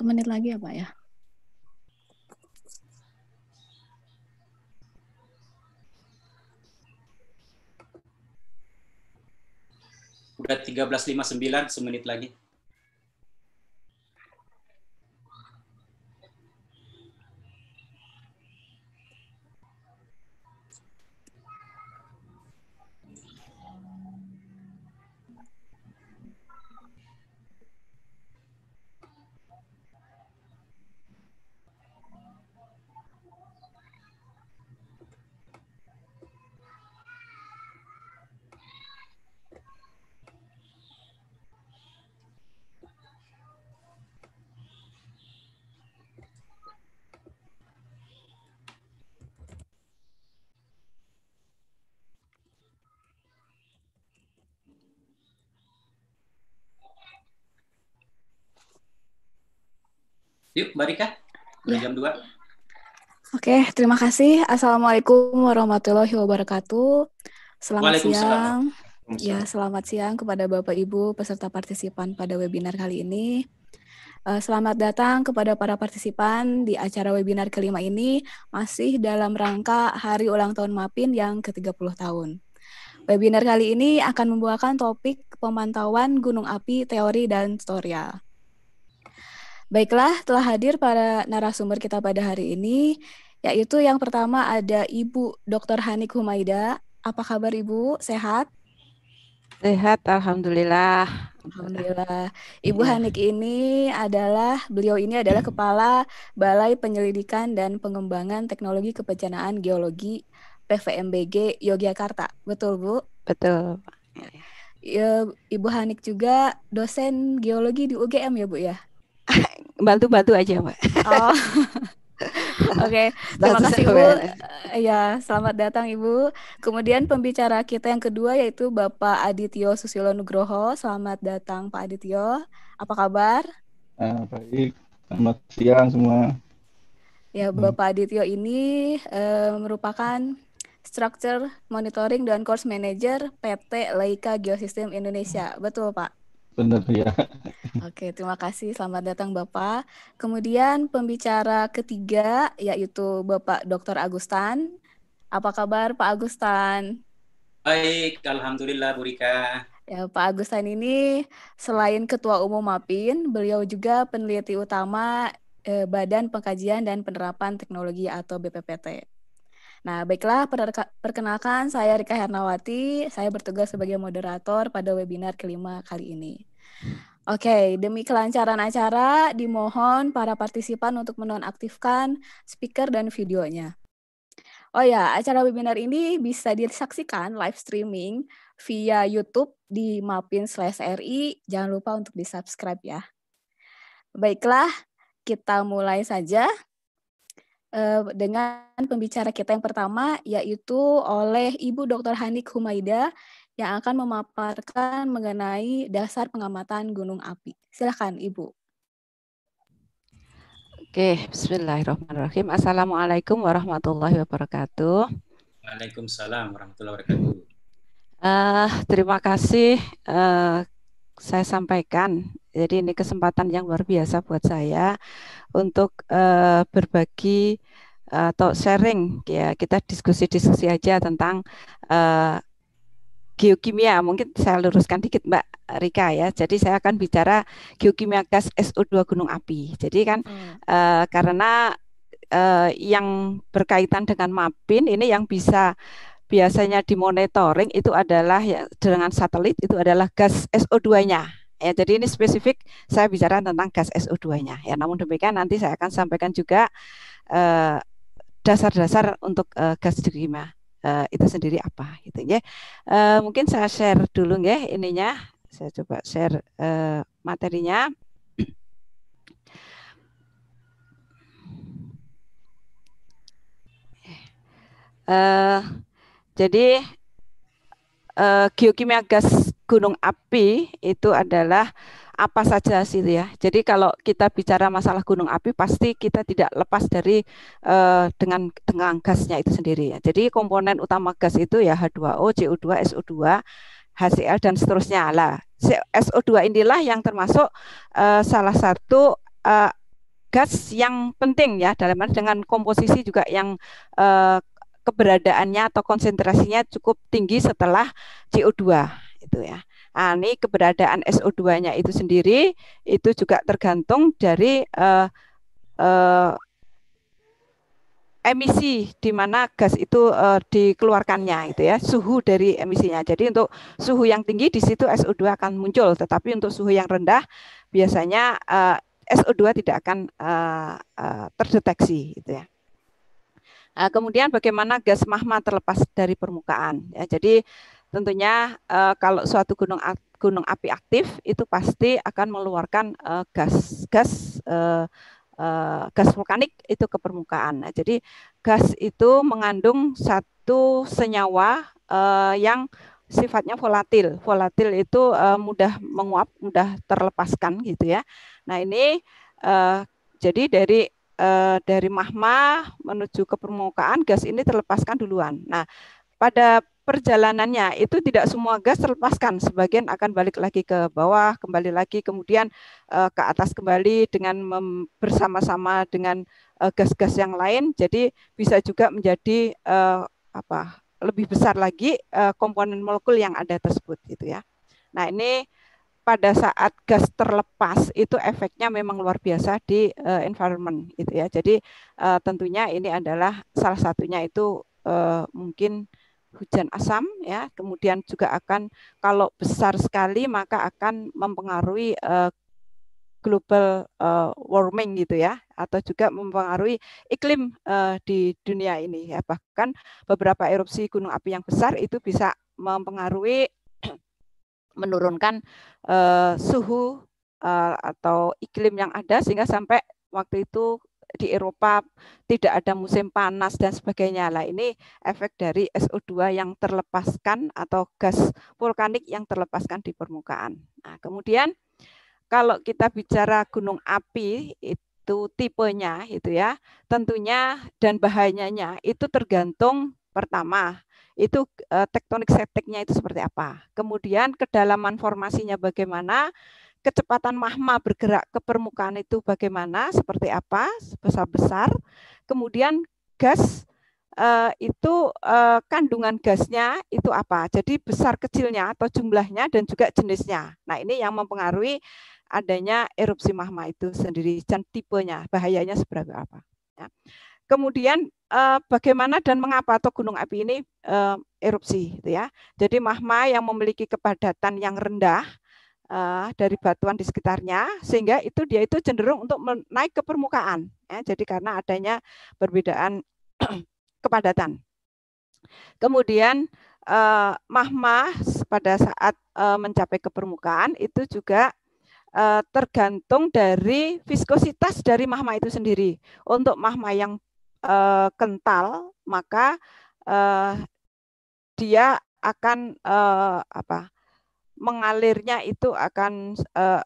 satu menit lagi ya Pak ya. Udah 13.59, semenit lagi. Yuk, Mbak Rika. ya. jam 2. Oke, terima kasih. Assalamualaikum warahmatullahi wabarakatuh. Selamat siang. Ya, selamat siang kepada Bapak Ibu peserta partisipan pada webinar kali ini. Eh, selamat datang kepada para partisipan di acara webinar kelima ini masih dalam rangka Hari Ulang Tahun MAPIN yang ke-30 tahun. Webinar kali ini akan membawakan topik pemantauan gunung api teori dan tutorial. Baiklah, telah hadir para narasumber kita pada hari ini, yaitu yang pertama ada Ibu Dr. Hanik Humaida. Apa kabar Ibu? Sehat? Sehat, Alhamdulillah. Alhamdulillah. Ibu ya. Hanik ini adalah, beliau ini adalah Kepala Balai Penyelidikan dan Pengembangan Teknologi Kebencanaan Geologi PVMBG Yogyakarta. Betul, Bu? Betul. Ya, Ibu Hanik juga dosen geologi di UGM ya, Bu ya? bantu-bantu aja mbak. Oh. Oke, okay. terima kasih Ibu. Eh, ya, selamat datang Ibu. Kemudian pembicara kita yang kedua yaitu Bapak Adityo Susilo Nugroho. Selamat datang Pak Adityo. Apa kabar? Uh, baik, selamat siang semua. Ya, hmm. Bapak Adityo ini uh, merupakan Structure Monitoring dan Course Manager PT Leika Geosistem Indonesia. Betul, Pak? Benar ya. Oke, terima kasih. Selamat datang Bapak. Kemudian pembicara ketiga yaitu Bapak Dr. Agustan. Apa kabar Pak Agustan? Baik, alhamdulillah Bu Rika. Ya, Pak Agustan ini selain ketua umum MAPIN, beliau juga peneliti utama eh, Badan Pengkajian dan Penerapan Teknologi atau BPPT. Nah, baiklah perkenalkan saya Rika Hernawati, saya bertugas sebagai moderator pada webinar kelima kali ini. Oke, okay, demi kelancaran acara, dimohon para partisipan untuk menonaktifkan speaker dan videonya. Oh ya, acara webinar ini bisa disaksikan live streaming via YouTube di Mapin slash RI. Jangan lupa untuk di-subscribe ya. Baiklah, kita mulai saja eh, dengan pembicara kita yang pertama yaitu oleh Ibu Dr. Hanik Humaida yang akan memaparkan mengenai dasar pengamatan gunung api. Silahkan, Ibu. Oke, bismillahirrahmanirrahim. Assalamualaikum warahmatullahi wabarakatuh. Waalaikumsalam warahmatullahi wabarakatuh. Uh, terima kasih uh, saya sampaikan. Jadi ini kesempatan yang luar biasa buat saya untuk uh, berbagi atau sharing ya kita diskusi-diskusi aja tentang uh, geokimia. Mungkin saya luruskan dikit Mbak Rika ya. Jadi saya akan bicara geokimia gas SO2 gunung api. Jadi kan hmm. e, karena e, yang berkaitan dengan MAPIN ini yang bisa biasanya dimonitoring itu adalah ya dengan satelit itu adalah gas SO2-nya ya jadi ini spesifik saya bicara tentang gas SO2-nya ya namun demikian nanti saya akan sampaikan juga eh, dasar-dasar eh, untuk eh, gas geokimia. Eh, itu sendiri apa gitu ya. Uh, mungkin saya share dulu ya ininya. Saya coba share uh, materinya. Uh, jadi uh, geokimia gas gunung api itu adalah apa saja sih ya. Jadi kalau kita bicara masalah gunung api pasti kita tidak lepas dari uh, dengan dengan gasnya itu sendiri ya. Jadi komponen utama gas itu ya H2O, CO2, SO2, HCl dan seterusnya lah. SO2 inilah yang termasuk uh, salah satu uh, gas yang penting ya dalam dengan komposisi juga yang uh, keberadaannya atau konsentrasinya cukup tinggi setelah CO2 itu ya. Nah, keberadaan SO2-nya itu sendiri itu juga tergantung dari uh, uh, emisi di mana gas itu uh, dikeluarkannya itu ya, suhu dari emisinya. Jadi untuk suhu yang tinggi di situ SO2 akan muncul, tetapi untuk suhu yang rendah biasanya uh, SO2 tidak akan uh, uh, terdeteksi gitu ya. Nah, kemudian bagaimana gas magma terlepas dari permukaan ya. Jadi tentunya uh, kalau suatu gunung gunung api aktif itu pasti akan mengeluarkan uh, gas gas uh, uh, gas vulkanik itu ke permukaan. Nah, jadi gas itu mengandung satu senyawa uh, yang sifatnya volatil. Volatil itu uh, mudah menguap, mudah terlepaskan gitu ya. Nah, ini uh, jadi dari uh, dari mahma menuju ke permukaan gas ini terlepaskan duluan. Nah, pada perjalanannya itu tidak semua gas terlepaskan sebagian akan balik lagi ke bawah kembali lagi kemudian uh, ke atas kembali dengan bersama-sama dengan eh, gas-gas uh, yang lain jadi bisa juga menjadi uh, apa lebih besar lagi uh, komponen molekul yang ada tersebut gitu ya nah ini pada saat gas terlepas itu efeknya memang luar biasa di uh, environment gitu ya. Jadi uh, tentunya ini adalah salah satunya itu uh, mungkin hujan asam ya kemudian juga akan kalau besar sekali maka akan mempengaruhi uh, global uh, warming gitu ya atau juga mempengaruhi iklim uh, di dunia ini ya bahkan beberapa erupsi gunung api yang besar itu bisa mempengaruhi menurunkan uh, suhu uh, atau iklim yang ada sehingga sampai waktu itu di Eropa tidak ada musim panas dan sebagainya. Lah ini efek dari SO2 yang terlepaskan atau gas vulkanik yang terlepaskan di permukaan. Nah, kemudian kalau kita bicara gunung api itu tipenya itu ya, tentunya dan bahayanya itu tergantung pertama itu eh, tektonik seteknya itu seperti apa. Kemudian kedalaman formasinya bagaimana, kecepatan mahma bergerak ke permukaan itu bagaimana, seperti apa, sebesar-besar. Kemudian gas eh, itu eh, kandungan gasnya itu apa, jadi besar kecilnya atau jumlahnya dan juga jenisnya. Nah ini yang mempengaruhi adanya erupsi mahma itu sendiri dan tipenya, bahayanya seberapa apa. Ya. Kemudian eh, bagaimana dan mengapa atau gunung api ini eh, erupsi, gitu ya. Jadi mahma yang memiliki kepadatan yang rendah uh, dari batuan di sekitarnya sehingga itu dia itu cenderung untuk naik ke permukaan ya jadi karena adanya perbedaan kepadatan kemudian uh, eh, mahma pada saat uh, mencapai ke permukaan itu juga tergantung dari viskositas dari mahma itu sendiri untuk mahma yang uh, kental maka uh, dia akan uh, apa mengalirnya itu akan eh,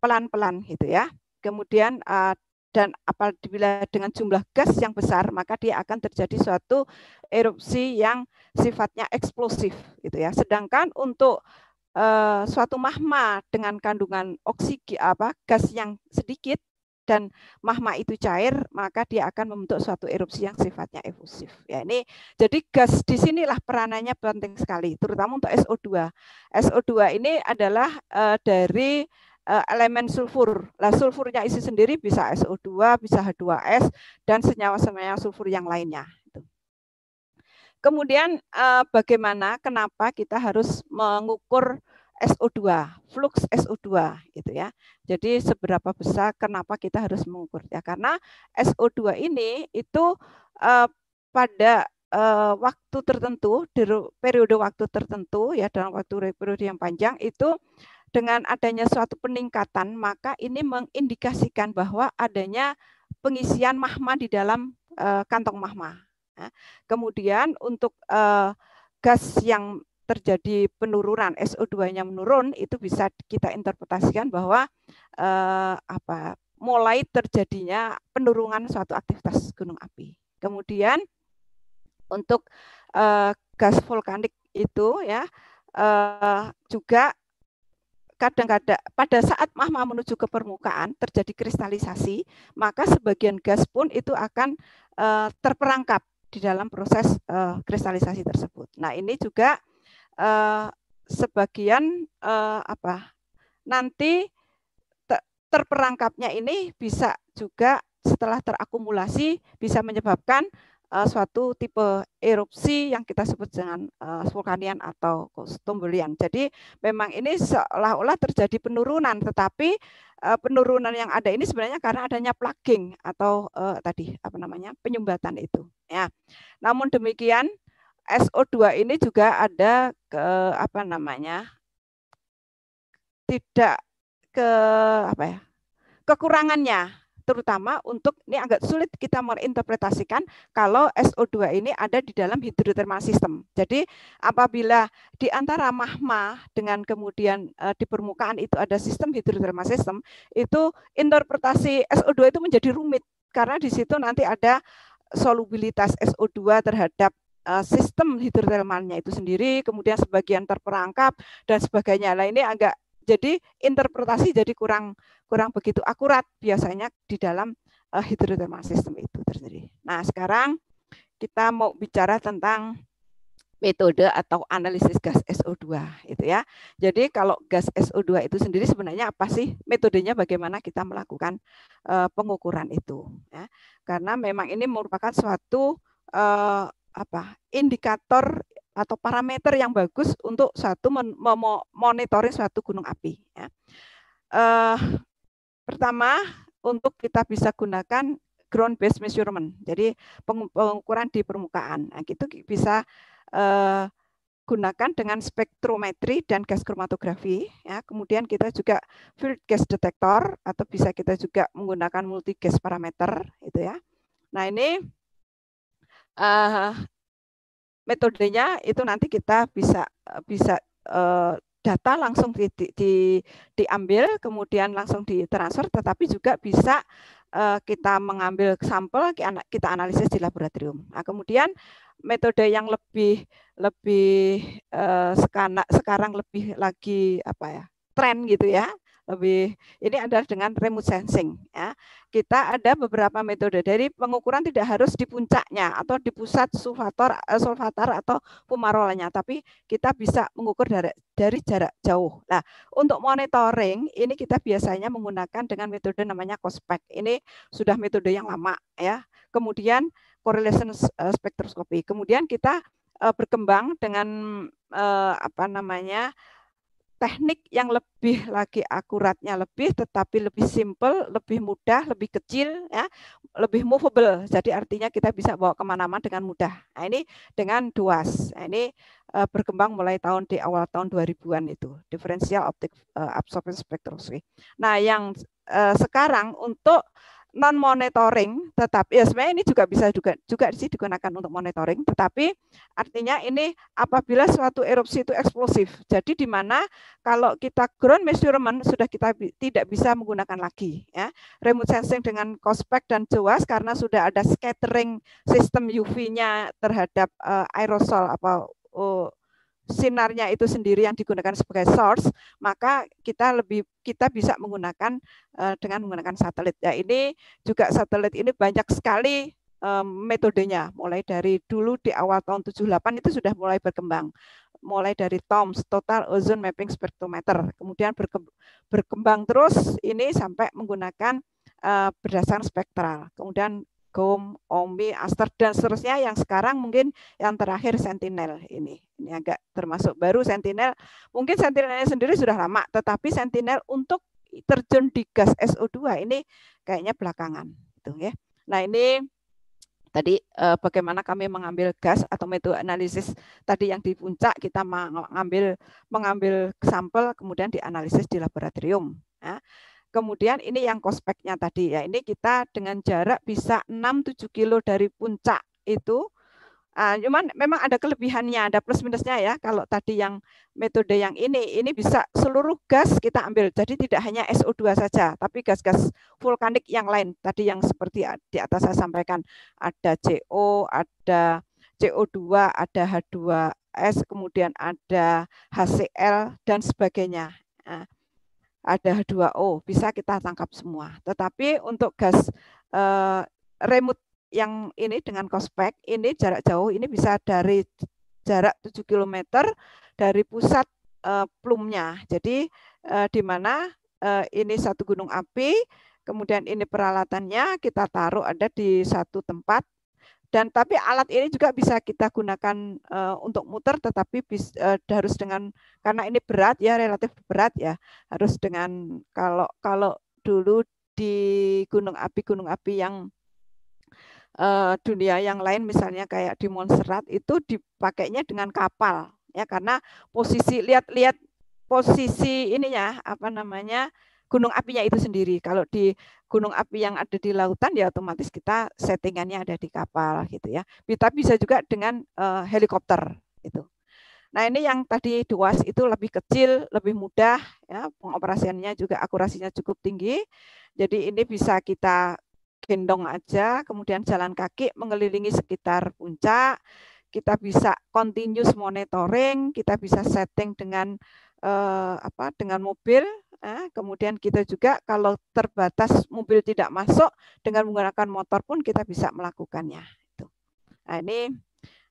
pelan-pelan gitu ya. Kemudian eh, dan apabila dengan jumlah gas yang besar maka dia akan terjadi suatu erupsi yang sifatnya eksplosif gitu ya. Sedangkan untuk uh, suatu magma dengan kandungan oksigen apa gas yang sedikit dan mahma itu cair, maka dia akan membentuk suatu erupsi yang sifatnya efusif. Ya, ini jadi gas di sinilah peranannya penting sekali, terutama untuk SO2. SO2 ini adalah uh, dari uh, elemen sulfur. Lah sulfurnya isi sendiri bisa SO2, bisa H2S dan senyawa-senyawa sulfur yang lainnya. Gitu. Kemudian uh, bagaimana, kenapa kita harus mengukur SO2, flux SO2 gitu ya. Jadi seberapa besar kenapa kita harus mengukur ya? Karena SO2 ini itu eh, pada eh, waktu tertentu, periode waktu tertentu ya dalam waktu periode yang panjang itu dengan adanya suatu peningkatan maka ini mengindikasikan bahwa adanya pengisian mahma di dalam eh, kantong mahma. Nah, ya. kemudian untuk eh, gas yang terjadi penurunan SO2-nya menurun itu bisa kita interpretasikan bahwa eh, apa mulai terjadinya penurunan suatu aktivitas gunung api. Kemudian untuk eh, gas vulkanik itu ya eh, juga kadang-kadang pada saat magma menuju ke permukaan terjadi kristalisasi, maka sebagian gas pun itu akan eh, terperangkap di dalam proses uh, kristalisasi tersebut. Nah, ini juga uh, sebagian uh, apa nanti terperangkapnya ini bisa juga setelah terakumulasi bisa menyebabkan uh, suatu tipe erupsi yang kita sebut dengan uh, vulkanian atau kostumbulian. Jadi memang ini seolah-olah terjadi penurunan, tetapi uh, penurunan yang ada ini sebenarnya karena adanya plugging atau uh, tadi apa namanya penyumbatan itu. Ya, namun demikian SO2 ini juga ada ke apa namanya? tidak ke apa ya? kekurangannya terutama untuk ini agak sulit kita menginterpretasikan kalau SO2 ini ada di dalam hidrotermal sistem. Jadi apabila di antara mahma dengan kemudian e, di permukaan itu ada sistem hidrotermal sistem itu interpretasi SO2 itu menjadi rumit karena di situ nanti ada solubilitas SO2 terhadap Eh, sistem hidrotermalnya itu sendiri, kemudian sebagian terperangkap dan sebagainya. Nah ini agak jadi interpretasi jadi kurang kurang begitu akurat biasanya di dalam uh, hidrotermal sistem itu terjadi. Nah sekarang kita mau bicara tentang metode atau analisis gas SO2 itu ya. Jadi kalau gas SO2 itu sendiri sebenarnya apa sih metodenya bagaimana kita melakukan uh, pengukuran itu ya. Karena memang ini merupakan suatu uh, apa indikator atau parameter yang bagus untuk satu memonitoring suatu gunung api. Ya. Uh, pertama, untuk kita bisa gunakan ground based measurement, jadi pengukuran di permukaan. Nah, itu bisa uh, gunakan dengan spektrometri dan gas kromatografi. Ya. Kemudian kita juga field gas detector atau bisa kita juga menggunakan multi gas parameter, itu ya. Nah ini uh, metodenya itu nanti kita bisa eh, bisa uh, data langsung di, di, diambil kemudian langsung ditransfer tetapi juga bisa uh, kita mengambil sampel kita analisis di laboratorium. Nah, kemudian metode yang lebih lebih uh, sekarang sekarang lebih lagi apa ya tren gitu ya lebih ini adalah dengan remote sensing ya. Kita ada beberapa metode dari pengukuran tidak harus di puncaknya atau di pusat sulfator eh, sulfatar atau fumarolanya, tapi kita bisa mengukur dari, dari jarak jauh. Nah, untuk monitoring ini kita biasanya menggunakan dengan metode namanya COSPEC. Ini sudah metode yang lama ya. Kemudian correlation eh, spectroscopy. Kemudian kita eh, berkembang dengan apa namanya teknik yang lebih lagi akuratnya lebih tetapi lebih simple, lebih mudah, lebih kecil ya, lebih movable. Jadi artinya kita bisa bawa kemana-mana dengan mudah. Nah, ini dengan duas. Nah, ini uh, berkembang mulai tahun di awal tahun 2000-an itu, differential optik uh, eh, absorption spectroscopy. Nah, yang uh, sekarang untuk non monitoring tetapi ya sebenarnya ini juga bisa juga juga sih digunakan untuk monitoring tetapi artinya ini apabila suatu erupsi itu eksplosif jadi di mana kalau kita ground measurement sudah kita bi tidak bisa menggunakan lagi ya remote sensing dengan cospec dan jelas karena sudah ada scattering sistem UV-nya terhadap uh, aerosol apa uh, sinarnya itu sendiri yang digunakan sebagai source, maka kita lebih kita bisa menggunakan eh, dengan menggunakan satelit. Ya ini juga satelit ini banyak sekali eh, metodenya. Mulai dari dulu di awal tahun 78 itu sudah mulai berkembang. Mulai dari TOMS (Total Ozone Mapping Spectrometer), kemudian berkembang terus ini sampai menggunakan uh, berdasarkan spektral. Kemudian Gom, Ombi, dan seterusnya yang sekarang mungkin yang terakhir Sentinel ini. Ini agak termasuk baru Sentinel. Mungkin Sentinelnya sendiri sudah lama, tetapi Sentinel untuk terjun di gas SO2 ini kayaknya belakangan gitu ya. Nah, ini tadi eh, bagaimana kami mengambil gas atau metode analisis tadi yang di puncak kita mengambil mengambil sampel kemudian dianalisis di laboratorium. Ya. Kemudian ini yang kospeknya tadi ya. Ini kita dengan jarak bisa 6-7 kilo dari puncak itu. Uh, cuman memang ada kelebihannya, ada plus minusnya ya. Kalau tadi yang metode yang ini, ini bisa seluruh gas kita ambil. Jadi tidak hanya SO2 saja, tapi gas-gas vulkanik yang lain. Tadi yang seperti di atas saya sampaikan, ada CO, ada CO2, ada H2S, kemudian ada HCl dan sebagainya. Uh, ada H2O bisa kita tangkap semua. Tetapi untuk gas eh, remote yang ini dengan kospek ini jarak jauh ini bisa dari jarak 7 km dari pusat eh, plumnya. Jadi eh, di mana eh, ini satu gunung api, kemudian ini peralatannya kita taruh ada di satu tempat dan tapi alat ini juga bisa kita gunakan uh, untuk muter tetapi bis, uh, harus dengan karena ini berat ya relatif berat ya harus dengan kalau kalau dulu di gunung api gunung api yang uh, dunia yang lain misalnya kayak di Montserrat itu dipakainya dengan kapal ya karena posisi lihat-lihat posisi ini ya apa namanya gunung apinya itu sendiri. Kalau di gunung api yang ada di lautan ya otomatis kita settingannya ada di kapal gitu ya. Kita bisa juga dengan uh, helikopter itu. Nah ini yang tadi duas itu lebih kecil, lebih mudah, ya pengoperasiannya juga akurasinya cukup tinggi. Jadi ini bisa kita gendong aja, kemudian jalan kaki mengelilingi sekitar puncak. Kita bisa continuous monitoring, kita bisa setting dengan eh, apa dengan mobil Nah, kemudian kita juga kalau terbatas mobil tidak masuk dengan menggunakan motor pun kita bisa melakukannya. Nah ini,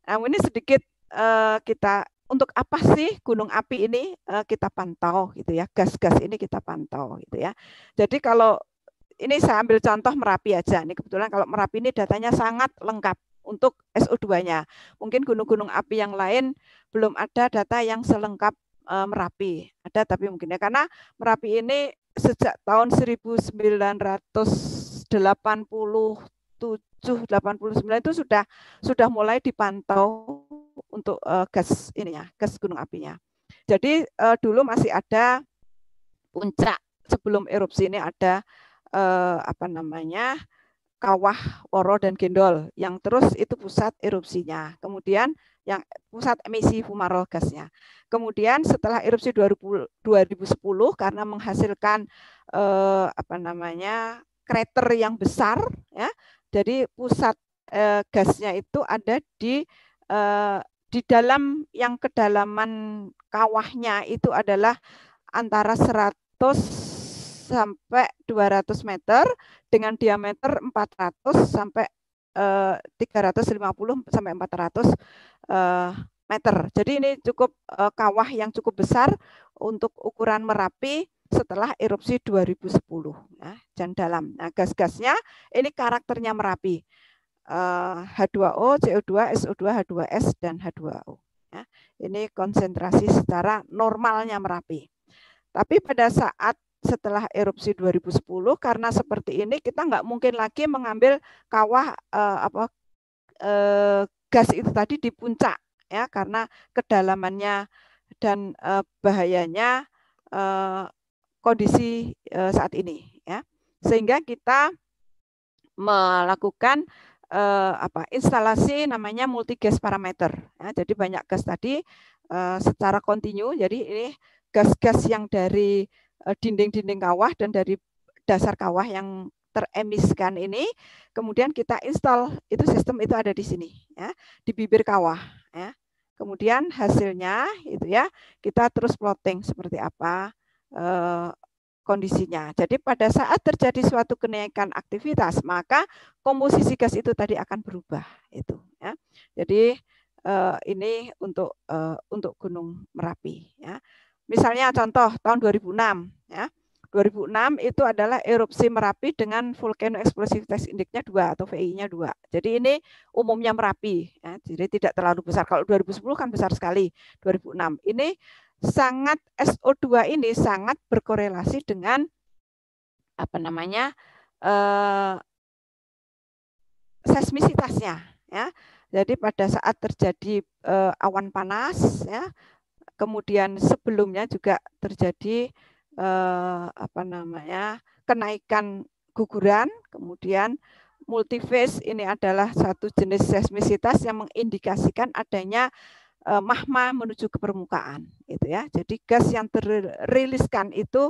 nah ini sedikit uh, kita untuk apa sih gunung api ini uh, kita pantau gitu ya gas-gas ini kita pantau gitu ya jadi kalau ini saya ambil contoh merapi aja Ini kebetulan kalau merapi ini datanya sangat lengkap untuk SO2-nya mungkin gunung-gunung api yang lain belum ada data yang selengkap Eh, Merapi. Ada tapi mungkin ya karena Merapi ini sejak tahun 1987 89 itu sudah sudah mulai dipantau untuk uh, gas ya gas gunung apinya. Jadi uh, dulu masih ada puncak sebelum erupsi ini ada uh, apa namanya kawah Woro dan Gendol yang terus itu pusat erupsinya. Kemudian yang pusat emisi fumarol gasnya. Kemudian setelah erupsi 2010 karena menghasilkan eh, apa namanya krater yang besar ya. Jadi pusat eh, gasnya itu ada di eh, di dalam yang kedalaman kawahnya itu adalah antara 100 sampai 200 meter dengan diameter 400 sampai 350 eh, sampai 400 eh, meter. Jadi ini cukup eh, kawah yang cukup besar untuk ukuran Merapi setelah erupsi 2010 nah, dan dalam. Nah, gas-gasnya ini karakternya Merapi. H2O, CO2, SO2, H2S dan H2O. Ya, ini konsentrasi secara normalnya Merapi. Tapi pada saat setelah erupsi 2010 karena seperti ini kita nggak mungkin lagi mengambil kawah eh, apa eh, gas itu tadi di puncak ya karena kedalamannya dan eh, bahayanya eh, kondisi eh, saat ini ya sehingga kita melakukan eh, apa instalasi namanya multi gas parameter ya, jadi banyak gas tadi eh, secara kontinu jadi ini gas-gas yang dari Eh, dinding-dinding kawah dan dari dasar kawah yang teremiskan ini kemudian kita install itu sistem itu ada di sini ya di bibir kawah ya kemudian hasilnya itu ya kita terus plotting seperti apa e, kondisinya jadi pada saat terjadi suatu kenaikan aktivitas maka komposisi gas itu tadi akan berubah itu ya jadi e, ini untuk e, untuk gunung merapi ya Misalnya contoh tahun 2006 ya. 2006 itu adalah erupsi Merapi dengan volcano index indeksnya 2 atau VI-nya 2. Jadi ini umumnya Merapi, ya, jadi tidak terlalu besar. Kalau 2010 kan besar sekali, 2006. Ini sangat SO2 ini sangat berkorelasi dengan apa namanya eh, seismisitasnya, ya. Jadi pada saat terjadi eh, awan panas, ya kemudian sebelumnya juga terjadi eh, apa namanya kenaikan guguran, kemudian multiface ini adalah satu jenis seismisitas yang mengindikasikan adanya eh, mahma menuju ke permukaan, gitu ya. Jadi gas yang teriliskan itu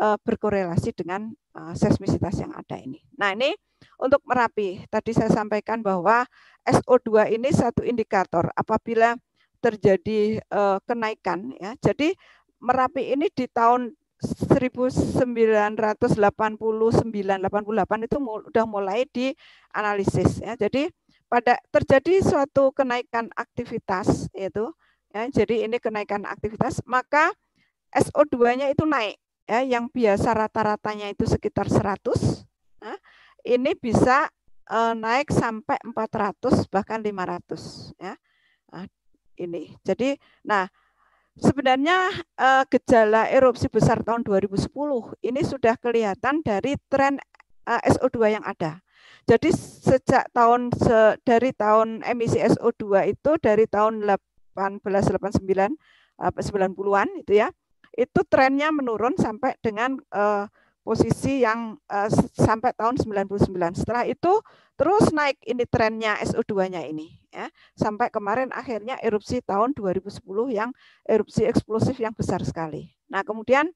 eh, berkorelasi dengan eh, seismisitas yang ada ini. Nah ini untuk Merapi, tadi saya sampaikan bahwa SO2 ini satu indikator apabila terjadi uh, kenaikan ya. Jadi Merapi ini di tahun 1989 88 itu sudah mulai di analisis ya. Jadi pada terjadi suatu kenaikan aktivitas yaitu ya. Jadi ini kenaikan aktivitas maka SO2-nya itu naik ya yang biasa rata-ratanya itu sekitar 100 nah, ya. ini bisa eh, naik sampai 400 bahkan 500 ya. Nah, ini. Jadi, nah sebenarnya uh, gejala erupsi besar tahun 2010 ini sudah kelihatan dari tren uh, eh, SO2 yang ada. Jadi sejak tahun se, dari tahun emisi SO2 itu dari tahun 1889 90-an eh, itu ya, itu trennya menurun sampai dengan uh, posisi yang uh, sampai tahun 99. Setelah itu terus naik ini trennya SO2-nya ini ya. Sampai kemarin akhirnya erupsi tahun 2010 yang erupsi eksplosif yang besar sekali. Nah, kemudian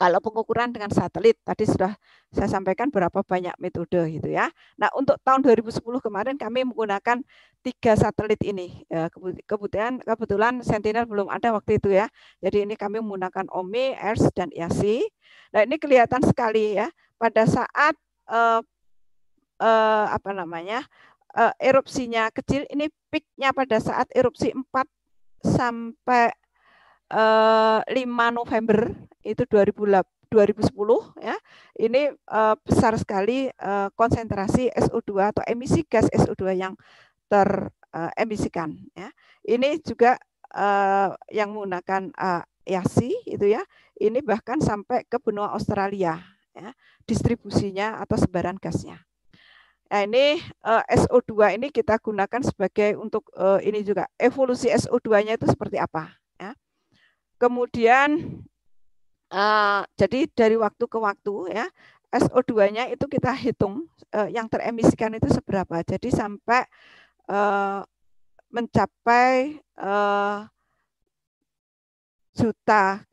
kalau pengukuran dengan satelit tadi sudah saya sampaikan berapa banyak metode gitu ya. Nah, untuk tahun 2010 kemarin kami menggunakan tiga satelit ini. Ya, eh, kebetulan kebetulan Sentinel belum ada waktu itu ya. Jadi ini kami menggunakan OMI, ERS dan IASI. Nah, ini kelihatan sekali ya pada saat eh, eh, apa namanya? Eh, erupsinya kecil ini piknya pada saat erupsi 4 sampai 5 eh, November itu 2008 2010 ya ini uh, besar sekali uh, konsentrasi SO2 atau emisi gas SO2 yang teremisikan uh, ya ini juga uh, yang menggunakan uh, EASI itu ya ini bahkan sampai ke benua Australia ya distribusinya atau sebaran gasnya Nah, ini uh, SO2 ini kita gunakan sebagai untuk uh, ini juga evolusi SO2-nya itu seperti apa Kemudian uh, jadi dari waktu ke waktu ya SO2-nya itu kita hitung uh, yang teremisikan itu seberapa. Jadi sampai uh, mencapai uh, juta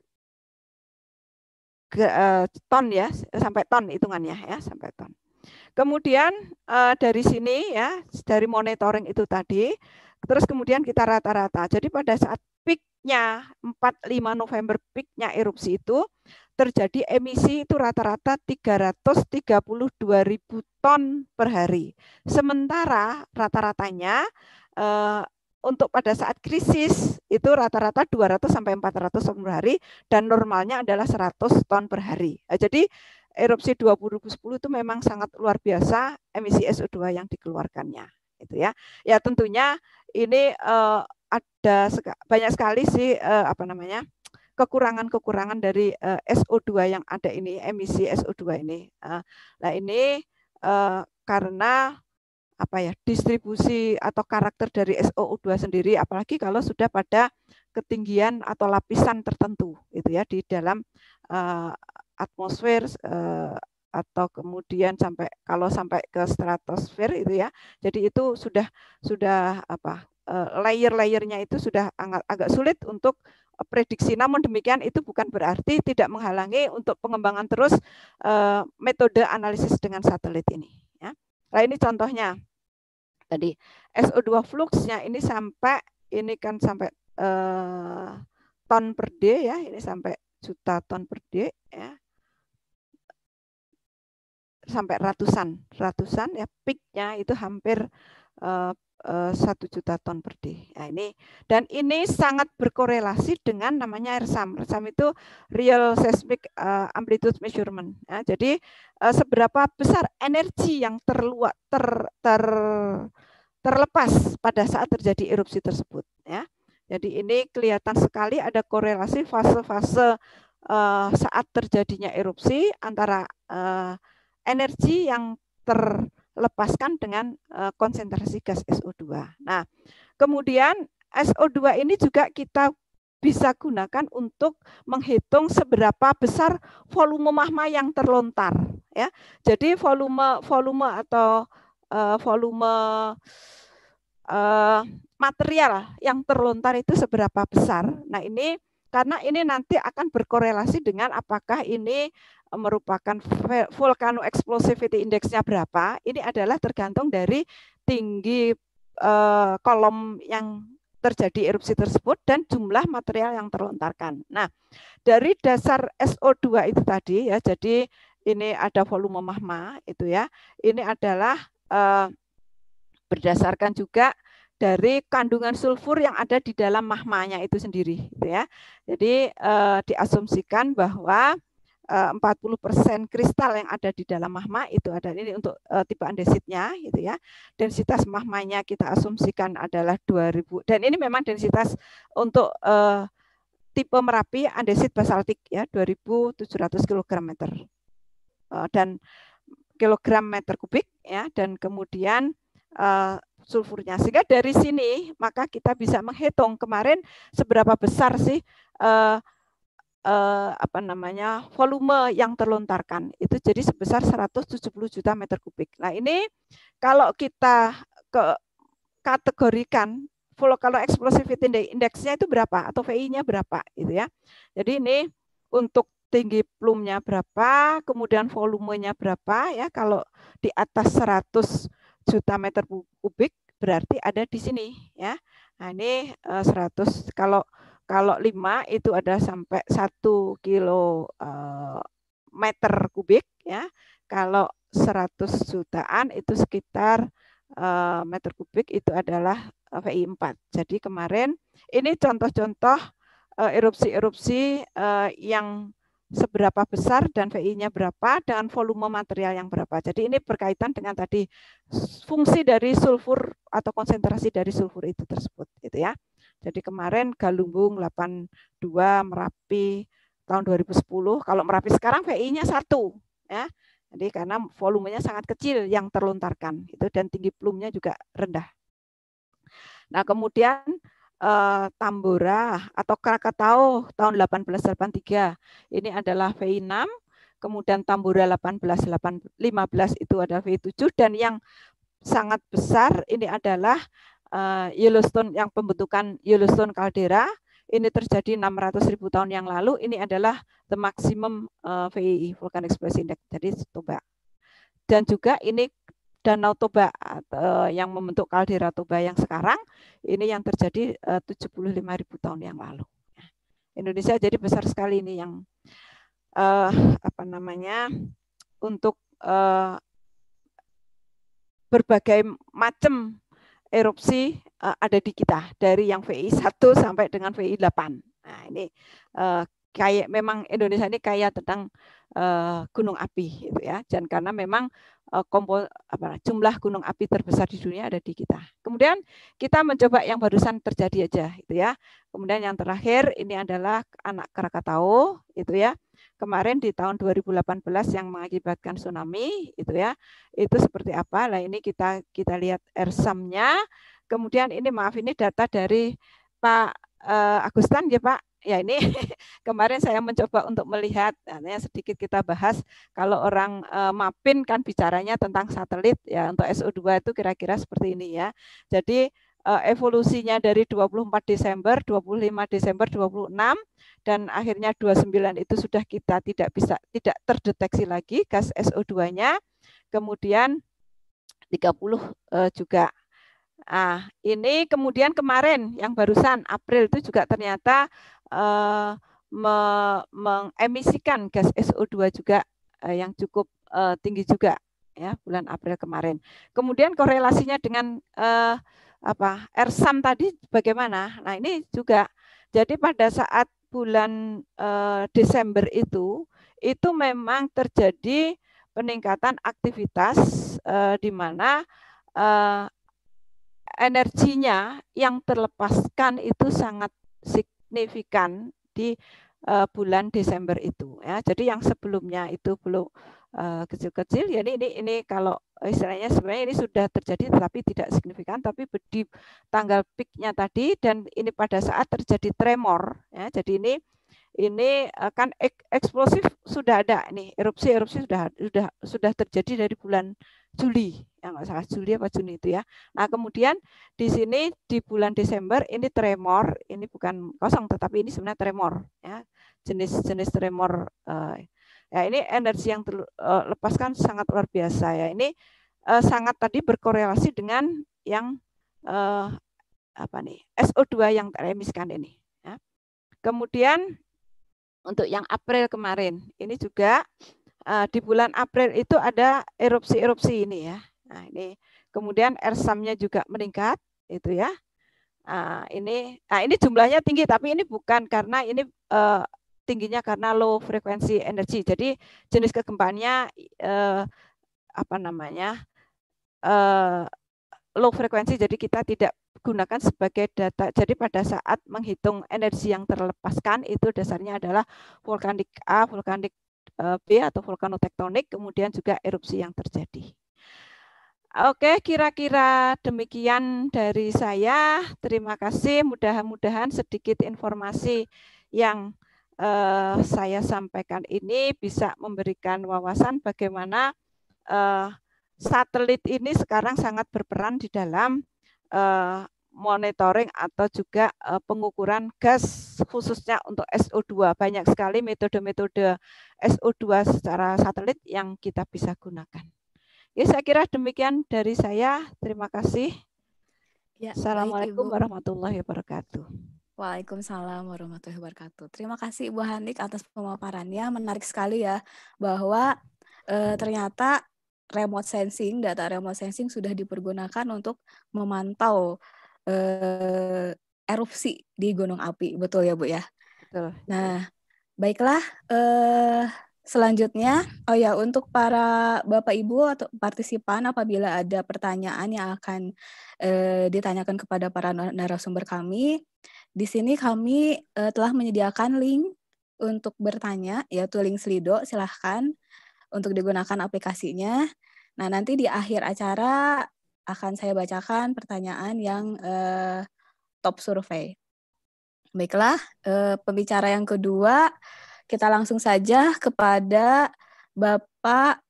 ke, uh, ton ya sampai ton hitungannya ya sampai ton. Kemudian uh, dari sini ya dari monitoring itu tadi terus kemudian kita rata-rata. Jadi pada saat peaknya 4-5 November peaknya erupsi itu terjadi emisi itu rata-rata 332.000 ton per hari. Sementara rata-ratanya eh, untuk pada saat krisis itu rata-rata 200 sampai 400 ton per hari dan normalnya adalah 100 ton per hari. Nah, jadi erupsi 2010 itu memang sangat luar biasa emisi SO2 yang dikeluarkannya itu ya. Ya tentunya ini uh, ada banyak sekali sih uh, apa namanya kekurangan-kekurangan dari uh, eh, SO2 yang ada ini emisi SO2 ini. Uh, nah ini uh, karena apa ya distribusi atau karakter dari SO2 sendiri apalagi kalau sudah pada ketinggian atau lapisan tertentu itu ya di dalam uh, atmosfer uh, atau kemudian sampai kalau sampai ke stratosfer itu ya. Jadi itu sudah sudah apa eh, layer-layernya itu sudah agak, agak sulit untuk eh, prediksi. Namun demikian itu bukan berarti tidak menghalangi untuk pengembangan terus eh, metode analisis dengan satelit ini. Ya. Nah ini contohnya tadi SO2 fluxnya ini sampai ini kan sampai eh, ton per day ya ini sampai juta ton per day ya sampai ratusan, ratusan ya peaknya itu hampir eh, eh, satu uh, uh, juta ton per day. Nah, ini dan ini sangat berkorelasi dengan namanya RSAM. RSAM itu Real Seismic eh, Amplitude Measurement. Ya, jadi uh, seberapa besar energi yang terluat ter, ter terlepas pada saat terjadi erupsi tersebut. Ya. Jadi ini kelihatan sekali ada korelasi fase-fase uh, saat terjadinya erupsi antara uh, energi yang terlepaskan dengan eh, konsentrasi gas SO2. Nah, kemudian SO2 ini juga kita bisa gunakan untuk menghitung seberapa besar volume magma yang terlontar ya. Jadi volume volume atau eh, volume eh, material yang terlontar itu seberapa besar. Nah, ini karena ini nanti akan berkorelasi dengan apakah ini merupakan vulkano explosivity indeksnya berapa, ini adalah tergantung dari tinggi eh, kolom yang terjadi erupsi tersebut dan jumlah material yang terlontarkan. Nah, dari dasar SO2 itu tadi ya, jadi ini ada volume magma itu ya. Ini adalah eh, berdasarkan juga dari kandungan sulfur yang ada di dalam mahmanya itu sendiri gitu ya. Jadi eh, diasumsikan bahwa 40% eh, kristal yang ada di dalam mahma itu ada ini untuk uh, tipe andesitnya gitu ya. Densitas mahmanya kita asumsikan adalah 2000 dan ini memang densitas untuk uh, tipe Merapi andesit basaltik ya 2700 kg uh, dan kilogram meter kubik ya dan kemudian uh, sulfurnya. Sehingga dari sini maka kita bisa menghitung kemarin seberapa besar sih uh, eh, apa namanya volume yang terlontarkan itu jadi sebesar 170 juta meter kubik. Nah ini kalau kita ke kategorikan kalau explosivity indeksnya itu berapa atau VI-nya berapa gitu ya. Jadi ini untuk tinggi plumnya berapa, kemudian volumenya berapa ya. Kalau di atas 100 juta meter kubik berarti ada di sini ya. Nah, ini 100 eh, kalau kalau 5 itu ada sampai 1 kilo eh, meter kubik ya. Kalau 100 jutaan itu sekitar eh, meter kubik itu adalah VI 4. Jadi kemarin ini contoh-contoh eh, erupsi-erupsi yang seberapa besar dan VI-nya berapa dan volume material yang berapa. Jadi ini berkaitan dengan tadi fungsi dari sulfur atau konsentrasi dari sulfur itu tersebut gitu ya. Jadi kemarin Galunggung 82 Merapi tahun 2010. Kalau Merapi sekarang VI-nya satu, ya. Jadi karena volumenya sangat kecil yang terlontarkan itu dan tinggi plumnya juga rendah. Nah kemudian eh, Tambora atau Krakatau tahun 1883 ini adalah VI 6 kemudian Tambora 1815 itu adalah vi 7 dan yang sangat besar ini adalah uh, Yellowstone yang pembentukan Yellowstone kaldera ini terjadi 600 ribu tahun yang lalu ini adalah the maximum uh, eh, VII volcanic expression index jadi Toba dan juga ini Danau Toba uh, yang membentuk kaldera Toba yang sekarang ini yang terjadi uh, 75 ribu tahun yang lalu Indonesia jadi besar sekali ini yang uh, apa namanya untuk uh, berbagai macam erupsi uh, ada di kita dari yang VI 1 sampai dengan VI 8. Nah, ini uh, kayak memang Indonesia ini kaya tentang uh, gunung api gitu ya. Dan karena memang uh, kompo, apa, jumlah gunung api terbesar di dunia ada di kita. Kemudian kita mencoba yang barusan terjadi aja gitu ya. Kemudian yang terakhir ini adalah anak Krakatau itu ya kemarin di tahun 2018 yang mengakibatkan tsunami itu ya itu seperti apa lah ini kita kita lihat ersamnya kemudian ini maaf ini data dari Pak uh, Agustan ya Pak ya ini kemarin saya mencoba untuk melihat ya, sedikit kita bahas kalau orang uh, eh, mapin kan bicaranya tentang satelit ya untuk SO2 itu kira-kira seperti ini ya jadi Eh, evolusinya dari 24 Desember, 25 Desember, 26 dan akhirnya 29 itu sudah kita tidak bisa tidak terdeteksi lagi gas SO2-nya. Kemudian 30 eh, juga. Ah, ini kemudian kemarin yang barusan April itu juga ternyata eh, me mengemisikan gas SO2 juga eh, yang cukup eh, tinggi juga ya bulan April kemarin. Kemudian korelasinya dengan eh, apa ersam tadi bagaimana? Nah ini juga jadi pada saat bulan eh, Desember itu itu memang terjadi peningkatan aktivitas eh, di mana eh, energinya yang terlepaskan itu sangat signifikan di uh, bulan Desember itu ya. Jadi yang sebelumnya itu belum Eh, kecil-kecil ya ini ini ini kalau istilahnya sebenarnya ini sudah terjadi tetapi tidak signifikan tapi di tanggal peaknya tadi dan ini pada saat terjadi tremor ya jadi ini ini eh, kan eksplosif sudah ada nih erupsi erupsi sudah sudah sudah terjadi dari bulan Juli yang nggak salah Juli apa Juni itu ya nah kemudian di sini di bulan Desember ini tremor ini bukan kosong tetapi ini sebenarnya tremor ya jenis-jenis tremor eh, Ya, ini energi yang terlepaskan eh, sangat luar biasa ya. Ini uh, sangat tadi berkorelasi dengan yang uh, apa nih SO2 yang teremiskan ini. Ya. Kemudian untuk yang April kemarin ini juga uh, di bulan April itu ada erupsi-erupsi ini ya. Nah, ini kemudian ersamnya juga meningkat itu ya. Nah, ini nah ini jumlahnya tinggi tapi ini bukan karena ini uh, tingginya karena low frekuensi energi. Jadi jenis kegempaannya eh, apa namanya eh, low frekuensi. Jadi kita tidak gunakan sebagai data. Jadi pada saat menghitung energi yang terlepaskan itu dasarnya adalah vulkanik A, vulkanik eh, B atau vulkanotektonik, kemudian juga erupsi yang terjadi. Oke, kira-kira demikian dari saya. Terima kasih. Mudah-mudahan sedikit informasi yang eh, saya sampaikan ini bisa memberikan wawasan bagaimana eh, satelit ini sekarang sangat berperan di dalam eh, monitoring atau juga uh, pengukuran gas khususnya untuk SO2. Banyak sekali metode-metode SO2 secara satelit yang kita bisa gunakan. Ya, saya kira demikian dari saya. Terima kasih. Ya, Assalamualaikum warahmatullahi wabarakatuh. Waalaikumsalam warahmatullahi wabarakatuh. Terima kasih Bu Hanik atas pemaparannya. Menarik sekali ya bahwa e, ternyata remote sensing, data remote sensing sudah dipergunakan untuk memantau e, erupsi di gunung api. Betul ya Bu ya? Betul. Nah, baiklah eh Selanjutnya, oh ya untuk para Bapak Ibu atau partisipan apabila ada pertanyaan yang akan eh, ditanyakan kepada para narasumber kami, di sini kami eh, telah menyediakan link untuk bertanya yaitu link Slido, silahkan untuk digunakan aplikasinya. Nah, nanti di akhir acara akan saya bacakan pertanyaan yang eh, top survei. Baiklah, eh, pembicara yang kedua kita langsung saja kepada Bapak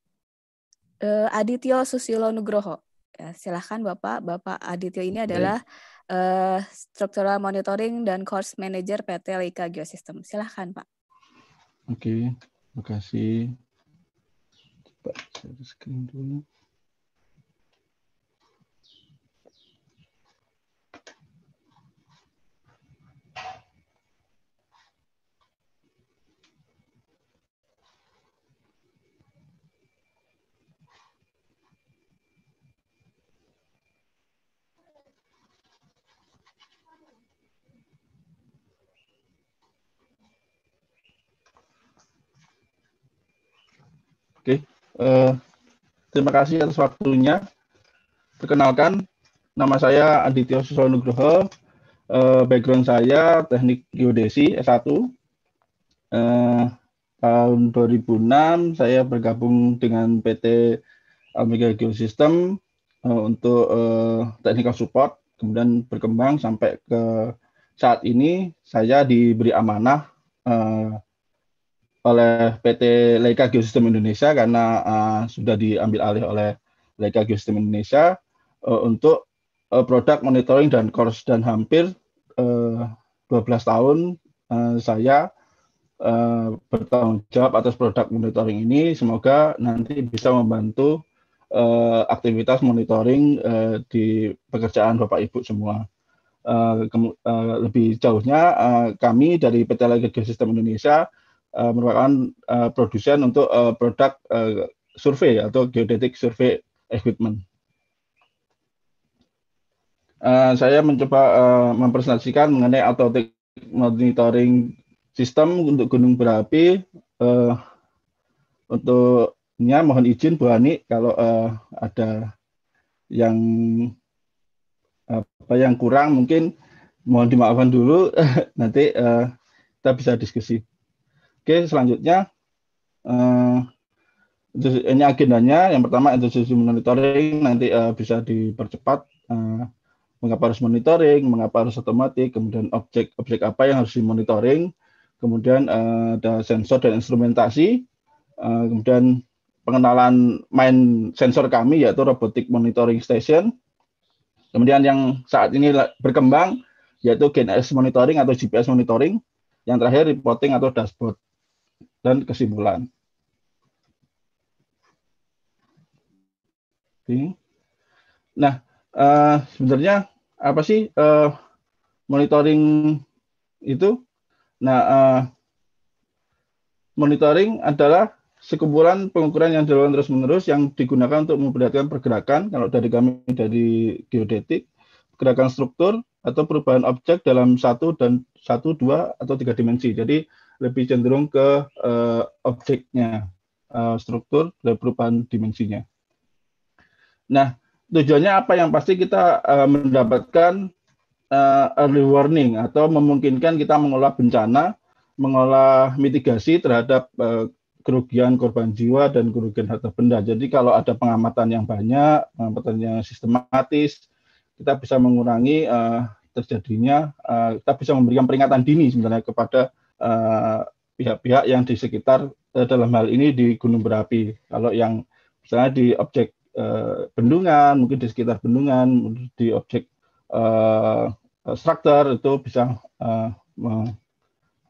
uh, Adityo Susilo Nugroho. Ya, silahkan Bapak. Bapak Adityo ini adalah uh, eh, Struktural Monitoring dan Course Manager PT Leika Geosystem. Silahkan Pak. Oke, terima kasih. Coba share screen dulu. Oke, okay. uh, eh, terima kasih atas waktunya. Perkenalkan, nama saya Aditya Susono Nugroho. Uh, eh, background saya teknik geodesi S1. Uh, eh, tahun 2006 saya bergabung dengan PT Omega Geosystem uh, untuk uh, technical support, kemudian berkembang sampai ke saat ini saya diberi amanah uh, oleh PT Leica Geosystem Indonesia karena uh, sudah diambil alih oleh Leica Geosystem Indonesia uh, untuk uh, produk monitoring dan course dan hampir uh, 12 tahun uh, saya uh, bertanggung jawab atas produk monitoring ini semoga nanti bisa membantu uh, aktivitas monitoring uh, di pekerjaan Bapak Ibu semua. Uh, uh, lebih jauhnya uh, kami dari PT Leica Geosystem Indonesia uh, merupakan uh, produsen untuk uh, produk uh, survei atau geodetic survei equipment. Uh, saya mencoba uh, mempresentasikan mengenai automatic monitoring sistem untuk gunung berapi. Uh, untuknya mohon izin Bu Ani kalau uh, ada yang apa yang kurang mungkin mohon dimaafkan dulu nanti uh, kita bisa diskusi. Oke, selanjutnya uh, ini agendanya yang pertama institusi monitoring nanti uh, bisa dipercepat uh, mengapa harus monitoring, mengapa harus otomatis, kemudian objek-objek apa yang harus dimonitoring, kemudian uh, ada sensor dan instrumentasi, uh, kemudian pengenalan main sensor kami yaitu robotic monitoring station, kemudian yang saat ini berkembang yaitu GNSS monitoring atau GPS monitoring, yang terakhir reporting atau dashboard dan kesimpulan. Oke. Nah, uh, sebenarnya apa sih uh, monitoring itu? Nah, uh, monitoring adalah sekumpulan pengukuran yang dilakukan terus-menerus yang digunakan untuk memperlihatkan pergerakan kalau dari kami dari geodetik, pergerakan struktur atau perubahan objek dalam satu dan satu, dua atau tiga dimensi. Jadi lebih cenderung ke uh, objeknya, uh, struktur dan perubahan dimensinya. Nah, tujuannya apa yang pasti kita uh, mendapatkan uh, early warning atau memungkinkan kita mengolah bencana, mengolah mitigasi terhadap uh, kerugian korban jiwa dan kerugian harta benda. Jadi kalau ada pengamatan yang banyak, pengamatan yang sistematis, kita bisa mengurangi uh, terjadinya, uh, kita bisa memberikan peringatan dini sebenarnya kepada Eh, pihak-pihak yang di sekitar eh, dalam hal ini di gunung berapi. Kalau yang misalnya di objek eh, bendungan, mungkin di sekitar bendungan, di objek struktur itu bisa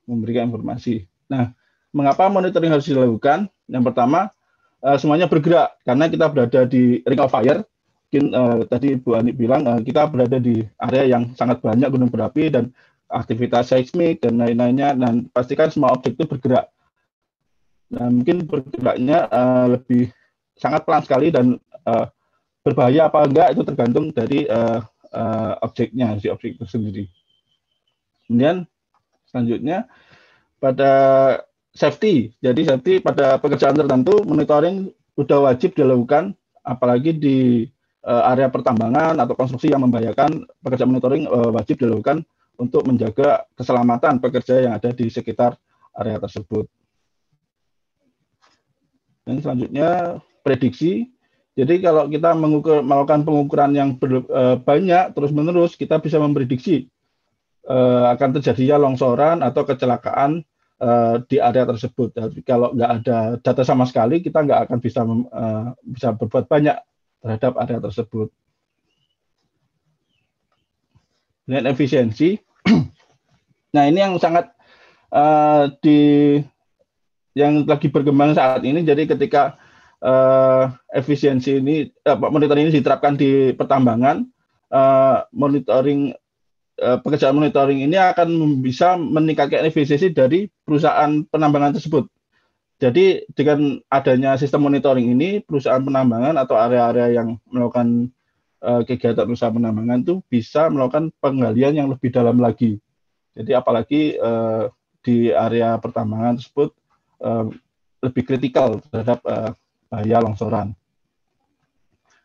memberikan informasi. Nah, mengapa monitoring harus dilakukan? Yang pertama, semuanya bergerak karena kita berada di ring of fire. Mungkin uh, tadi Bu Ani bilang uh, kita berada di area yang sangat banyak gunung berapi dan aktivitas seismik dan lain-lainnya dan pastikan semua objek itu bergerak. Nah, mungkin bergeraknya uh, lebih sangat pelan sekali dan uh, berbahaya apa enggak itu tergantung dari uh, uh, objeknya si objek itu sendiri. Kemudian selanjutnya pada safety. Jadi safety pada pekerjaan tertentu monitoring sudah wajib dilakukan apalagi di area pertambangan atau konstruksi yang membahayakan pekerja monitoring wajib dilakukan untuk menjaga keselamatan pekerja yang ada di sekitar area tersebut. Dan selanjutnya prediksi. Jadi kalau kita mengukur, melakukan pengukuran yang ber, e, banyak terus-menerus, kita bisa memprediksi e, akan terjadinya longsoran atau kecelakaan e, di area tersebut. Jadi kalau nggak ada data sama sekali, kita nggak akan bisa e, bisa berbuat banyak terhadap area tersebut. Dan efisiensi, nah ini yang sangat uh, di yang lagi berkembang saat ini. Jadi ketika uh, efisiensi ini uh, monitoring ini diterapkan di pertambangan, uh, monitoring pekerjaan monitoring ini akan bisa meningkatkan efisiensi dari perusahaan penambangan tersebut. Jadi dengan adanya sistem monitoring ini, perusahaan penambangan atau area-area yang melakukan Eh, kegiatan usaha penambangan itu bisa melakukan penggalian yang lebih dalam lagi. Jadi apalagi uh, di area pertambangan tersebut uh, lebih kritikal terhadap uh, bahaya longsoran.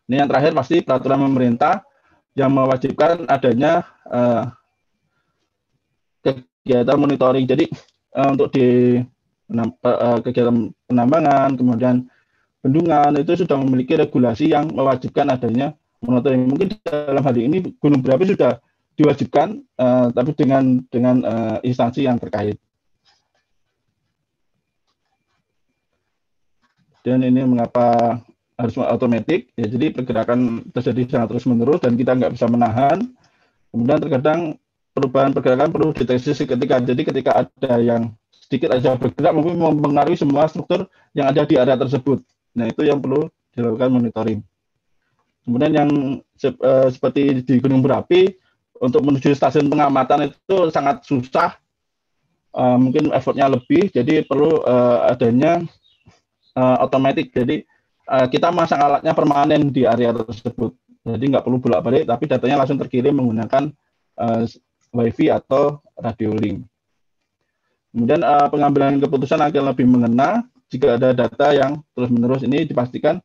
Ini yang terakhir pasti peraturan pemerintah yang mewajibkan adanya uh, kegiatan monitoring. Jadi uh, untuk di kegiatan penambangan, kemudian bendungan itu sudah memiliki regulasi yang mewajibkan adanya monitoring. Mungkin dalam hal ini gunung berapi sudah diwajibkan, uh, tapi dengan dengan uh, instansi yang terkait. Dan ini mengapa harus otomatis. Ya, jadi pergerakan terjadi sangat terus menerus dan kita nggak bisa menahan. Kemudian terkadang perubahan pergerakan perlu deteksi seketika. Jadi ketika ada yang sedikit aja bergerak mungkin mempengaruhi semua struktur yang ada di area tersebut. Nah itu yang perlu dilakukan monitoring. Kemudian yang uh, seperti di Gunung Berapi untuk menuju stasiun pengamatan itu sangat susah, uh, mungkin effortnya lebih, jadi perlu uh, adanya uh, automatic. Jadi uh, kita masang alatnya permanen di area tersebut. Jadi nggak perlu bolak-balik, tapi datanya langsung terkirim menggunakan uh, WiFi atau radio link. Kemudian uh, pengambilan keputusan akan lebih mengena jika ada data yang terus-menerus ini dipastikan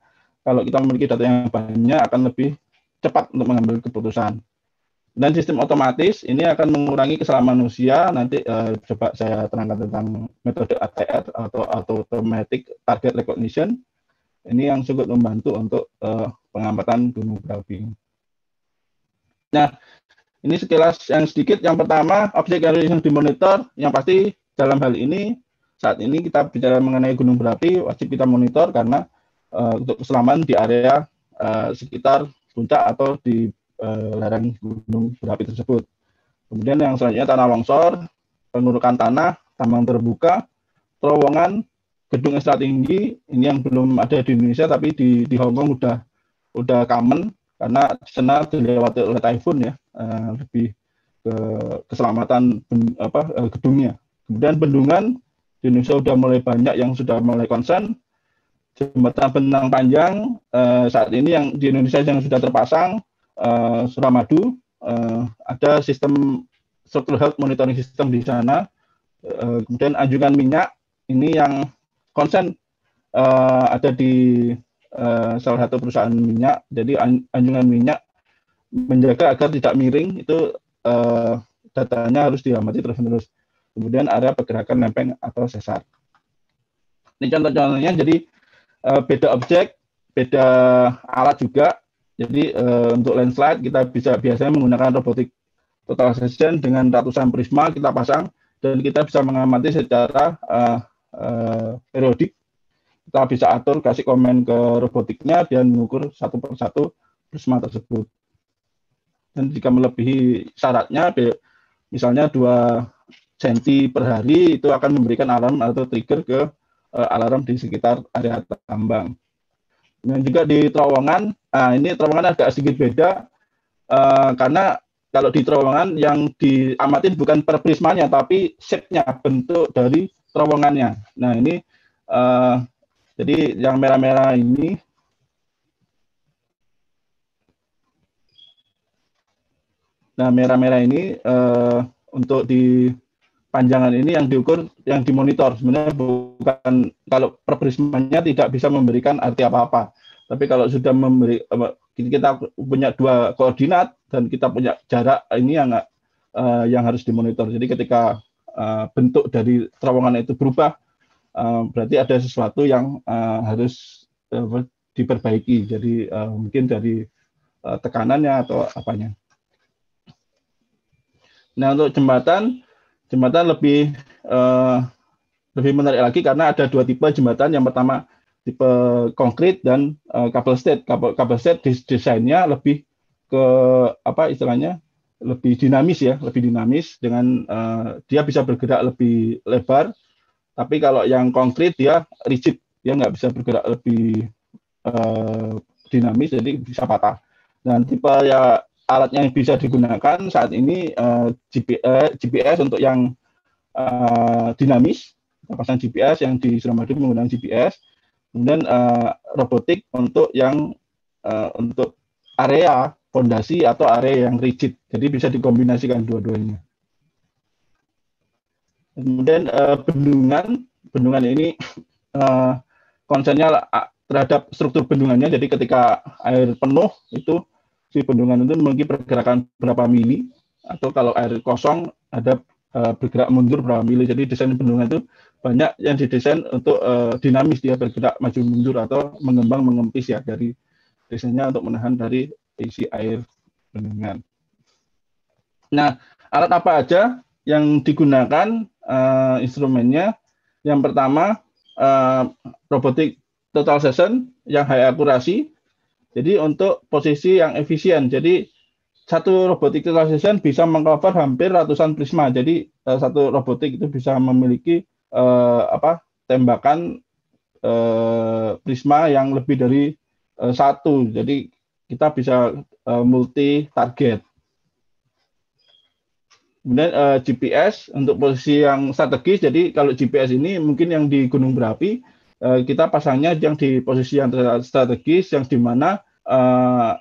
kalau kita memiliki data yang banyak akan lebih cepat untuk mengambil keputusan. Dan sistem otomatis ini akan mengurangi kesalahan manusia. Nanti eh, coba saya terangkan tentang metode ATR atau Automatic Target Recognition. Ini yang cukup membantu untuk eh, pengamatan gunung berapi. Nah, ini sekilas yang sedikit. Yang pertama, objek yang dimonitor. Yang pasti dalam hal ini, saat ini kita bicara mengenai gunung berapi, wajib kita monitor karena uh, untuk keselamatan di area uh, sekitar puncak atau di uh, lereng gunung berapi tersebut. Kemudian yang selanjutnya tanah longsor, pengurukan tanah, tambang terbuka, terowongan, gedung ekstra tinggi. Ini yang belum ada di Indonesia tapi di di Hong Kong udah udah common karena di dilewati oleh typhoon ya uh, lebih ke keselamatan ben, apa gedungnya. Kemudian bendungan di Indonesia sudah mulai banyak yang sudah mulai konsen jembatan benang panjang eh, saat ini yang di Indonesia yang sudah terpasang eh, Suramadu eh, ada sistem structural health monitoring system di sana eh, kemudian anjungan minyak ini yang konsen eh, ada di eh, salah satu perusahaan minyak jadi anjungan minyak menjaga agar tidak miring itu eh, datanya harus diamati terus-menerus kemudian area pergerakan lempeng atau sesar ini contoh-contohnya jadi Eh, beda objek, beda alat juga. Jadi uh, untuk landslide kita bisa biasanya menggunakan robotik total session dengan ratusan prisma kita pasang dan kita bisa mengamati secara uh, uh, periodik. Kita bisa atur kasih komen ke robotiknya dan mengukur satu per satu prisma tersebut. Dan jika melebihi syaratnya, misalnya dua senti per hari itu akan memberikan alarm atau trigger ke uh, alarm di sekitar area tambang. Dan juga di terowongan, nah ini terowongan agak sedikit beda uh, karena kalau di terowongan yang diamatin bukan per prismanya tapi shape-nya bentuk dari terowongannya. Nah ini uh, jadi yang merah-merah ini Nah, merah-merah ini uh, untuk di panjangan ini yang diukur yang dimonitor sebenarnya bukan kalau perprismanya tidak bisa memberikan arti apa-apa tapi kalau sudah memberi kita punya dua koordinat dan kita punya jarak ini yang eh, yang harus dimonitor jadi ketika eh, bentuk dari terowongan itu berubah eh, berarti ada sesuatu yang harus diperbaiki jadi mungkin dari tekanannya atau apanya nah untuk jembatan jembatan lebih uh, lebih menarik lagi karena ada dua tipe jembatan. Yang pertama tipe konkrit dan uh, kabel state. Kabel, kabel state desainnya lebih ke apa istilahnya lebih dinamis ya, lebih dinamis dengan uh, dia bisa bergerak lebih lebar. Tapi kalau yang konkret dia rigid, dia nggak bisa bergerak lebih uh, dinamis, jadi bisa patah. Dan tipe ya alat yang bisa digunakan saat ini uh, eh, GPS, eh, untuk yang uh, dinamis, pasang GPS yang di Suramadu menggunakan GPS, kemudian uh, robotik untuk yang uh, untuk area fondasi atau area yang rigid. Jadi bisa dikombinasikan dua-duanya. Kemudian uh, bendungan, bendungan ini uh, konsennya terhadap struktur bendungannya. Jadi ketika air penuh itu si bendungan itu memiliki pergerakan berapa mili atau kalau air kosong ada uh, bergerak mundur berapa mili. Jadi desain bendungan itu banyak yang didesain untuk uh, dinamis dia bergerak maju mundur atau mengembang mengempis ya dari desainnya untuk menahan dari isi air bendungan. Nah, alat apa aja yang digunakan uh, instrumennya? Yang pertama uh, robotik total session yang high akurasi jadi untuk posisi yang efisien. Jadi satu robotik efisien bisa mengcover hampir ratusan prisma. Jadi uh, satu robotik itu bisa memiliki uh, apa tembakan uh, prisma yang lebih dari uh, satu. Jadi kita bisa uh, multi target. Kemudian uh, GPS untuk posisi yang strategis. Jadi kalau GPS ini mungkin yang di gunung berapi uh, kita pasangnya yang di posisi yang strategis yang di mana Eh,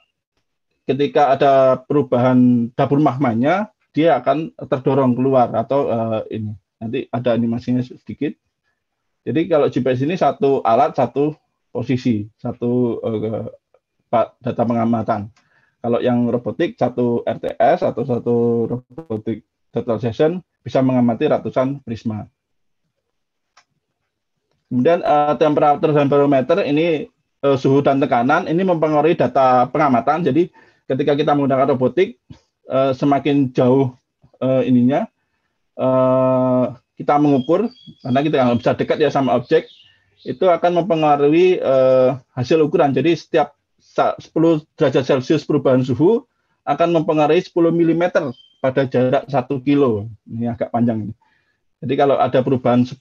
ketika ada perubahan dapur mahmanya dia akan terdorong keluar atau uh, ini nanti ada animasinya sedikit jadi kalau GPS ini satu alat satu posisi satu uh, data pengamatan kalau yang robotik satu RTS atau satu robotik total session bisa mengamati ratusan prisma kemudian uh, temperatur dan barometer ini Eh, suhu dan tekanan ini mempengaruhi data pengamatan. Jadi ketika kita menggunakan robotik eh, semakin jauh eh, ininya kita mengukur karena kita nggak bisa dekat ya sama objek itu akan mempengaruhi hasil ukuran. Jadi setiap 10 derajat Celcius perubahan suhu akan mempengaruhi 10 mm pada jarak 1 kilo. Ini agak panjang. ini. Jadi kalau ada perubahan 10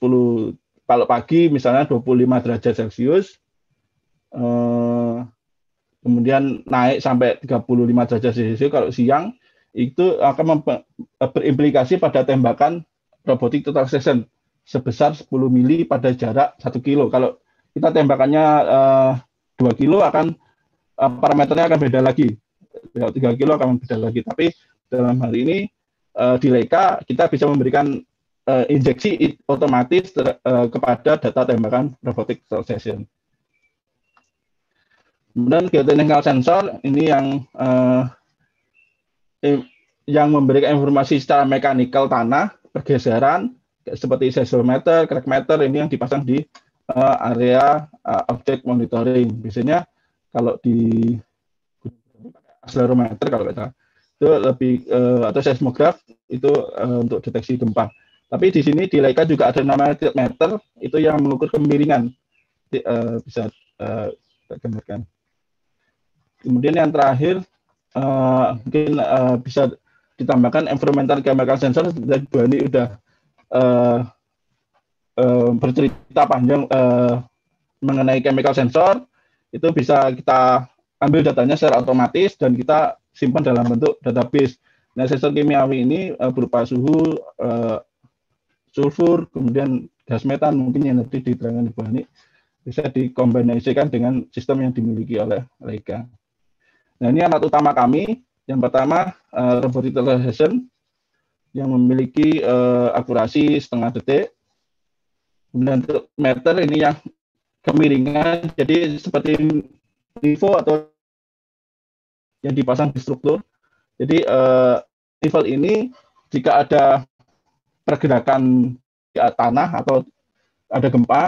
kalau pagi misalnya 25 derajat Celcius, Eh, kemudian naik sampai 35 derajat Celcius kalau siang itu akan eh, berimplikasi pada tembakan robotik total session sebesar 10 mili pada jarak 1 kilo. Kalau kita tembakannya uh, eh, 2 kilo akan uh, parameternya akan beda lagi. Kalau 3 kilo akan beda lagi. Tapi dalam hal ini uh, di Leica kita bisa memberikan uh, injeksi otomatis uh, kepada data tembakan robotik total session. Kemudian geotechnical sensor ini yang eh, eh, yang memberikan informasi secara mekanikal tanah, pergeseran seperti seismometer, meter ini yang dipasang di uh, area uh, objek monitoring. Biasanya kalau di accelerometer kalau kita itu lebih uh, atau seismograf itu uh, untuk deteksi gempa. Tapi di sini di Leica juga ada namanya meter itu yang mengukur kemiringan. Di, uh, bisa uh, kita Kemudian yang terakhir uh, mungkin uh, bisa ditambahkan environmental chemical sensor dan Bu Ani udah uh, uh, bercerita panjang uh, mengenai chemical sensor itu bisa kita ambil datanya secara otomatis dan kita simpan dalam bentuk database. Nah, sensor kimiawi ini uh, berupa suhu, uh, sulfur, kemudian gas metan mungkin yang nanti diterangkan di bisa dikombinasikan dengan sistem yang dimiliki oleh Leica. Nah, ini alat utama kami. Yang pertama, uh, eh, revitalization yang memiliki uh, akurasi setengah detik. Kemudian untuk meter ini yang kemiringan, jadi seperti nivo atau yang dipasang di struktur. Jadi uh, eh, level ini jika ada pergerakan di tanah atau ada gempa,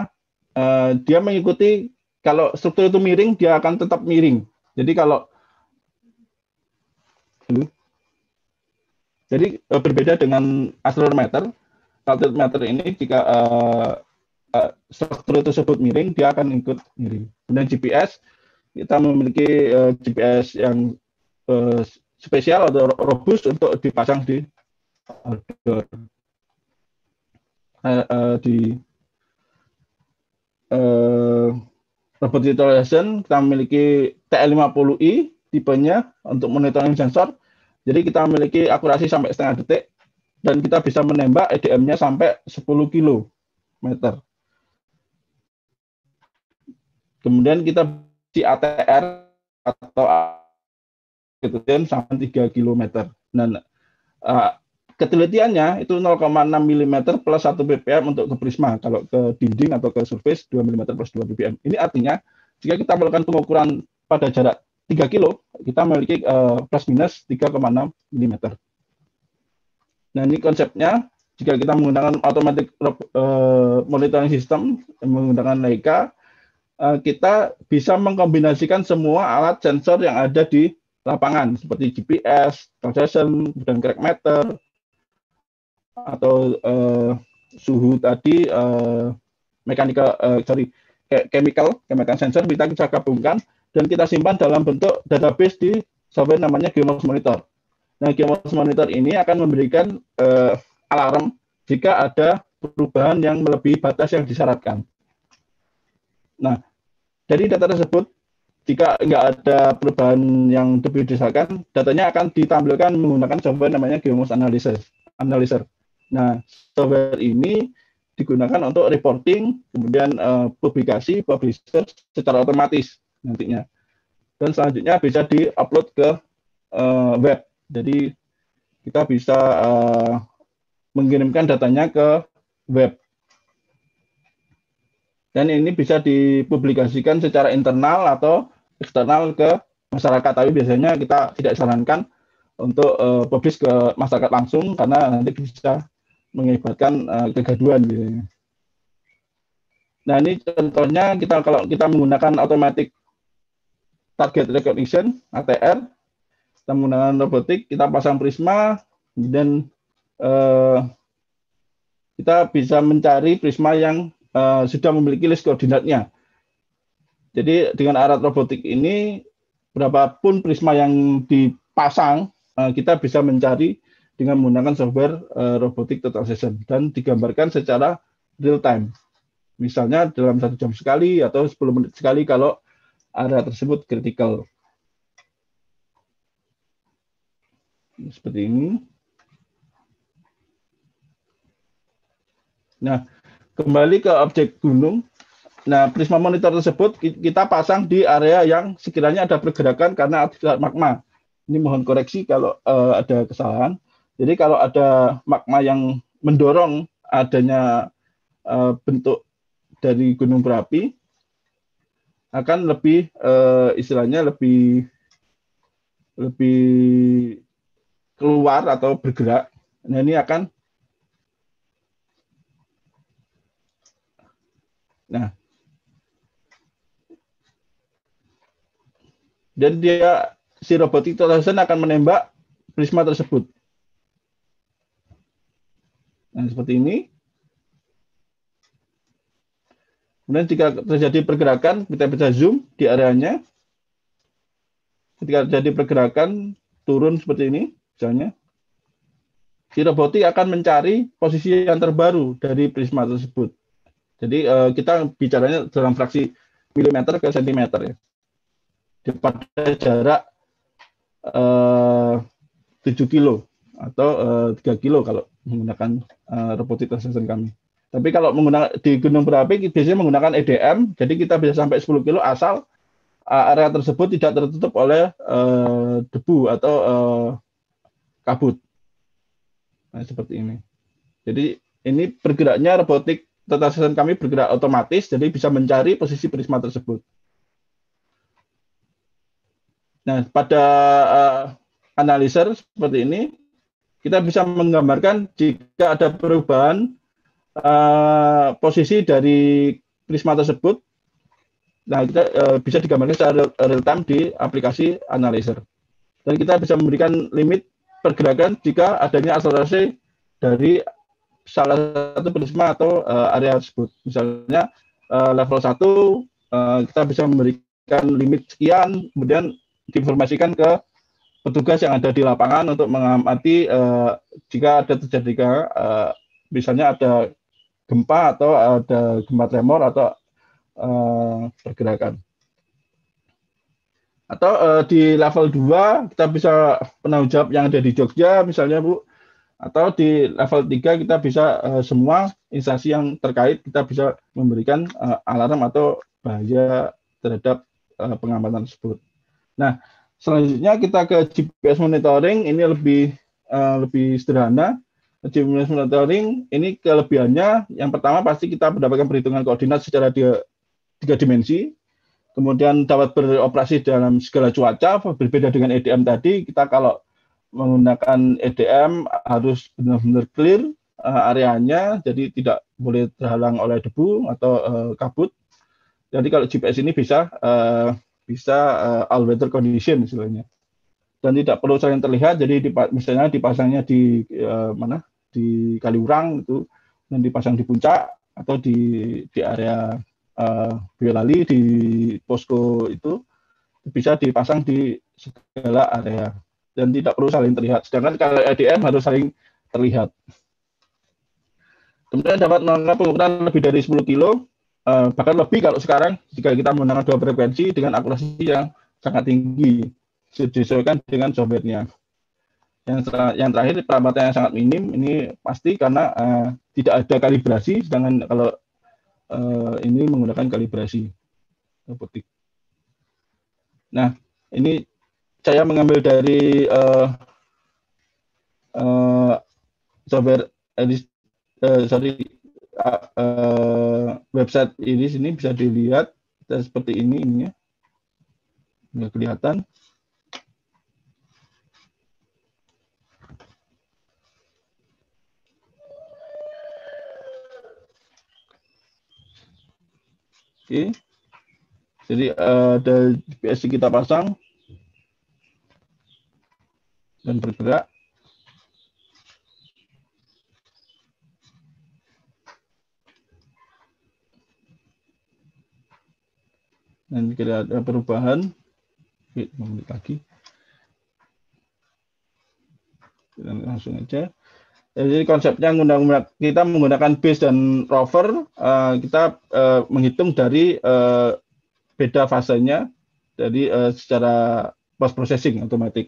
uh, dia mengikuti kalau struktur itu miring, dia akan tetap miring. Jadi kalau jadi uh, berbeda dengan accelerometer, altimeter ini jika uh, uh, struktur tersebut miring, dia akan ikut miring. Kemudian GPS, kita memiliki uh, GPS yang uh, spesial atau robust untuk dipasang di outdoor. Uh, uh, di uh, robot utilization, kita memiliki TL50i tipenya untuk monitoring sensor. Jadi kita memiliki akurasi sampai setengah detik dan kita bisa menembak EDM-nya sampai 10 km. Kemudian kita di ATR atau ketelitian sampai 3 km. Dan uh, ketelitiannya itu 0,6 mm plus 1 ppm untuk ke prisma. Kalau ke dinding atau ke surface 2 mm plus 2 ppm. Ini artinya jika kita melakukan pengukuran pada jarak 3 kilo kita memiliki uh, plus minus 3,6 mm. Nah ini konsepnya jika kita menggunakan automatic uh, monitoring system menggunakan Leica uh, kita bisa mengkombinasikan semua alat sensor yang ada di lapangan seperti GPS, transition, dan crack meter atau uh, suhu tadi uh, mekanika uh, sorry chemical chemical sensor kita bisa gabungkan dan kita simpan dalam bentuk database di software namanya GeoMox Monitor. Nah, GeoMox Monitor ini akan memberikan uh, alarm jika ada perubahan yang melebihi batas yang disyaratkan. Nah, dari data tersebut, jika nggak ada perubahan yang lebih disyaratkan, datanya akan ditampilkan menggunakan software namanya GeoMox Analysis. Analyzer. Nah, software ini digunakan untuk reporting, kemudian uh, publikasi, publisher secara otomatis nantinya. Dan selanjutnya bisa diupload ke uh, web. Jadi kita bisa uh, mengirimkan datanya ke web. Dan ini bisa dipublikasikan secara internal atau eksternal ke masyarakat. Tapi biasanya kita tidak sarankan untuk uh, publish ke masyarakat langsung karena nanti bisa mengakibatkan uh, kegaduhan. Gitu. Nah ini contohnya kita kalau kita menggunakan automatic target recognition ATR kita menggunakan robotik kita pasang prisma dan eh, kita bisa mencari prisma yang eh, sudah memiliki list koordinatnya jadi dengan alat robotik ini berapapun prisma yang dipasang eh, kita bisa mencari dengan menggunakan software uh, robotik total session dan digambarkan secara real time. Misalnya dalam satu jam sekali atau 10 menit sekali kalau area tersebut kritikal. Seperti ini. Nah, kembali ke objek gunung. Nah, prisma monitor tersebut kita pasang di area yang sekiranya ada pergerakan karena aktivitas magma. Ini mohon koreksi kalau uh, ada kesalahan. Jadi kalau ada magma yang mendorong adanya uh, bentuk dari gunung berapi, akan lebih uh, istilahnya lebih lebih keluar atau bergerak. Nah ini akan Nah, dan dia si robot itu akan menembak prisma tersebut. Nah, seperti ini. Kemudian jika terjadi pergerakan, kita bisa zoom di areanya. Ketika terjadi pergerakan, turun seperti ini, misalnya. Si robotik akan mencari posisi yang terbaru dari prisma tersebut. Jadi eh, kita bicaranya dalam fraksi milimeter ke sentimeter ya. Pada jarak eh, 7 kilo atau eh, 3 kilo kalau menggunakan eh, robotik transmission kami. Tapi kalau menggunakan di gunung berapi biasanya menggunakan EDM, jadi kita bisa sampai 10 kilo asal eh, area tersebut tidak tertutup oleh uh, debu atau uh, kabut. Nah, seperti ini. Jadi ini bergeraknya robotik tata sistem kami bergerak otomatis, jadi bisa mencari posisi prisma tersebut. Nah, pada uh, analyzer seperti ini, kita bisa menggambarkan jika ada perubahan uh, posisi dari prisma tersebut nah kita uh, bisa digambarkan secara real time di aplikasi analyzer dan kita bisa memberikan limit pergerakan jika adanya akselerasi dari salah satu prisma atau uh, area tersebut misalnya uh, level 1 uh, kita bisa memberikan limit sekian kemudian diinformasikan ke petugas yang ada di lapangan untuk mengamati uh, jika ada terjadi uh, misalnya ada gempa atau ada gempa tremor atau uh, pergerakan. Atau uh, di level 2 kita bisa penanggung jawab yang ada di Jogja misalnya Bu atau di level 3 kita bisa uh, semua instansi yang terkait kita bisa memberikan uh, alarm atau bahaya terhadap uh, pengamatan tersebut. Nah, selanjutnya kita ke GPS monitoring ini lebih uh, lebih sederhana Geometry monitoring ini kelebihannya yang pertama pasti kita mendapatkan perhitungan koordinat secara tiga, tiga dimensi, kemudian dapat beroperasi dalam segala cuaca. Berbeda dengan EDM tadi, kita kalau menggunakan EDM harus benar-benar clear uh, areanya, jadi tidak boleh terhalang oleh debu atau uh, kabut. Jadi kalau GPS ini bisa uh, bisa uh, all weather condition istilahnya dan tidak perlu saling terlihat jadi dipa, misalnya dipasangnya di eh, mana di Kaliurang itu dan dipasang di puncak atau di di area eh, Biolali di posko itu bisa dipasang di segala area dan tidak perlu saling terlihat sedangkan kalau EDM harus saling terlihat kemudian dapat menangkap pengukuran lebih dari 10 kilo eh, bahkan lebih kalau sekarang jika kita menggunakan dua frekuensi dengan akurasi yang sangat tinggi disesuaikan dengan softwarenya. Yang, yang terakhir perawatannya sangat minim ini pasti karena uh, tidak ada kalibrasi, sedangkan kalau uh, ini menggunakan kalibrasi robotik. Nah, ini saya mengambil dari uh, uh, software uh, sorry uh, uh, website ini sini bisa dilihat seperti ini ya, nggak kelihatan Oke. Jadi ada eh, GPS kita pasang dan bergerak. Dan kira ada perubahan. Oke, okay, lagi. Kita langsung aja. Jadi konsepnya kita menggunakan base dan rover, eh, kita eh, menghitung dari eh, beda fasenya, jadi secara post processing otomatis.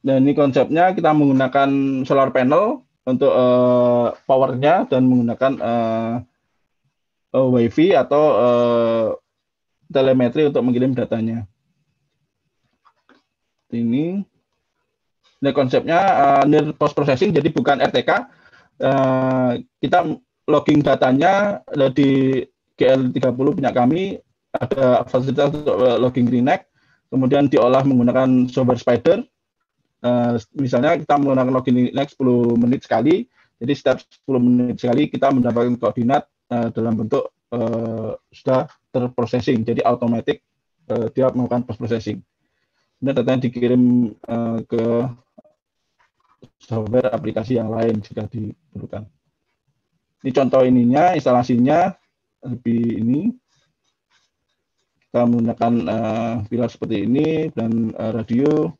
Dan ini konsepnya kita menggunakan solar panel untuk powernya dan menggunakan wifi atau telemetri untuk mengirim datanya. Ini Nah, konsepnya uh, eh, near post processing jadi bukan RTK. Uh, eh, kita logging datanya eh, di GL30 punya kami ada fasilitas untuk logging Greenack, kemudian diolah menggunakan software Spider. Uh, misalnya kita menggunakan login next 10 menit sekali, jadi setiap 10 menit sekali kita mendapatkan koordinat uh, dalam bentuk uh, sudah terprocessing, jadi otomatis uh, dia melakukan post processing. Ini datanya dikirim uh, ke software aplikasi yang lain jika diperlukan. Ini contoh ininya, instalasinya lebih ini. Kita menggunakan uh, eh, pilar seperti ini dan uh, radio.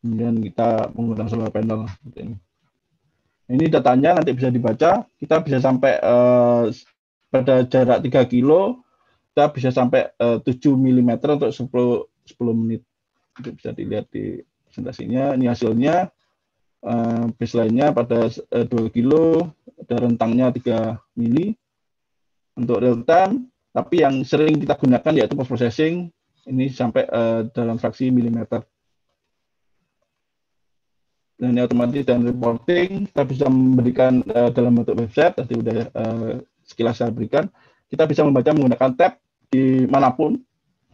Kemudian kita menggunakan solar panel seperti ini. Ini datanya nanti bisa dibaca. Kita bisa sampai uh, pada jarak 3 kilo, kita bisa sampai uh, 7 mm untuk 10, 10 menit. Itu bisa dilihat di presentasinya. Ini hasilnya Eh, baseline-nya pada 2 eh, kilo ada rentangnya 3 mili untuk real time tapi yang sering kita gunakan yaitu post processing ini sampai uh, dalam fraksi milimeter dan otomatis dan reporting kita bisa memberikan uh, dalam bentuk website tadi sudah uh, sekilas saya berikan kita bisa membaca menggunakan tab di manapun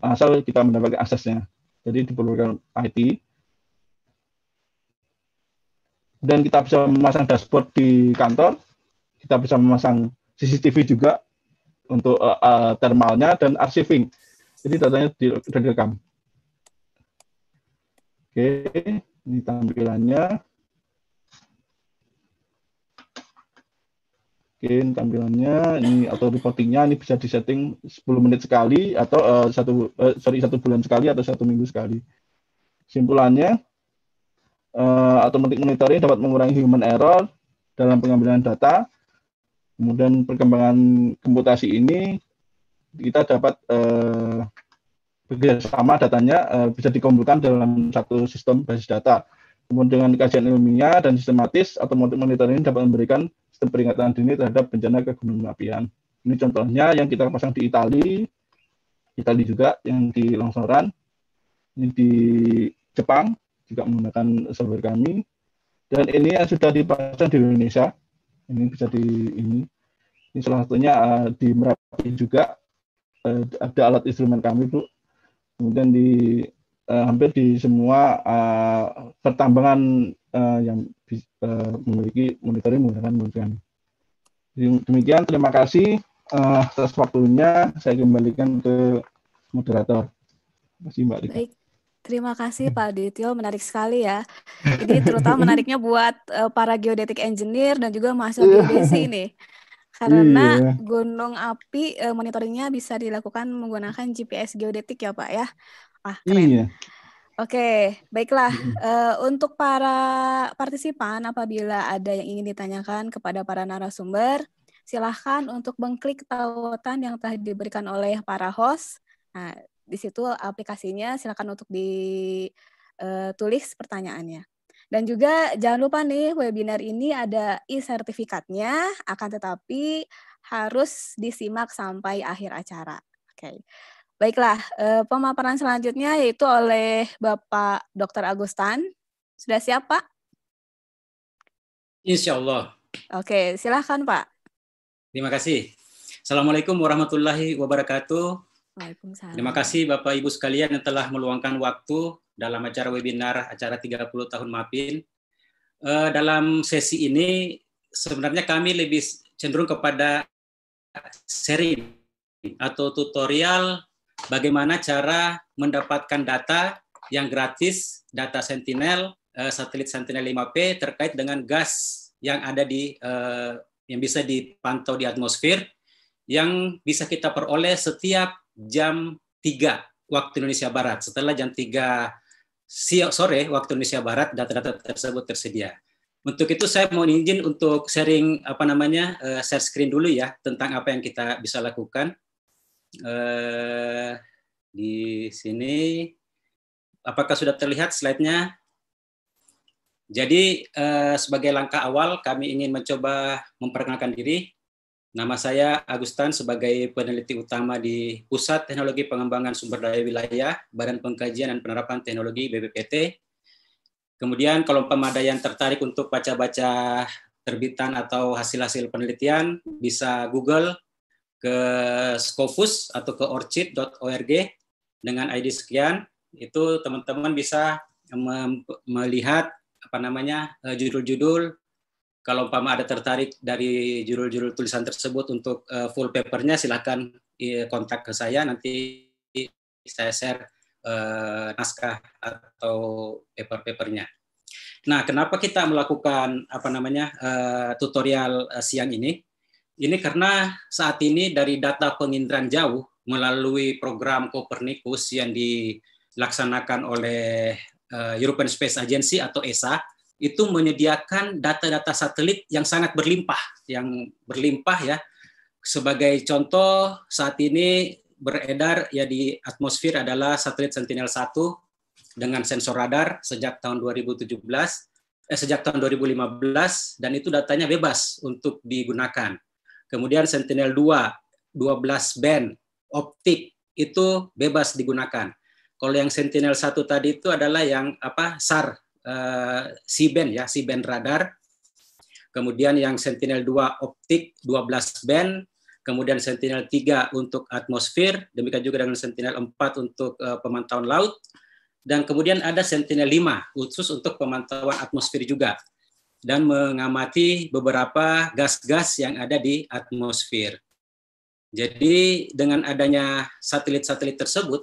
asal kita mendapatkan aksesnya jadi diperlukan IT dan kita bisa memasang dashboard di kantor, kita bisa memasang CCTV juga untuk uh, eh, uh, eh, thermalnya dan archiving. Jadi datanya sudah direkam. Oke, ini tampilannya. Oke, ini tampilannya, ini auto reportingnya, ini bisa disetting 10 menit sekali atau uh, satu uh, sorry satu bulan sekali atau satu minggu sekali. Simpulannya, uh, automatic monitoring dapat mengurangi human error dalam pengambilan data. Kemudian perkembangan komputasi ini kita dapat uh, eh, sama datanya uh, bisa dikumpulkan dalam satu sistem basis data. Kemudian dengan kajian ilmiah dan sistematis, automatic monitoring ini dapat memberikan sistem peringatan dini terhadap bencana kegunaan apian. Ini contohnya yang kita pasang di Itali, Itali juga yang di longsoran, ini di Jepang, juga menggunakan server kami dan ini yang sudah dipasang di Indonesia ini bisa di ini ini salah satunya uh, di Merapi juga uh, ada alat instrumen kami bu kemudian di uh, hampir di semua uh, pertambangan uh, yang uh, memiliki monitoring menggunakan kami demikian terima kasih uh, atas waktunya saya kembalikan ke moderator. Terima kasih Mbak Rika. Baik. Terima kasih hmm. Pak Dityo, menarik sekali ya. Ini terutama menariknya buat uh, para geodetik engineer dan juga mahasiswa iya. geodesi ini. Karena iya. gunung api uh, monitoringnya bisa dilakukan menggunakan GPS geodetik ya Pak ya. Ah, keren. Iya. Oke, baiklah. Uh, untuk para partisipan apabila ada yang ingin ditanyakan kepada para narasumber, silahkan untuk mengklik tautan yang telah diberikan oleh para host. Nah, di situ aplikasinya silakan untuk ditulis eh, pertanyaannya. Dan juga jangan lupa nih webinar ini ada e-sertifikatnya akan tetapi harus disimak sampai akhir acara. Oke. Okay. Baiklah, eh, pemaparan selanjutnya yaitu oleh Bapak Dr. Agustan. Sudah siap, Pak? Insya Allah. Oke, silakan Pak. Terima kasih. Assalamualaikum warahmatullahi wabarakatuh. Waalaikumsalam. Terima kasih Bapak Ibu sekalian yang telah meluangkan waktu dalam acara webinar acara 30 tahun Mapin. Eh, dalam sesi ini sebenarnya kami lebih cenderung kepada seri atau tutorial bagaimana cara mendapatkan data yang gratis, data Sentinel, eh, satelit Sentinel 5P terkait dengan gas yang ada di eh, yang bisa dipantau di atmosfer yang bisa kita peroleh setiap jam 3 waktu Indonesia Barat. Setelah jam 3 siang sore waktu Indonesia Barat data-data tersebut tersedia. Untuk itu saya mau izin untuk sharing apa namanya eh, share screen dulu ya tentang apa yang kita bisa lakukan uh, di sini. Apakah sudah terlihat slide-nya? Jadi eh, sebagai langkah awal kami ingin mencoba memperkenalkan diri. Nama saya Agustan sebagai peneliti utama di Pusat Teknologi Pengembangan Sumber Daya Wilayah, Badan Pengkajian dan Penerapan Teknologi BBPT. Kemudian kalau pemada yang tertarik untuk baca-baca terbitan atau hasil-hasil penelitian, bisa Google ke Scopus atau ke orchid.org dengan ID sekian. Itu teman-teman bisa melihat apa namanya eh, judul-judul kalau umpama ada tertarik dari judul-judul tulisan tersebut untuk uh, full papernya silahkan eh, kontak ke saya nanti saya share uh, naskah atau paper-papernya. Nah, kenapa kita melakukan apa namanya uh, tutorial uh, siang ini? Ini karena saat ini dari data penginderaan jauh melalui program Copernicus yang dilaksanakan oleh uh, European Space Agency atau ESA itu menyediakan data-data satelit yang sangat berlimpah, yang berlimpah ya. Sebagai contoh, saat ini beredar ya di atmosfer adalah satelit Sentinel-1 dengan sensor radar sejak tahun 2017 eh sejak tahun 2015 dan itu datanya bebas untuk digunakan. Kemudian Sentinel-2 12 band optik itu bebas digunakan. Kalau yang Sentinel-1 tadi itu adalah yang apa SAR si eh, band ya, si band radar. Kemudian yang Sentinel-2 optik 12 band, kemudian Sentinel-3 untuk atmosfer, demikian juga dengan Sentinel-4 untuk uh, pemantauan laut, dan kemudian ada Sentinel-5 khusus untuk pemantauan atmosfer juga dan mengamati beberapa gas-gas yang ada di atmosfer. Jadi dengan adanya satelit-satelit tersebut,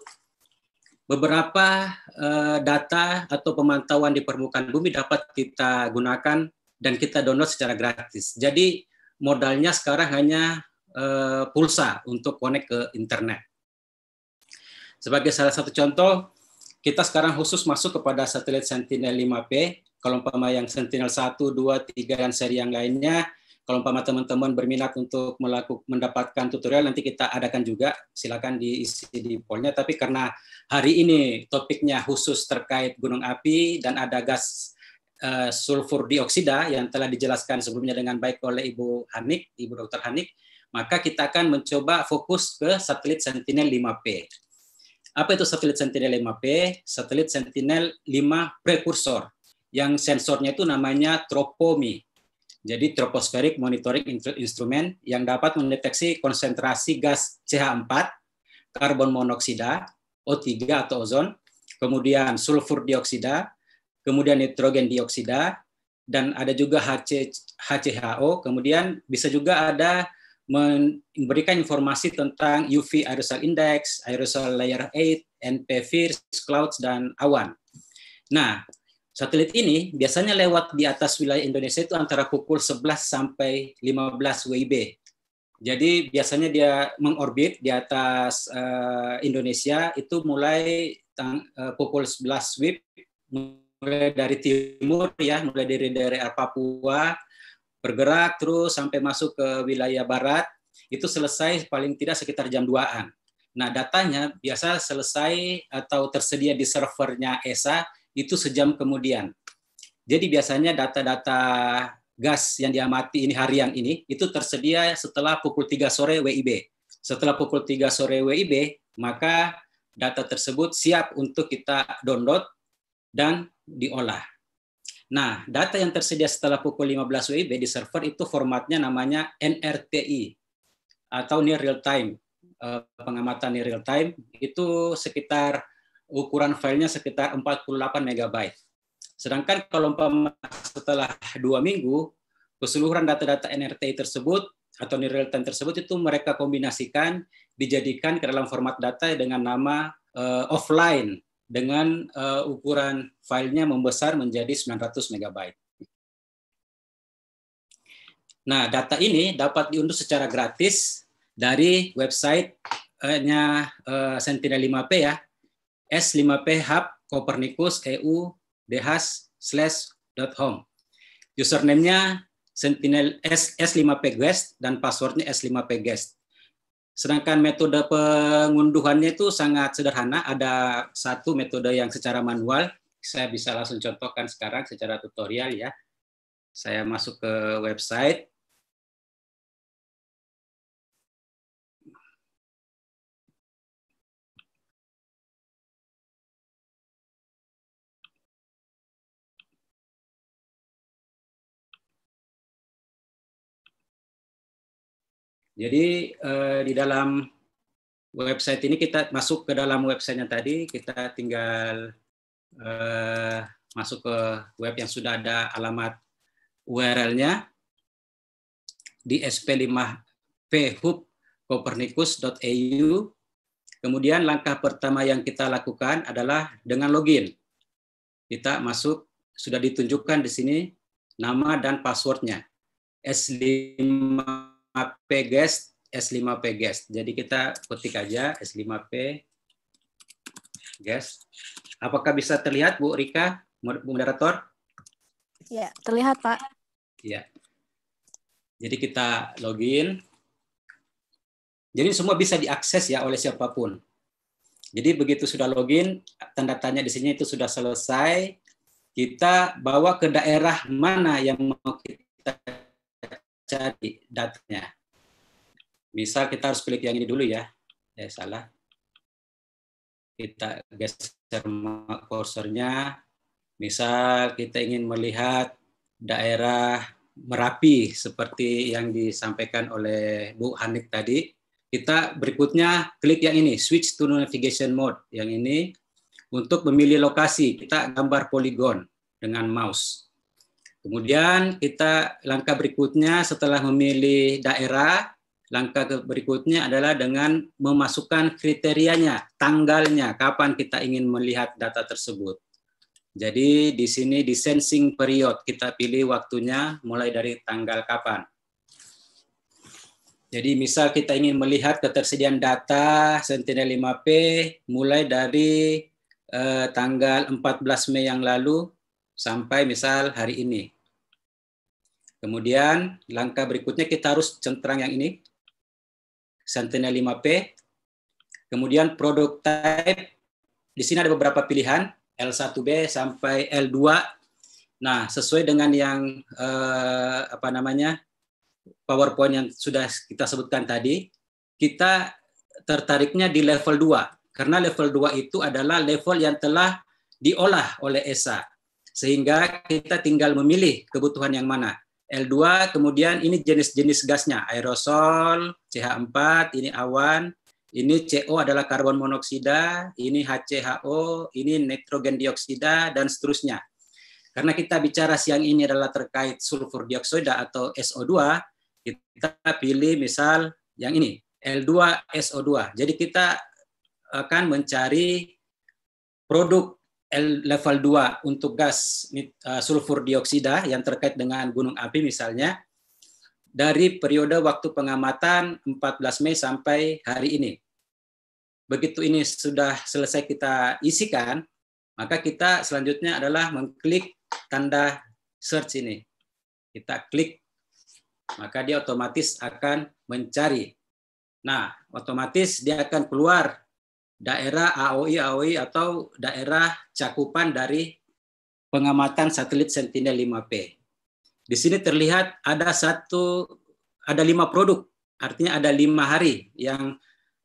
beberapa uh, data atau pemantauan di permukaan bumi dapat kita gunakan dan kita download secara gratis. Jadi modalnya sekarang hanya uh, pulsa untuk connect ke internet. Sebagai salah satu contoh, kita sekarang khusus masuk kepada satelit Sentinel-5P, kalau umpama yang Sentinel-1, 2, 3, dan seri yang lainnya, kalau umpama teman-teman berminat untuk melakukan mendapatkan tutorial nanti kita adakan juga silakan diisi di polnya tapi karena hari ini topiknya khusus terkait gunung api dan ada gas uh, sulfur dioksida yang telah dijelaskan sebelumnya dengan baik oleh Ibu Hanik, Ibu Dr. Hanik, maka kita akan mencoba fokus ke satelit Sentinel 5P. Apa itu satelit Sentinel 5P? Satelit Sentinel 5 prekursor yang sensornya itu namanya tropomi. Jadi tropospheric monitoring instrumen yang dapat mendeteksi konsentrasi gas CH4, karbon monoksida, O3 atau ozon, kemudian sulfur dioksida, kemudian nitrogen dioksida, dan ada juga HC, HCHO, kemudian bisa juga ada memberikan informasi tentang UV aerosol index, aerosol layer 8, NP clouds, dan awan. Nah, Satelit ini biasanya lewat di atas wilayah Indonesia itu antara pukul 11 sampai 15 WIB. Jadi biasanya dia mengorbit di atas uh, Indonesia itu mulai tang, uh, pukul 11 WIB mulai dari timur ya, mulai dari daerah Papua bergerak terus sampai masuk ke wilayah barat itu selesai paling tidak sekitar jam 2-an. Nah, datanya biasa selesai atau tersedia di servernya ESA itu sejam kemudian. Jadi biasanya data-data gas yang diamati ini harian ini itu tersedia setelah pukul 3 sore WIB. Setelah pukul 3 sore WIB, maka data tersebut siap untuk kita download dan diolah. Nah, data yang tersedia setelah pukul 15 WIB di server itu formatnya namanya NRTI atau near real time. Eh, pengamatan near real time itu sekitar ukuran filenya sekitar 48 MB. Sedangkan kalau setelah dua minggu, keseluruhan data-data NRT tersebut atau near real time tersebut itu mereka kombinasikan dijadikan ke dalam format data dengan nama uh, offline dengan uh, ukuran filenya membesar menjadi 900 MB. Nah, data ini dapat diunduh secara gratis dari website-nya eh, Sentinel 5P ya, S5P Hub Copernicus EU Dehas slash dot home. Username-nya Sentinel S, S5P guest dan passwordnya S5P guest. Sedangkan metode pengunduhannya itu sangat sederhana. Ada satu metode yang secara manual. Saya bisa langsung contohkan sekarang secara tutorial ya. Saya masuk ke website. Jadi eh, di dalam website ini kita masuk ke dalam websitenya tadi, kita tinggal eh, masuk ke web yang sudah ada alamat URL-nya di sp5phub.copernicus.eu. Kemudian langkah pertama yang kita lakukan adalah dengan login. Kita masuk, sudah ditunjukkan di sini nama dan passwordnya. S5 5p guest, S5P guest. Jadi kita ketik aja S5P guest. Apakah bisa terlihat Bu Rika, Bu moderator? Ya, terlihat Pak. Ya. Jadi kita login. Jadi semua bisa diakses ya oleh siapapun. Jadi begitu sudah login, tanda tanya di sini itu sudah selesai. Kita bawa ke daerah mana yang mau kita cari datanya. Misal kita harus klik yang ini dulu ya. Ya salah. Kita geser kursornya. Misal kita ingin melihat daerah Merapi seperti yang disampaikan oleh Bu Hanik tadi. Kita berikutnya klik yang ini, switch to navigation mode. Yang ini untuk memilih lokasi, kita gambar poligon dengan mouse. Kemudian kita langkah berikutnya setelah memilih daerah, langkah berikutnya adalah dengan memasukkan kriterianya, tanggalnya, kapan kita ingin melihat data tersebut. Jadi di sini di sensing period kita pilih waktunya mulai dari tanggal kapan. Jadi misal kita ingin melihat ketersediaan data Sentinel 5P mulai dari eh, tanggal 14 Mei yang lalu sampai misal hari ini. Kemudian langkah berikutnya kita harus centrang yang ini, Sentinel 5P. Kemudian produk type, di sini ada beberapa pilihan, L1B sampai L2. Nah, sesuai dengan yang eh, apa namanya PowerPoint yang sudah kita sebutkan tadi, kita tertariknya di level 2 karena level 2 itu adalah level yang telah diolah oleh ESA sehingga kita tinggal memilih kebutuhan yang mana. L2 kemudian ini jenis-jenis gasnya, aerosol, CH4, ini awan, ini CO adalah karbon monoksida, ini HCHO, ini nitrogen dioksida dan seterusnya. Karena kita bicara siang ini adalah terkait sulfur dioksida atau SO2, kita pilih misal yang ini, L2SO2. Jadi kita akan mencari produk L level 2 untuk gas eh, sulfur dioksida yang terkait dengan gunung api misalnya dari periode waktu pengamatan 14 Mei sampai hari ini. Begitu ini sudah selesai kita isikan, maka kita selanjutnya adalah mengklik tanda search ini. Kita klik, maka dia otomatis akan mencari. Nah, otomatis dia akan keluar daerah AOI AOI atau daerah cakupan dari pengamatan satelit Sentinel 5P. Di sini terlihat ada satu ada lima produk, artinya ada lima hari yang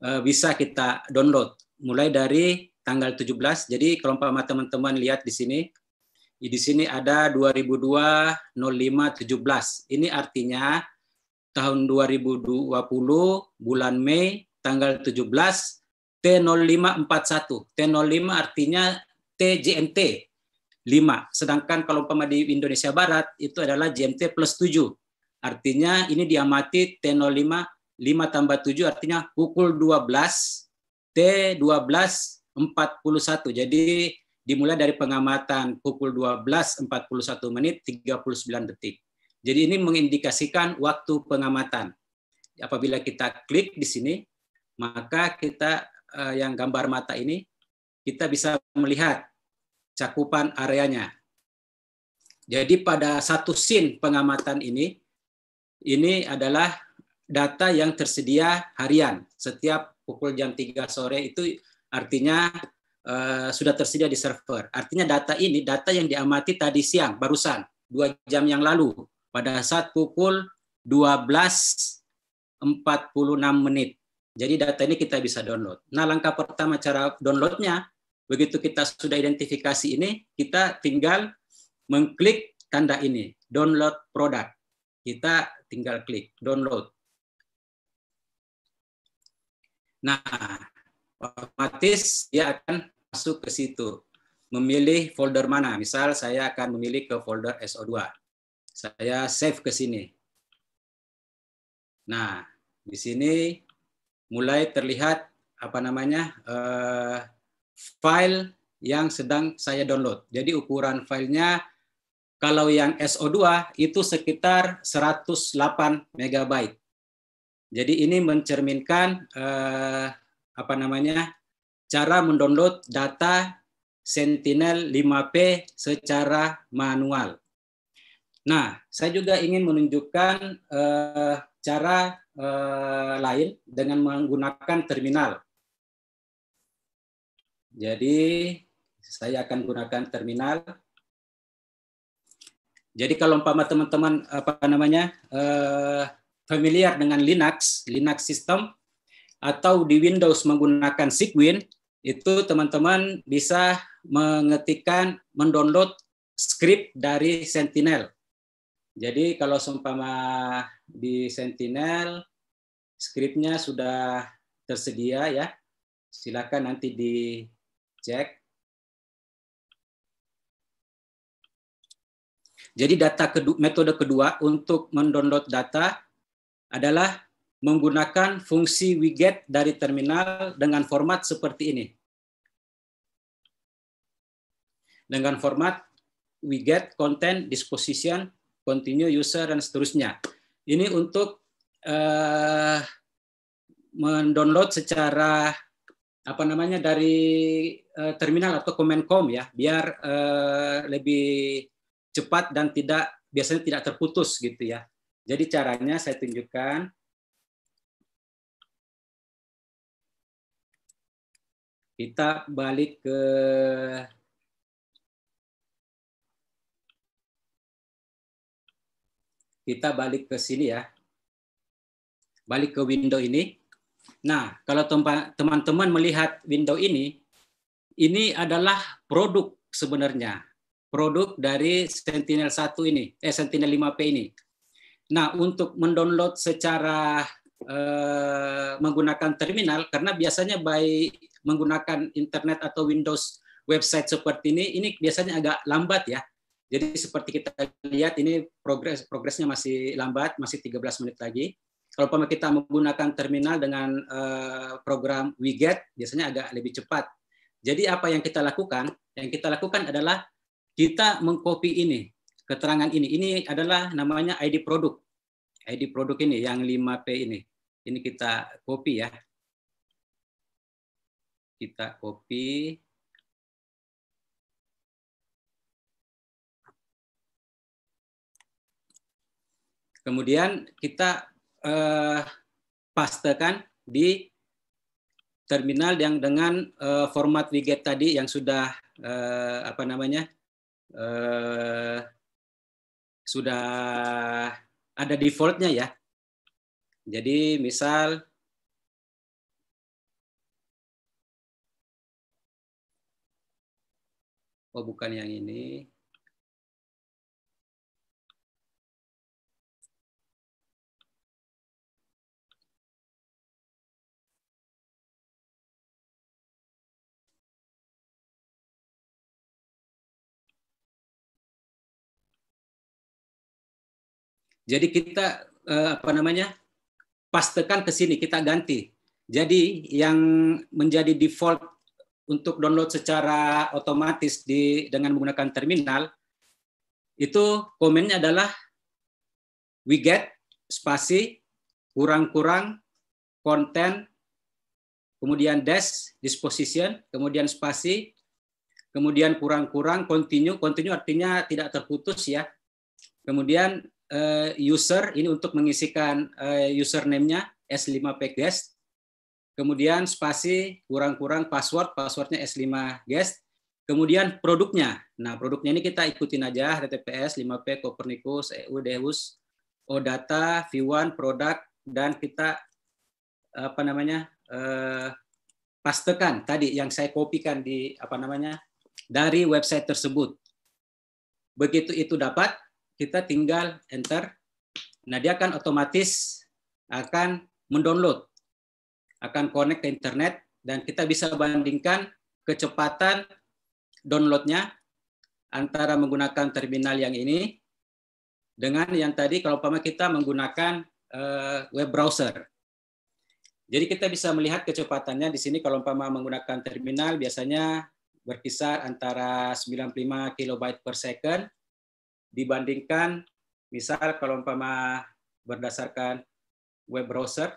eh, bisa kita download mulai dari tanggal 17. Jadi kalau umpama teman-teman lihat di sini di sini ada 2002 05 17. Ini artinya tahun 2020 bulan Mei tanggal 17 T0541. T05 artinya TGMT 5. Sedangkan kalau umpama di Indonesia Barat itu adalah JMT plus 7. Artinya ini diamati T05 5 tambah 7 artinya pukul 12 T12 41. Jadi dimulai dari pengamatan pukul 12.41 menit 39 detik. Jadi ini mengindikasikan waktu pengamatan. Apabila kita klik di sini, maka kita uh, yang gambar mata ini, kita bisa melihat cakupan areanya. Jadi pada satu scene pengamatan ini, ini adalah data yang tersedia harian. Setiap pukul jam 3 sore itu artinya uh, sudah tersedia di server. Artinya data ini, data yang diamati tadi siang, barusan, dua jam yang lalu, pada saat pukul 12.46 menit. Jadi data ini kita bisa download. Nah, langkah pertama cara downloadnya, begitu kita sudah identifikasi ini, kita tinggal mengklik tanda ini, download produk. Kita tinggal klik download. Nah, otomatis dia akan masuk ke situ. Memilih folder mana. Misal saya akan memilih ke folder SO2. Saya save ke sini. Nah, di sini mulai terlihat apa namanya uh, file yang sedang saya download. Jadi ukuran filenya kalau yang SO2 itu sekitar 108 MB. Jadi ini mencerminkan eh, apa namanya cara mendownload data Sentinel 5P secara manual. Nah, saya juga ingin menunjukkan eh, cara eh, lain dengan menggunakan terminal. Jadi saya akan gunakan terminal. Jadi kalau umpama teman-teman apa namanya eh, familiar dengan Linux, Linux system atau di Windows menggunakan Sigwin, itu teman-teman bisa mengetikkan mendownload script dari Sentinel. Jadi kalau seumpama di Sentinel skripnya sudah tersedia ya. Silakan nanti dicek. Jadi data kedua, metode kedua untuk mendownload data adalah menggunakan fungsi widget dari terminal dengan format seperti ini. Dengan format widget, content, disposition, continue user, dan seterusnya ini untuk uh, mendownload secara apa namanya dari uh, terminal atau Kemenkom ya, biar uh, lebih cepat dan tidak biasanya tidak terputus gitu ya. Jadi caranya saya tunjukkan. Kita balik ke Kita balik ke sini ya. Balik ke window ini. Nah, kalau teman-teman melihat window ini, ini adalah produk sebenarnya. Produk dari Sentinel-1 ini, eh Sentinel-5P ini. Nah, untuk mendownload secara eh, menggunakan terminal, karena biasanya baik menggunakan internet atau Windows website seperti ini, ini biasanya agak lambat ya. Jadi seperti kita lihat ini progres progresnya masih lambat, masih 13 menit lagi. Kalau kita menggunakan terminal dengan eh, program WeGet, biasanya agak lebih cepat. Jadi apa yang kita lakukan? Yang kita lakukan adalah kita mengcopy ini, keterangan ini. Ini adalah namanya ID produk. ID produk ini yang 5P ini. Ini kita copy ya. Kita copy Kemudian kita uh, pastekan di terminal yang dengan uh, format widget tadi yang sudah uh, apa namanya uh, sudah ada defaultnya ya. Jadi misal oh bukan yang ini Jadi kita eh, apa namanya? pastekan ke sini kita ganti. Jadi yang menjadi default untuk download secara otomatis di dengan menggunakan terminal itu komennya adalah we get spasi kurang-kurang konten kemudian dash disposition kemudian spasi kemudian kurang-kurang continue continue artinya tidak terputus ya kemudian Eh, user ini untuk mengisikan eh, username-nya s5pguest kemudian spasi kurang-kurang password passwordnya s5guest kemudian produknya nah produknya ini kita ikutin aja https 5p copernicus eu deus odata v1 produk dan kita apa namanya eh, pastekan tadi yang saya kopikan di apa namanya dari website tersebut begitu itu dapat kita tinggal enter. Nah, dia akan otomatis akan mendownload, akan connect ke internet, dan kita bisa bandingkan kecepatan downloadnya antara menggunakan terminal yang ini dengan yang tadi kalau umpama kita menggunakan eh, web browser. Jadi kita bisa melihat kecepatannya di sini kalau umpama menggunakan terminal biasanya berkisar antara 95 kilobyte per second dibandingkan misal kalau umpama berdasarkan web browser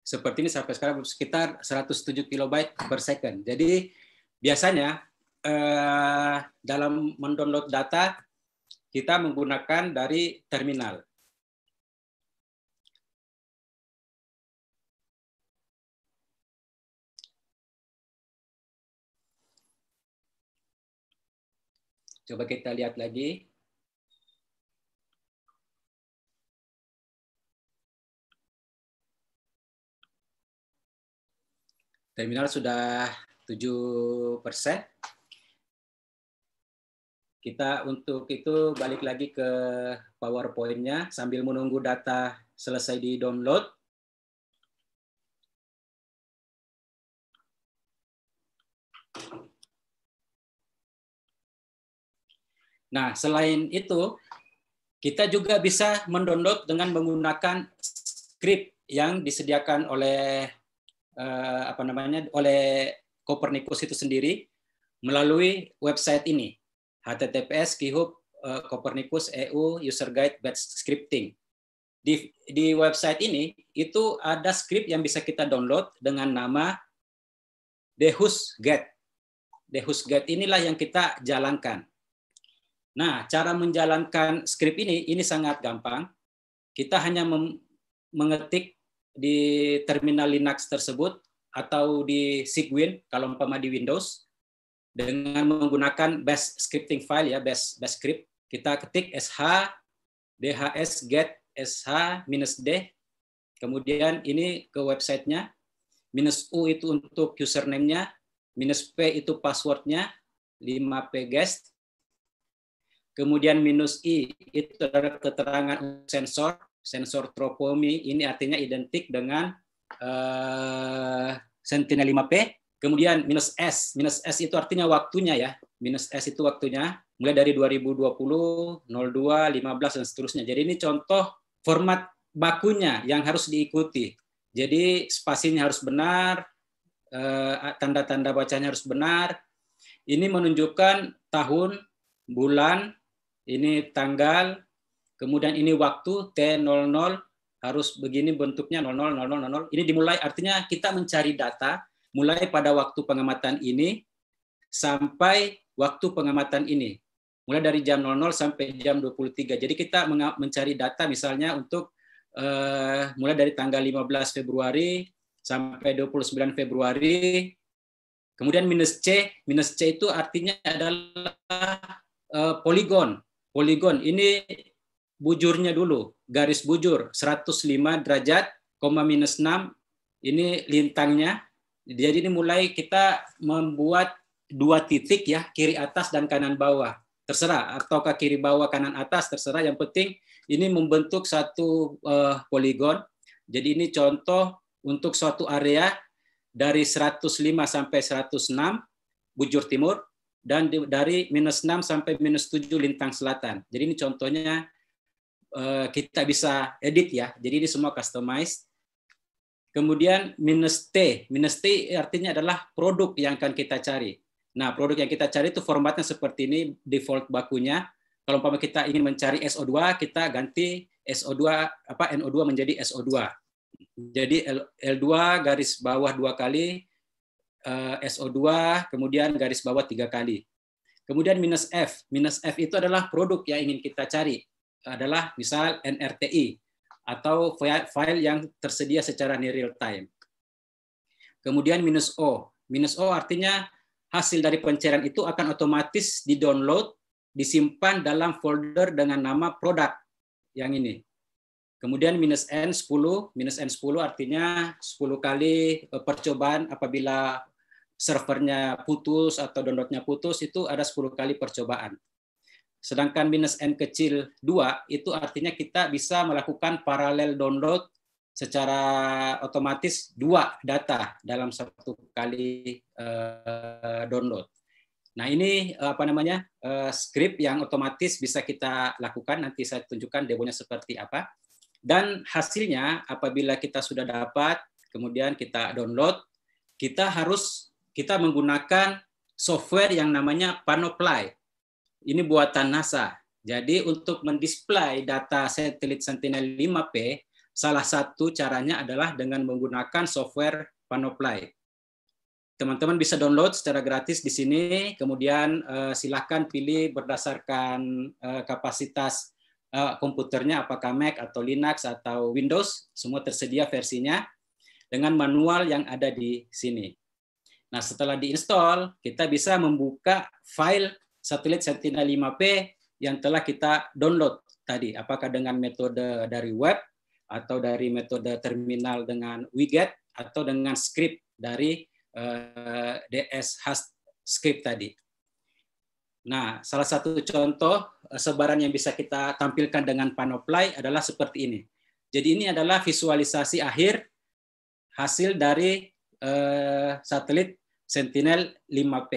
seperti ini sampai sekarang sekitar 107 kilobyte per second. Jadi biasanya eh, dalam mendownload data kita menggunakan dari terminal. Coba kita lihat lagi. Terminal sudah 7 persen. Kita untuk itu balik lagi ke PowerPoint-nya sambil menunggu data selesai di download. Nah, selain itu, kita juga bisa mendownload dengan menggunakan script yang disediakan oleh eh, apa namanya oleh Copernicus itu sendiri melalui website ini https kihub eh, Copernicus EU User Guide Batch Scripting. Di, di website ini itu ada script yang bisa kita download dengan nama Dehus Get. inilah yang kita jalankan. Nah, cara menjalankan script ini ini sangat gampang. Kita hanya mengetik di terminal Linux tersebut atau di Sigwin kalau umpama di Windows dengan menggunakan bash scripting file ya bash bash script kita ketik sh dhs get sh minus d kemudian ini ke websitenya minus u itu untuk username-nya minus p itu passwordnya 5p guest Kemudian minus I itu adalah keterangan sensor, sensor tropomi ini artinya identik dengan uh, Sentinel 5P. Kemudian minus S, minus S itu artinya waktunya ya, minus S itu waktunya mulai dari 2020, 02, 15 dan seterusnya. Jadi ini contoh format bakunya yang harus diikuti. Jadi spasinya harus benar, eh, tanda-tanda bacanya harus benar. Ini menunjukkan tahun, bulan, ini tanggal, kemudian ini waktu T00 harus begini bentuknya 00. Ini dimulai artinya kita mencari data mulai pada waktu pengamatan ini sampai waktu pengamatan ini. Mulai dari jam 00 sampai jam 23. Jadi kita mencari data misalnya untuk uh, mulai dari tanggal 15 Februari sampai 29 Februari. Kemudian minus C, minus C itu artinya adalah uh, poligon poligon ini bujurnya dulu, garis bujur 105 derajat, koma minus 6, ini lintangnya. Jadi ini mulai kita membuat dua titik ya, kiri atas dan kanan bawah. Terserah, ataukah kiri bawah, kanan atas, terserah. Yang penting ini membentuk satu uh, eh, poligon. Jadi ini contoh untuk suatu area dari 105 sampai 106, bujur timur, dan di, dari minus 6 sampai minus 7 lintang selatan. Jadi ini contohnya uh, kita bisa edit ya. Jadi ini semua customized. Kemudian minus T. Minus T artinya adalah produk yang akan kita cari. Nah, produk yang kita cari itu formatnya seperti ini, default bakunya. Kalau umpama kita ingin mencari SO2, kita ganti SO2 apa NO2 menjadi SO2. Jadi L, L2 garis bawah dua kali Eh, SO2, kemudian garis bawah tiga kali. Kemudian minus F. Minus F itu adalah produk yang ingin kita cari. Adalah misal NRTI atau file yang tersedia secara near real time. Kemudian minus O. Minus O artinya hasil dari pencarian itu akan otomatis di-download, disimpan dalam folder dengan nama produk yang ini. Kemudian minus N 10, minus N 10 artinya 10 kali eh, percobaan apabila servernya putus atau downloadnya putus itu ada 10 kali percobaan. Sedangkan minus n kecil 2 itu artinya kita bisa melakukan paralel download secara otomatis dua data dalam satu kali eh, download. Nah ini eh, apa namanya uh, script yang otomatis bisa kita lakukan. Nanti saya tunjukkan demonya seperti apa. Dan hasilnya apabila kita sudah dapat, kemudian kita download, kita harus kita menggunakan software yang namanya Panoply. Ini buatan NASA. Jadi untuk mendisplay data satelit Sentinel-5P, salah satu caranya adalah dengan menggunakan software Panoply. Teman-teman bisa download secara gratis di sini, kemudian eh, silahkan pilih berdasarkan eh, kapasitas eh, komputernya, apakah Mac atau Linux atau Windows, semua tersedia versinya dengan manual yang ada di sini. Nah, setelah diinstall, kita bisa membuka file satelit Sentinel-5P yang telah kita download tadi. Apakah dengan metode dari web atau dari metode terminal dengan widget atau dengan script dari uh, eh, DS Has script tadi. Nah, salah satu contoh eh, sebaran yang bisa kita tampilkan dengan Panoply adalah seperti ini. Jadi ini adalah visualisasi akhir hasil dari Eh, satelit Sentinel 5P.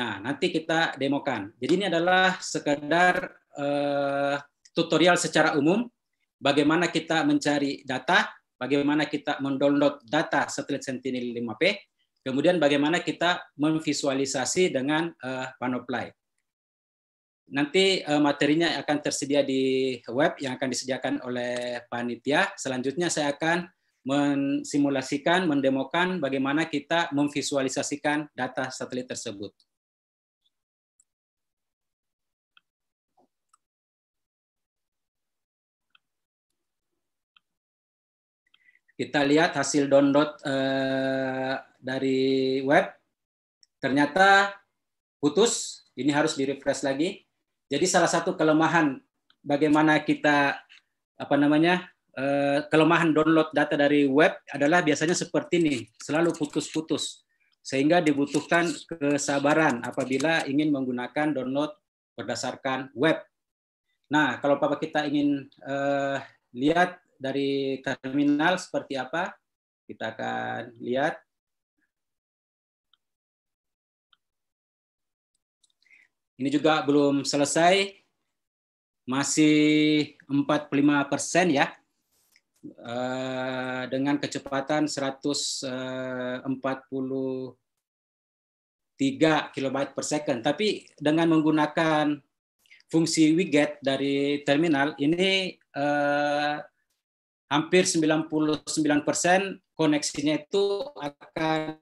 Nah, nanti kita demokan. Jadi ini adalah sekedar eh, tutorial secara umum bagaimana kita mencari data, bagaimana kita mendownload data satelit Sentinel 5P, kemudian bagaimana kita memvisualisasi dengan eh, Panoply. Nanti eh, materinya akan tersedia di web yang akan disediakan oleh panitia. Selanjutnya saya akan mensimulasikan, mendemokan bagaimana kita memvisualisasikan data satelit tersebut. Kita lihat hasil download eh, dari web. Ternyata putus, ini harus direfresh lagi. Jadi salah satu kelemahan bagaimana kita apa namanya Eh, kelemahan download data dari web adalah biasanya seperti ini, selalu putus-putus. Sehingga dibutuhkan kesabaran apabila ingin menggunakan download berdasarkan web. Nah, kalau Papa kita ingin uh, lihat dari terminal seperti apa, kita akan lihat. Ini juga belum selesai, masih 45 persen ya Eh, dengan kecepatan 143 eh, km per second. Tapi dengan menggunakan fungsi widget dari terminal ini eh, hampir 99% koneksinya itu akan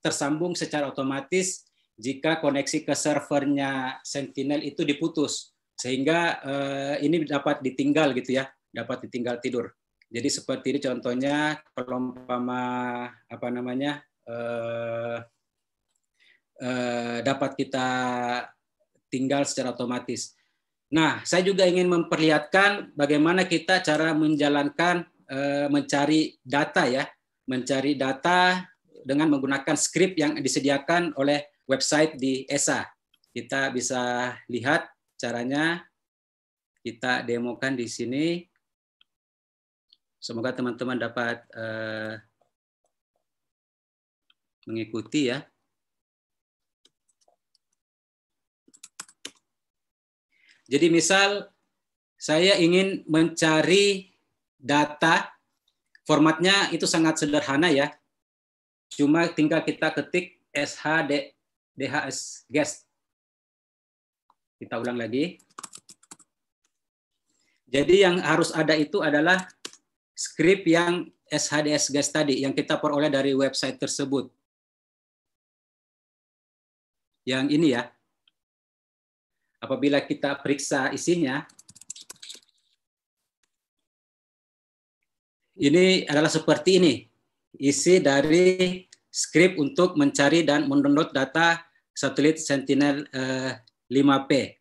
tersambung secara otomatis jika koneksi ke servernya Sentinel itu diputus sehingga uh, ini dapat ditinggal gitu ya dapat ditinggal tidur. Jadi seperti ini contohnya kalau umpama apa namanya eh, eh, dapat kita tinggal secara otomatis. Nah, saya juga ingin memperlihatkan bagaimana kita cara menjalankan eh, mencari data ya, mencari data dengan menggunakan skrip yang disediakan oleh website di ESA. Kita bisa lihat caranya. Kita demokan di sini. Semoga teman-teman dapat uh, mengikuti ya. Jadi misal saya ingin mencari data, formatnya itu sangat sederhana ya. Cuma tinggal kita ketik SHD, DHS guest. Kita ulang lagi. Jadi yang harus ada itu adalah skrip yang SHDS guys tadi yang kita peroleh dari website tersebut. Yang ini ya. Apabila kita periksa isinya, ini adalah seperti ini. Isi dari skrip untuk mencari dan mendownload data satelit Sentinel-5P. Eh,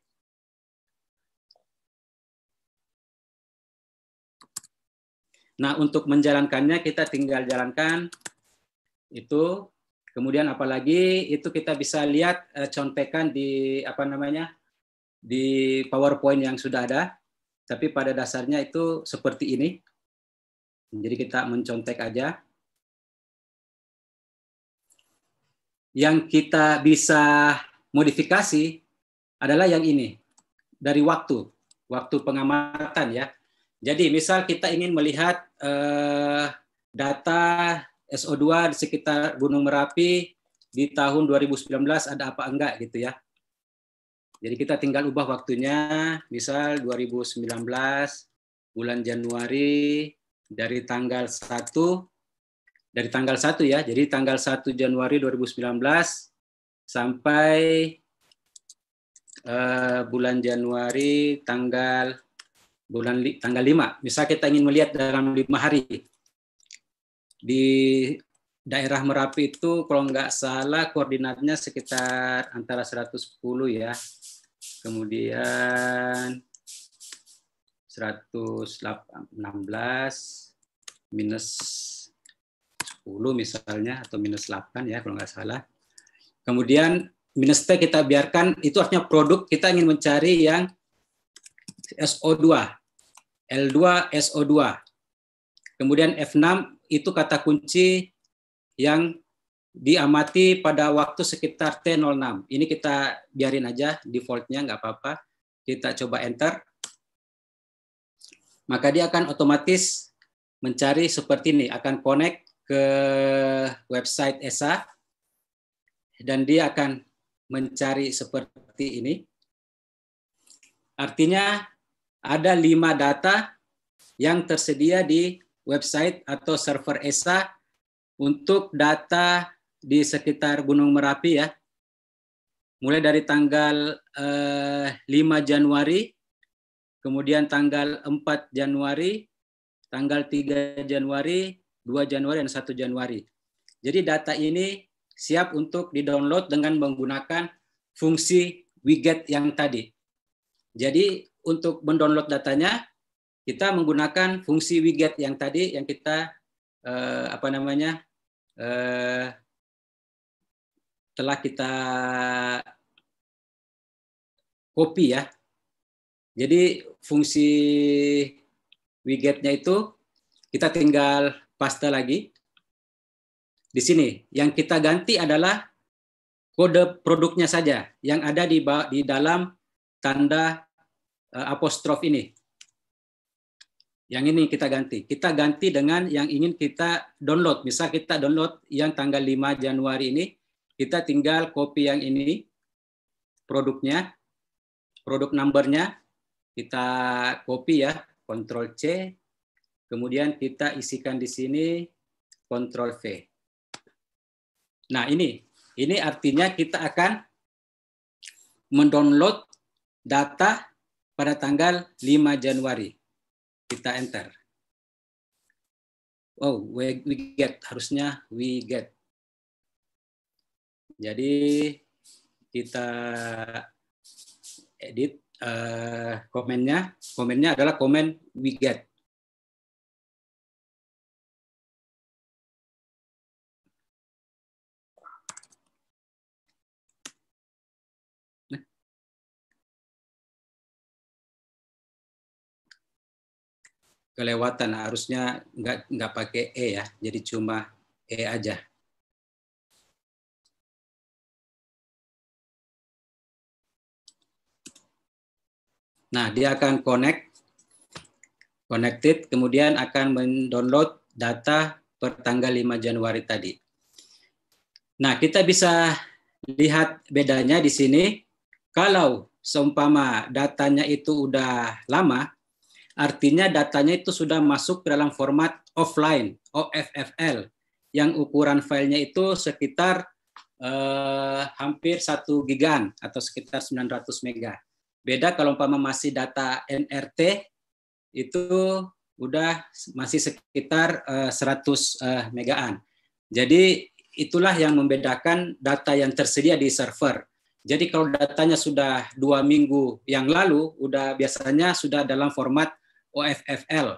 Nah, untuk menjalankannya kita tinggal jalankan itu. Kemudian apalagi itu kita bisa lihat eh, contekan di apa namanya? di PowerPoint yang sudah ada. Tapi pada dasarnya itu seperti ini. Jadi kita mencontek aja. Yang kita bisa modifikasi adalah yang ini dari waktu, waktu pengamatan ya jadi misal kita ingin melihat uh, data SO2 di sekitar Gunung Merapi di tahun 2019 ada apa enggak gitu ya. Jadi kita tinggal ubah waktunya, misal 2019 bulan Januari dari tanggal 1 dari tanggal 1 ya. Jadi tanggal 1 Januari 2019 sampai uh, bulan Januari tanggal bulan li, tanggal 5. Misal kita ingin melihat dalam lima hari. Di daerah Merapi itu kalau nggak salah koordinatnya sekitar antara 110 ya. Kemudian 116 minus 10 misalnya atau minus 8 ya kalau nggak salah. Kemudian minus T kita biarkan itu artinya produk kita ingin mencari yang SO2, L2 SO2. Kemudian F6 itu kata kunci yang diamati pada waktu sekitar T06. Ini kita biarin aja defaultnya nggak apa-apa. Kita coba enter. Maka dia akan otomatis mencari seperti ini, akan connect ke website ESA dan dia akan mencari seperti ini. Artinya ada lima data yang tersedia di website atau server ESA untuk data di sekitar Gunung Merapi ya. Mulai dari tanggal eh, 5 Januari, kemudian tanggal 4 Januari, tanggal 3 Januari, 2 Januari, dan 1 Januari. Jadi data ini siap untuk didownload dengan menggunakan fungsi widget yang tadi. Jadi untuk mendownload datanya kita menggunakan fungsi widget yang tadi yang kita eh, apa namanya eh, telah kita copy ya. Jadi fungsi widgetnya itu kita tinggal paste lagi di sini. Yang kita ganti adalah kode produknya saja yang ada di di dalam tanda Eh, apostrof ini. Yang ini kita ganti. Kita ganti dengan yang ingin kita download. Misal kita download yang tanggal 5 Januari ini, kita tinggal copy yang ini, produknya, produk numbernya, kita copy ya, Ctrl C, kemudian kita isikan di sini Ctrl V. Nah ini, ini artinya kita akan mendownload data pada tanggal 5 Januari. Kita enter. Oh, we, we get. Harusnya we get. Jadi kita edit uh, komennya. Komennya adalah komen we get. kelewatan harusnya nggak nggak pakai e ya jadi cuma e aja nah dia akan connect connected kemudian akan mendownload data per tanggal 5 Januari tadi nah kita bisa lihat bedanya di sini kalau seumpama datanya itu udah lama Artinya datanya itu sudah masuk ke dalam format offline, OFFL, yang ukuran filenya itu sekitar eh, hampir satu gigan atau sekitar 900 mega. Beda kalau umpama masih data NRT, itu udah masih sekitar eh, 100 eh, megaan. Jadi itulah yang membedakan data yang tersedia di server. Jadi kalau datanya sudah dua minggu yang lalu, udah biasanya sudah dalam format OFFL.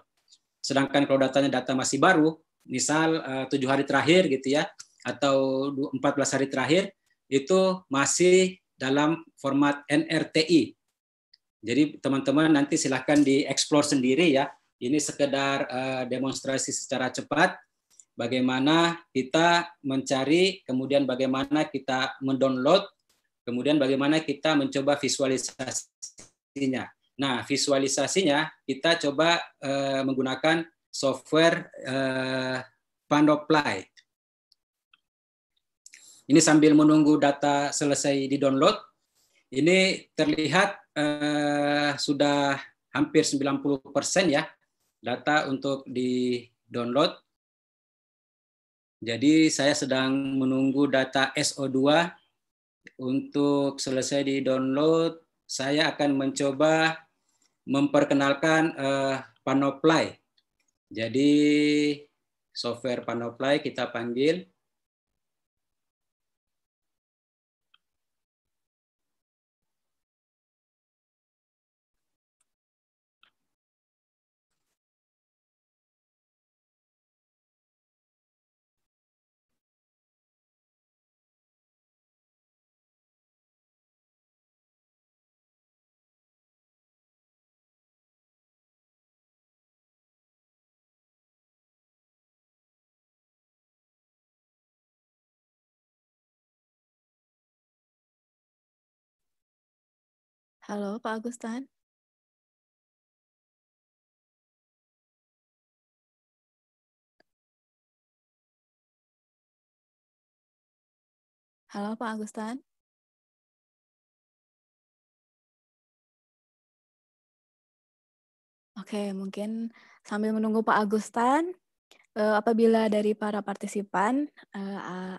Sedangkan kalau datanya data masih baru, misal eh, tujuh hari terakhir gitu ya, atau 14 hari terakhir, itu masih dalam format NRTI. Jadi teman-teman nanti silahkan dieksplor sendiri ya. Ini sekedar eh, demonstrasi secara cepat bagaimana kita mencari, kemudian bagaimana kita mendownload, kemudian bagaimana kita mencoba visualisasinya. Nah, visualisasinya kita coba uh, menggunakan software uh, Pandoply. Ini sambil menunggu data selesai di-download. Ini terlihat uh, sudah hampir 90% ya data untuk di-download. Jadi saya sedang menunggu data SO2 untuk selesai di-download. Saya akan mencoba memperkenalkan uh, eh, Panoply. Jadi software Panoply kita panggil Halo, Pak Agustan. Halo, Pak Agustan. Oke, mungkin sambil menunggu Pak Agustan, eh, apabila dari para partisipan eh,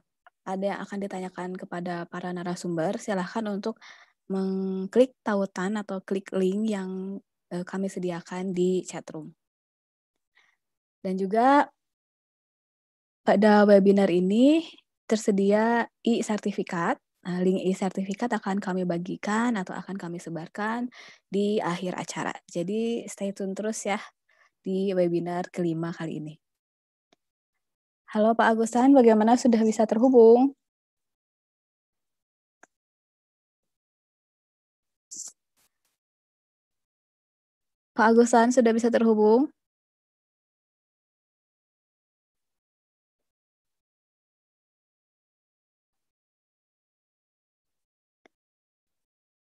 ada yang akan ditanyakan kepada para narasumber, silahkan untuk mengklik tautan atau klik link yang uh, kami sediakan di chatroom. Dan juga pada webinar ini tersedia e-sertifikat. Nah, link e-sertifikat akan kami bagikan atau akan kami sebarkan di akhir acara. Jadi stay tune terus ya di webinar kelima kali ini. Halo Pak Agustan, bagaimana sudah bisa terhubung? Pak Agusan sudah bisa terhubung?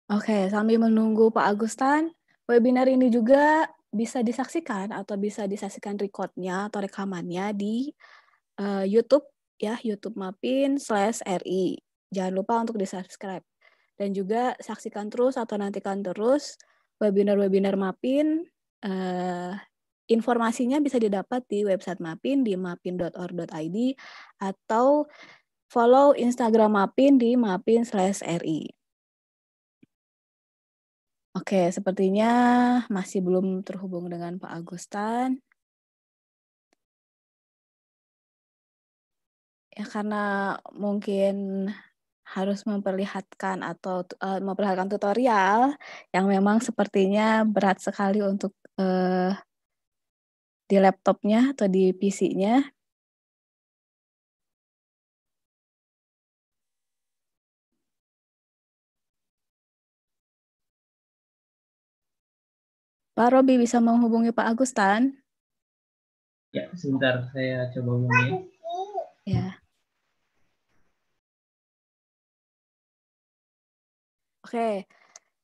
Oke, sambil menunggu Pak Agustan, webinar ini juga bisa disaksikan atau bisa disaksikan recordnya atau rekamannya di uh, YouTube ya YouTube Mapin slash RI. Jangan lupa untuk di subscribe dan juga saksikan terus atau nantikan terus webinar-webinar MAPIN uh, informasinya bisa didapat di website MAPIN di mapin.or.id atau follow Instagram MAPIN di mapin/ri. Oke, sepertinya masih belum terhubung dengan Pak Agustan. Ya karena mungkin harus memperlihatkan atau uh, memperlihatkan tutorial yang memang sepertinya berat sekali untuk uh, di laptopnya atau di PC-nya. Pak Robi bisa menghubungi Pak Agustan? Ya, sebentar saya coba hubungi. Ya. Oke.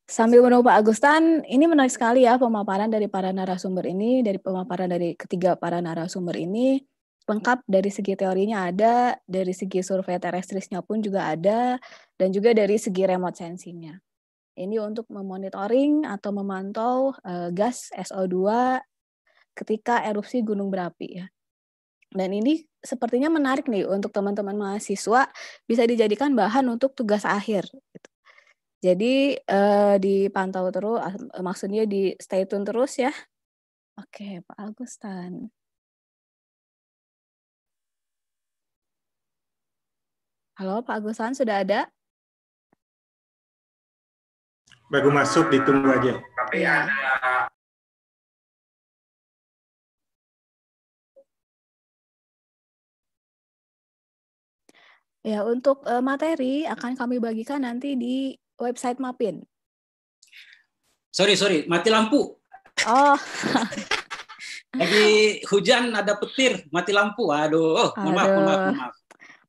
Sambil menunggu Pak Agustan, ini menarik sekali ya pemaparan dari para narasumber ini, dari pemaparan dari ketiga para narasumber ini lengkap dari segi teorinya ada, dari segi survei terestrisnya pun juga ada, dan juga dari segi remote sensingnya. Ini untuk memonitoring atau memantau eh, gas SO2 ketika erupsi gunung berapi ya. Dan ini sepertinya menarik nih untuk teman-teman mahasiswa bisa dijadikan bahan untuk tugas akhir. Gitu. Jadi uh, dipantau terus, maksudnya di stay tune terus ya. Oke, Pak Agustan. Halo, Pak Agustan sudah ada? Baru masuk, ditunggu aja. Tapi ya. Ya, untuk eh, materi akan kami bagikan nanti di website Mapin? Sorry, sorry, mati lampu. Oh. Lagi hujan ada petir, mati lampu. Aduh, oh, maaf, maaf, maaf.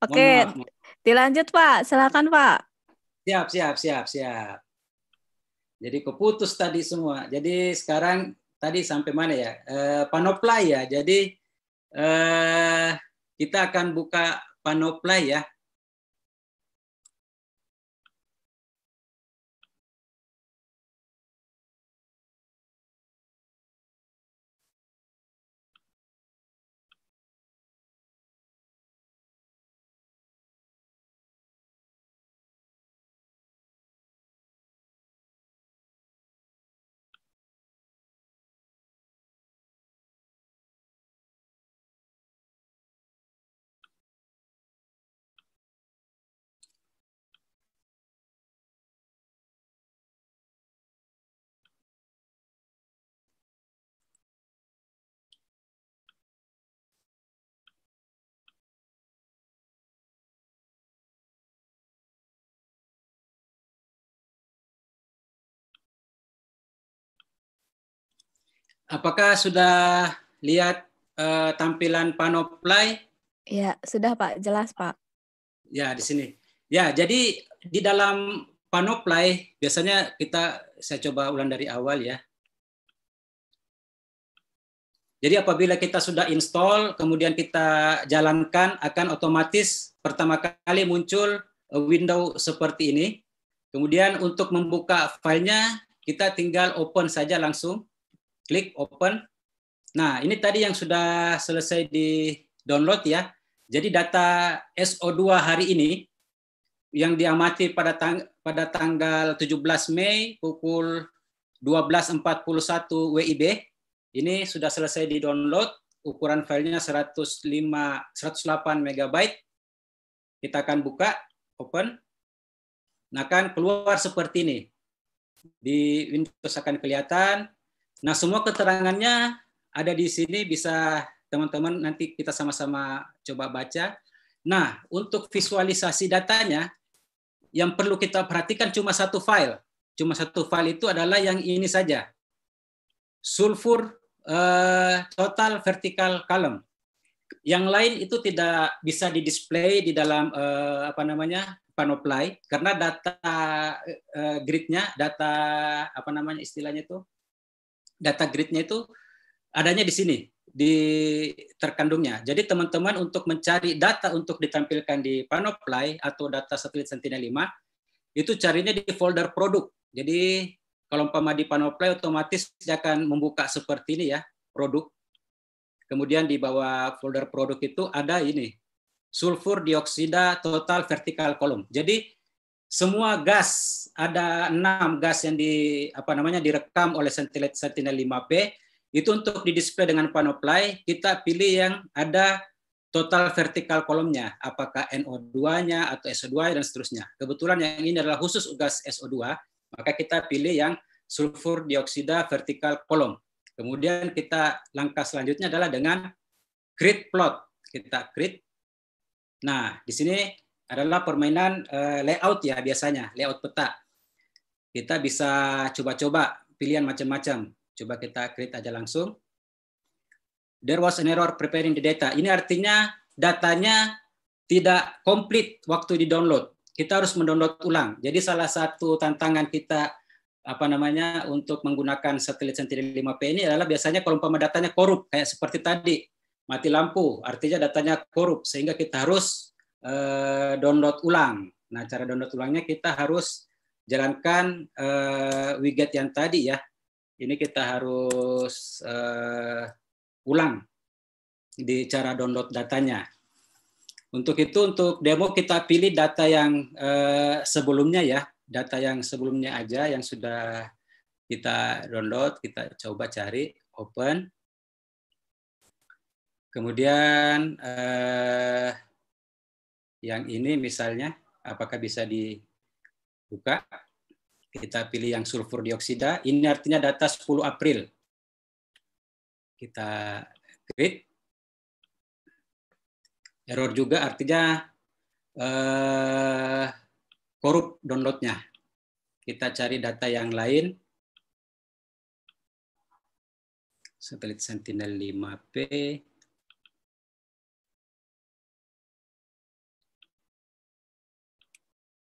Oke, okay. dilanjut Pak. Silakan Pak. Siap, siap, siap, siap. Jadi keputus tadi semua. Jadi sekarang tadi sampai mana ya? Eh, panoply ya. Jadi eh, kita akan buka panoply ya. apakah sudah lihat uh, tampilan panoply? Ya, sudah Pak, jelas Pak. Ya, di sini. Ya, jadi di dalam panoply biasanya kita saya coba ulang dari awal ya. Jadi apabila kita sudah install, kemudian kita jalankan, akan otomatis pertama kali muncul eh, window seperti ini. Kemudian untuk membuka filenya, kita tinggal open saja langsung klik open. Nah, ini tadi yang sudah selesai di download ya. Jadi data SO2 hari ini yang diamati pada tang pada tanggal 17 Mei pukul 12.41 WIB ini sudah selesai di download ukuran filenya 105 108 MB kita akan buka open nah akan keluar seperti ini di Windows akan kelihatan Nah, semua keterangannya ada di sini bisa teman-teman nanti kita sama-sama coba baca. Nah, untuk visualisasi datanya yang perlu kita perhatikan cuma satu file. Cuma satu file itu adalah yang ini saja. Sulfur eh, total vertical column. Yang lain itu tidak bisa didisplay di dalam eh, apa namanya? panoply karena data eh, eh, gridnya, data apa namanya istilahnya itu data gridnya itu adanya di sini di terkandungnya. Jadi teman-teman untuk mencari data untuk ditampilkan di Panoply atau data satelit Sentinel-5 itu carinya di folder produk. Jadi kalau umpama di Panoply otomatis dia akan membuka seperti ini ya, produk. Kemudian di bawah folder produk itu ada ini, sulfur dioksida total vertikal kolom. Jadi semua gas ada enam gas yang di apa namanya direkam oleh Sentinel Sentinel 5P itu untuk didisplay dengan panoply kita pilih yang ada total vertikal kolomnya apakah NO2-nya atau SO2 dan seterusnya. Kebetulan yang ini adalah khusus gas SO2, maka kita pilih yang sulfur dioksida vertikal kolom. Kemudian kita langkah selanjutnya adalah dengan grid plot. Kita grid. Nah, di sini adalah permainan eh, layout ya biasanya, layout peta. Kita bisa coba-coba pilihan macam-macam. Coba kita create aja langsung. There was an error preparing the data. Ini artinya datanya tidak komplit waktu di-download. Kita harus mendownload ulang. Jadi salah satu tantangan kita apa namanya untuk menggunakan satelit Sentinel 5P ini adalah biasanya kalau umpama datanya korup kayak seperti tadi mati lampu artinya datanya korup sehingga kita harus eh, download ulang. Nah, cara download ulangnya kita harus jalankan eh, widget yang tadi ya. Ini kita harus eh, ulang di cara download datanya. Untuk itu untuk demo kita pilih data yang eh, sebelumnya ya, data yang sebelumnya aja yang sudah kita download, kita coba cari open. Kemudian eh, yang ini misalnya, apakah bisa dibuka? Kita pilih yang sulfur dioksida. Ini artinya data 10 April. Kita klik. Error juga artinya eh, korup downloadnya. Kita cari data yang lain. Satelit Sentinel 5P.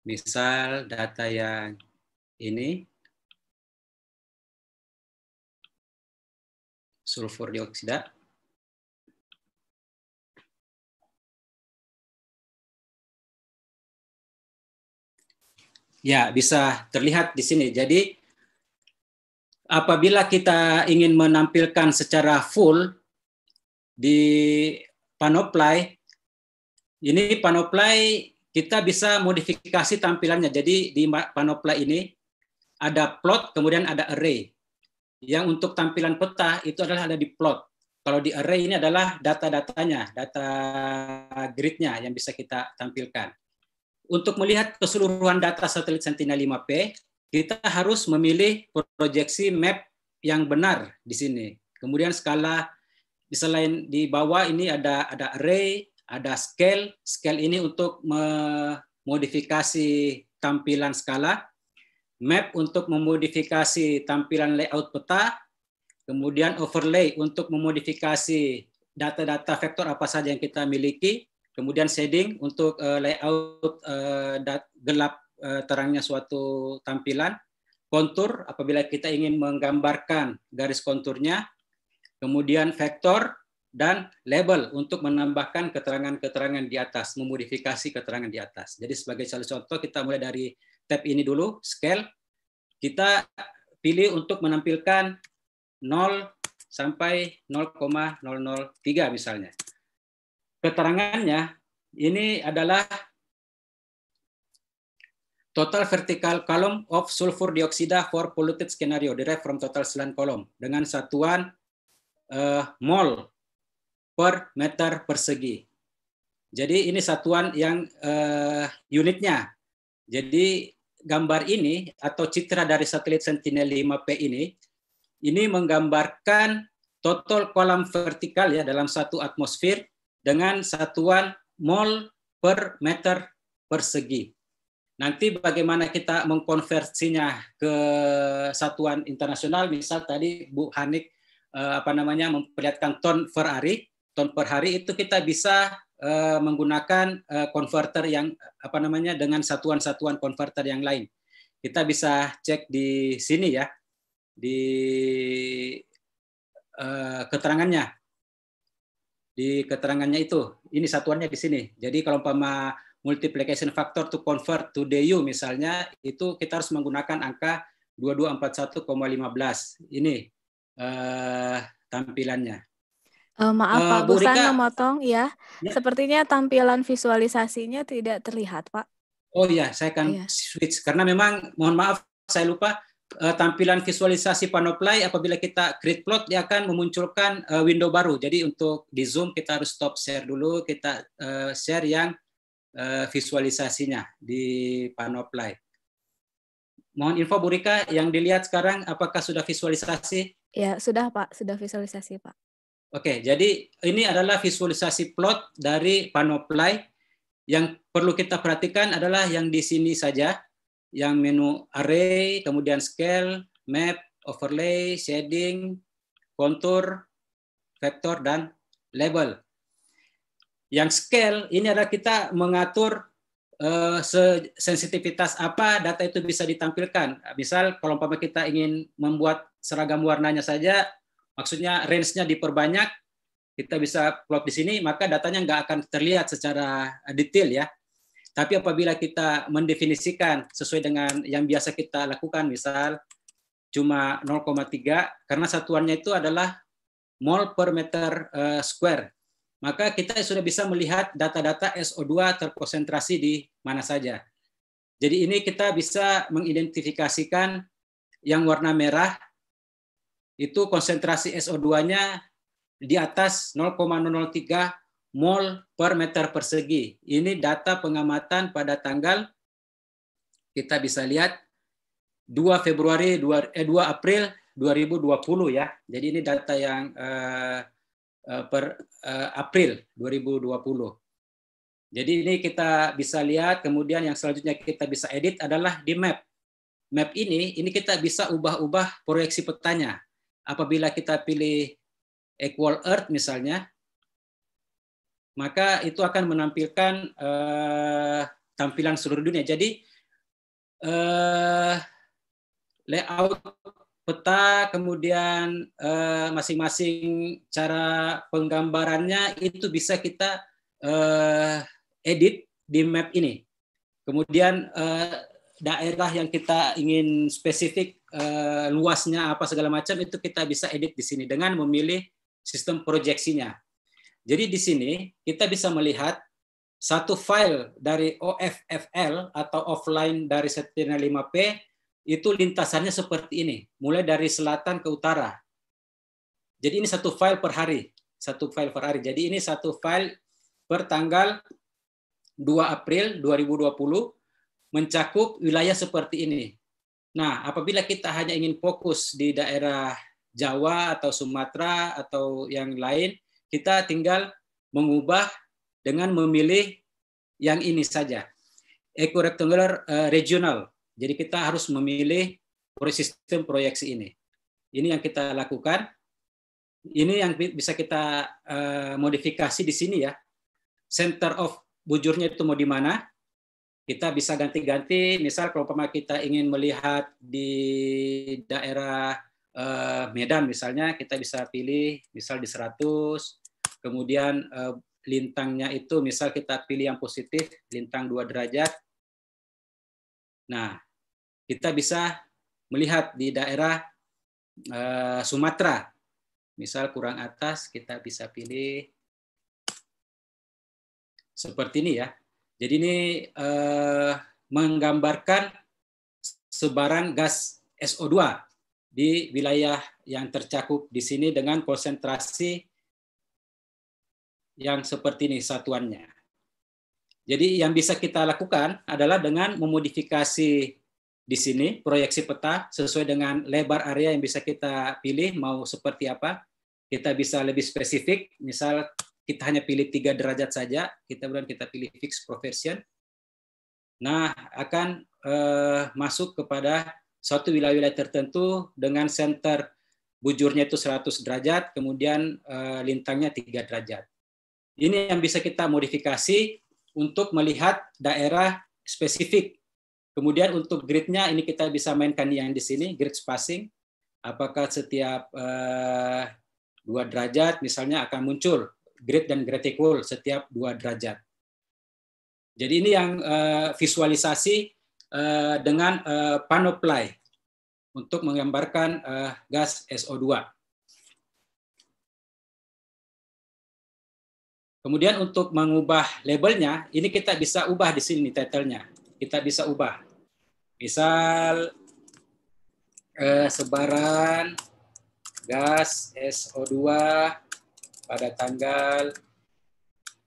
Misal data yang ini sulfur dioksida Ya, bisa terlihat di sini. Jadi apabila kita ingin menampilkan secara full di Panoply, ini Panoply kita bisa modifikasi tampilannya. Jadi di Panopla ini ada plot, kemudian ada array. Yang untuk tampilan peta itu adalah ada di plot. Kalau di array ini adalah data-datanya, data gridnya yang bisa kita tampilkan. Untuk melihat keseluruhan data satelit Sentinel-5P, kita harus memilih proyeksi map yang benar di sini. Kemudian skala di selain di bawah ini ada ada array, ada scale. Scale ini untuk memodifikasi tampilan skala, map untuk memodifikasi tampilan layout peta, kemudian overlay untuk memodifikasi data-data vektor apa saja yang kita miliki, kemudian shading untuk eh, layout eh, gelap eh, terangnya suatu tampilan, kontur apabila kita ingin menggambarkan garis konturnya, kemudian vektor dan label untuk menambahkan keterangan-keterangan di atas, memodifikasi keterangan di atas. Jadi sebagai salah contoh kita mulai dari tab ini dulu, scale. Kita pilih untuk menampilkan 0 sampai 0,003 misalnya. Keterangannya ini adalah total vertical column of sulfur dioxide for polluted scenario derived from total selan column dengan satuan uh, mol per meter persegi. Jadi ini satuan yang uh, unitnya. Jadi gambar ini atau citra dari satelit Sentinel-5P ini, ini menggambarkan total kolam vertikal ya dalam satu atmosfer dengan satuan mol per meter persegi. Nanti bagaimana kita mengkonversinya ke satuan internasional, misal tadi Bu Hanik eh, apa namanya memperlihatkan ton per hari ton per hari itu kita bisa uh, menggunakan uh, converter yang apa namanya dengan satuan-satuan converter yang lain. Kita bisa cek di sini ya di uh, keterangannya. Di keterangannya itu, ini satuannya di sini. Jadi kalau umpama multiplication factor to convert to DU misalnya, itu kita harus menggunakan angka 2241,15. Ini uh, tampilannya. Uh, maaf uh, Pak, Bu memotong ya. ya. Sepertinya tampilan visualisasinya tidak terlihat Pak. Oh iya, saya akan iya. switch karena memang mohon maaf saya lupa uh, tampilan visualisasi Panoply apabila kita create plot dia akan memunculkan uh, window baru. Jadi untuk di Zoom kita harus stop share dulu, kita uh, share yang uh, visualisasinya di Panoply. Mohon info Bu Rika yang dilihat sekarang apakah sudah visualisasi? Ya, sudah Pak, sudah visualisasi Pak. Oke, jadi ini adalah visualisasi plot dari Panoply. Yang perlu kita perhatikan adalah yang di sini saja, yang menu array, kemudian scale, map, overlay, shading, contour, vector, dan label. Yang scale ini adalah kita mengatur uh, sensitivitas apa data itu bisa ditampilkan. Misal kalau kita ingin membuat seragam warnanya saja, maksudnya range-nya diperbanyak, kita bisa plot di sini, maka datanya nggak akan terlihat secara eh, detail ya. Tapi apabila kita mendefinisikan sesuai dengan yang biasa kita lakukan, misal cuma 0,3, karena satuannya itu adalah mol per meter eh, square, maka kita sudah bisa melihat data-data SO2 terkonsentrasi di mana saja. Jadi ini kita bisa mengidentifikasikan yang warna merah itu konsentrasi SO2-nya di atas 0,003 mol per meter persegi. Ini data pengamatan pada tanggal kita bisa lihat 2 Februari 2, eh, 2 April 2020 ya. Jadi ini data yang eh, eh per eh, April 2020. Jadi ini kita bisa lihat kemudian yang selanjutnya kita bisa edit adalah di map. Map ini ini kita bisa ubah-ubah proyeksi petanya apabila kita pilih equal earth misalnya, maka itu akan menampilkan uh, tampilan seluruh dunia. Jadi uh, layout peta, kemudian masing eh, masing-masing cara penggambarannya itu bisa kita uh, edit di map ini. Kemudian uh, daerah yang kita ingin spesifik uh, luasnya apa segala macam itu kita bisa edit di sini dengan memilih sistem proyeksinya. Jadi di sini kita bisa melihat satu file dari OFFL atau offline dari Sentinel 5P itu lintasannya seperti ini, mulai dari selatan ke utara. Jadi ini satu file per hari, satu file per hari. Jadi ini satu file per tanggal 2 April 2020 mencakup wilayah seperti ini. Nah, apabila kita hanya ingin fokus di daerah Jawa atau Sumatera atau yang lain, kita tinggal mengubah dengan memilih yang ini saja. equirectangular eh, regional. Jadi kita harus memilih sistem proyeksi ini. Ini yang kita lakukan. Ini yang bisa kita eh, modifikasi di sini ya. Center of bujurnya itu mau di mana? Kita bisa ganti-ganti, misal kalau kita ingin melihat di daerah eh, Medan misalnya, kita bisa pilih misal di 100, kemudian eh, lintangnya itu misal kita pilih yang positif, lintang 2 derajat. Nah, kita bisa melihat di daerah eh, Sumatera. Misal kurang atas, kita bisa pilih seperti ini ya. Jadi ini eh, menggambarkan sebaran gas SO2 di wilayah yang tercakup di sini dengan konsentrasi yang seperti ini satuannya. Jadi yang bisa kita lakukan adalah dengan memodifikasi di sini proyeksi peta sesuai dengan lebar area yang bisa kita pilih mau seperti apa. Kita bisa lebih spesifik, misal kita hanya pilih tiga derajat saja, kita kemudian kita pilih fix profession. Nah, akan uh, masuk kepada suatu wilayah-wilayah tertentu dengan center bujurnya itu 100 derajat, kemudian uh, lintangnya tiga derajat. Ini yang bisa kita modifikasi untuk melihat daerah spesifik. Kemudian untuk gridnya ini kita bisa mainkan yang di sini, grid spacing. Apakah setiap uh, eh, 2 derajat misalnya akan muncul grade dan grade equal setiap dua derajat. Jadi ini yang uh, visualisasi uh, dengan uh, eh, panoply untuk menggambarkan uh, gas SO2. Kemudian untuk mengubah labelnya, ini kita bisa ubah di sini titlenya. Kita bisa ubah. Misal eh, sebaran gas SO2 pada tanggal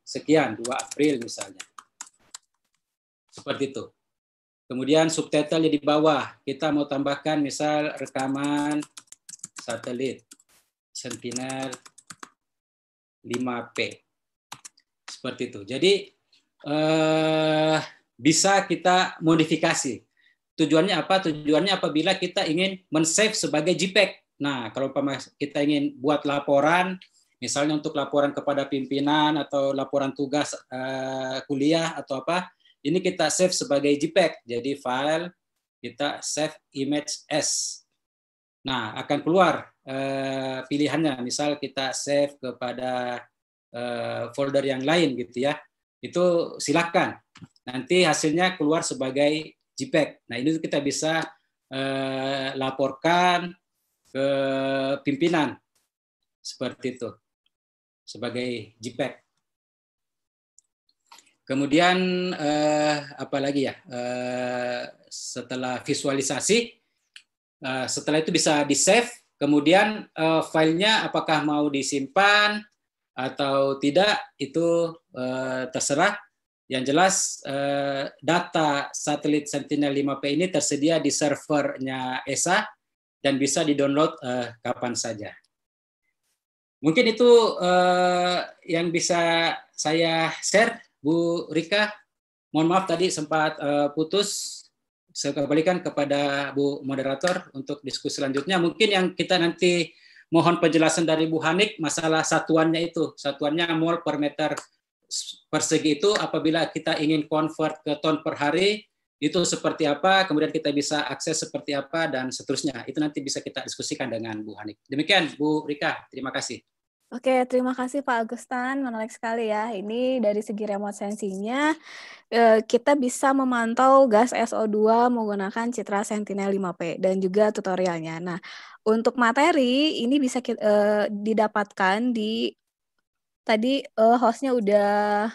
sekian 2 April misalnya. Seperti itu. Kemudian subtitle di bawah kita mau tambahkan misal rekaman satelit Sentinel 5P. Seperti itu. Jadi eh, bisa kita modifikasi. Tujuannya apa? Tujuannya apabila kita ingin men-save sebagai JPEG. Nah, kalau kita ingin buat laporan Misalnya untuk laporan kepada pimpinan atau laporan tugas uh, kuliah atau apa, ini kita save sebagai JPEG. Jadi file kita save image as. Nah, akan keluar uh, pilihannya. Misal kita save kepada uh, folder yang lain gitu ya. Itu silakan. Nanti hasilnya keluar sebagai JPEG. Nah, ini kita bisa uh, laporkan ke pimpinan seperti itu sebagai JPEG. Kemudian eh, apa lagi ya? Eh, setelah visualisasi, eh, setelah itu bisa di save. Kemudian eh, filenya apakah mau disimpan atau tidak itu eh, terserah. Yang jelas eh, data satelit Sentinel-5P ini tersedia di servernya ESA dan bisa download eh, kapan saja. Mungkin itu uh, yang bisa saya share, Bu Rika. Mohon maaf tadi sempat uh, putus. Saya kembalikan kepada Bu Moderator untuk diskusi selanjutnya. Mungkin yang kita nanti mohon penjelasan dari Bu Hanik masalah satuannya itu. Satuannya mol per meter persegi itu apabila kita ingin convert ke ton per hari itu seperti apa, kemudian kita bisa akses seperti apa, dan seterusnya. Itu nanti bisa kita diskusikan dengan Bu Hanik. Demikian, Bu Rika. Terima kasih. Oke, terima kasih Pak Agustan. Menarik sekali ya. Ini dari segi remote sensingnya eh, kita bisa memantau gas SO2 menggunakan Citra Sentinel 5P dan juga tutorialnya. Nah, untuk materi ini bisa kita, eh, didapatkan di tadi eh, hostnya udah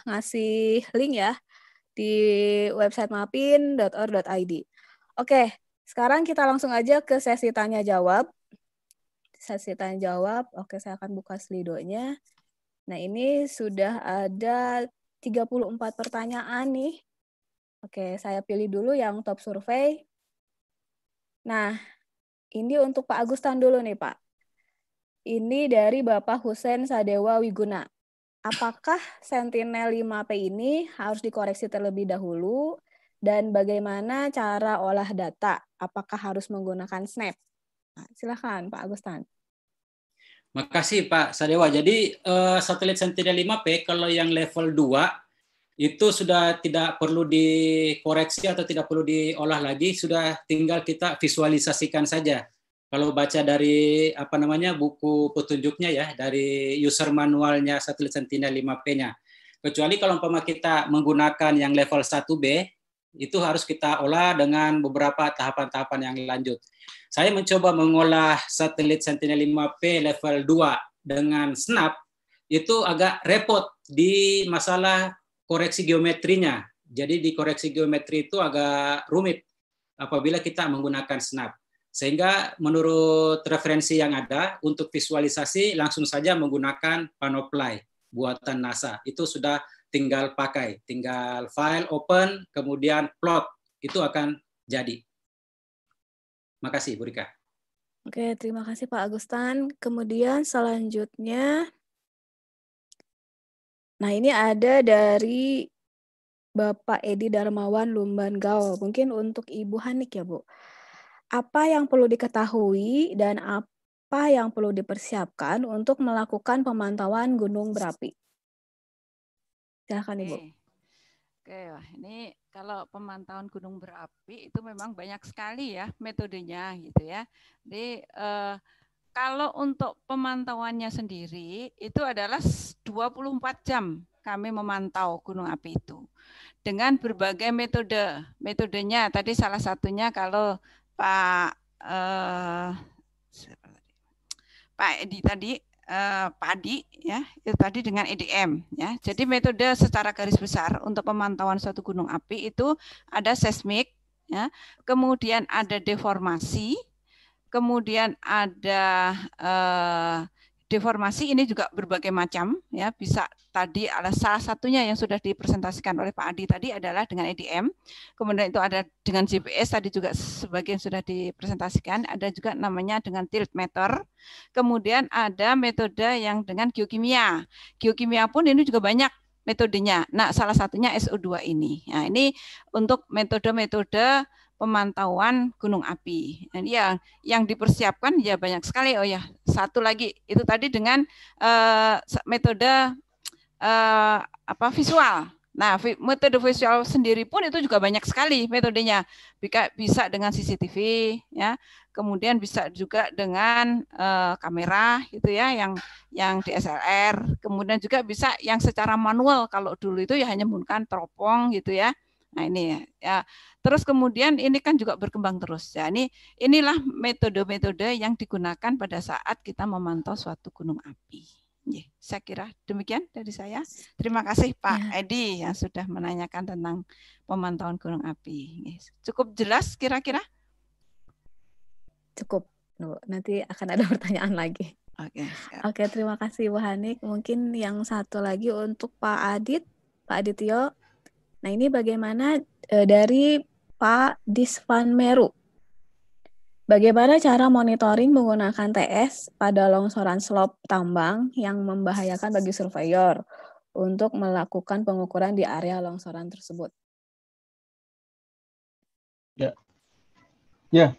ngasih link ya di website mapin.or.id. Oke, sekarang kita langsung aja ke sesi tanya jawab sesi tanya jawab. Oke, saya akan buka slidonya. Nah, ini sudah ada 34 pertanyaan nih. Oke, saya pilih dulu yang top survei. Nah, ini untuk Pak Agustan dulu nih, Pak. Ini dari Bapak Husen Sadewa Wiguna. Apakah Sentinel-5P ini harus dikoreksi terlebih dahulu? Dan bagaimana cara olah data? Apakah harus menggunakan SNAP? Nah, Silahkan Pak Agustan. Makasih Pak Sadewa. Jadi uh, satelit Sentinel-5P kalau yang level 2 itu sudah tidak perlu dikoreksi atau tidak perlu diolah lagi, sudah tinggal kita visualisasikan saja. Kalau baca dari apa namanya buku petunjuknya ya dari user manualnya satelit Sentinel-5P-nya. Kecuali kalau umpama kita menggunakan yang level 1B itu harus kita olah dengan beberapa tahapan-tahapan yang lanjut. Saya mencoba mengolah satelit Sentinel-5P level 2 dengan SNAP, itu agak repot di masalah koreksi geometrinya. Jadi di koreksi geometri itu agak rumit apabila kita menggunakan SNAP. Sehingga menurut referensi yang ada, untuk visualisasi langsung saja menggunakan Panoply buatan NASA. Itu sudah tinggal pakai, tinggal file open, kemudian plot. Itu akan jadi. Makasih, Bu Rika. Oke, terima kasih Pak Agustan. Kemudian selanjutnya, nah ini ada dari Bapak Edi Darmawan Lumban Gaul. Mungkin untuk Ibu Hanik ya, Bu. Apa yang perlu diketahui dan apa yang perlu dipersiapkan untuk melakukan pemantauan gunung berapi? Silahkan Ibu. Oke, wah ini kalau pemantauan gunung berapi itu memang banyak sekali ya metodenya gitu ya. Jadi eh, kalau untuk pemantauannya sendiri itu adalah 24 jam kami memantau gunung api itu dengan berbagai metode. Metodenya tadi salah satunya kalau Pak eh, Pak Edi tadi Eh, padi ya itu tadi dengan EDM ya. Jadi metode secara garis besar untuk pemantauan suatu gunung api itu ada seismik ya, kemudian ada deformasi, kemudian ada eh, deformasi ini juga berbagai macam ya bisa tadi salah satunya yang sudah dipresentasikan oleh Pak Adi tadi adalah dengan EDM kemudian itu ada dengan GPS tadi juga sebagian sudah dipresentasikan ada juga namanya dengan tilt meter kemudian ada metode yang dengan geokimia geokimia pun ini juga banyak metodenya nah salah satunya SO2 ini nah ini untuk metode-metode pemantauan gunung api. Dan nah, ya yang dipersiapkan ya banyak sekali. Oh ya, satu lagi itu tadi dengan uh, metode uh, apa visual. Nah, metode visual sendiri pun itu juga banyak sekali metodenya. Bisa, bisa dengan CCTV, ya. Kemudian bisa juga dengan uh, kamera, gitu ya, yang yang di Kemudian juga bisa yang secara manual. Kalau dulu itu ya hanya menggunakan teropong, gitu ya. Nah ini ya. Terus kemudian ini kan juga berkembang terus. Ya, ini inilah metode-metode yang digunakan pada saat kita memantau suatu gunung api. Ya, saya kira demikian dari saya. Terima kasih Pak ya. Edi yang sudah menanyakan tentang pemantauan gunung api. Ya, cukup jelas kira-kira? Cukup. Nanti akan ada pertanyaan lagi. Oke. Okay, Oke, okay, terima kasih Bu Hanik. Mungkin yang satu lagi untuk Pak Adit, Pak Adityo. Nah, ini bagaimana eh, dari Pak Disvan Meru. Bagaimana cara monitoring menggunakan TS pada longsoran slop tambang yang membahayakan bagi surveyor untuk melakukan pengukuran di area longsoran tersebut? Ya, ya.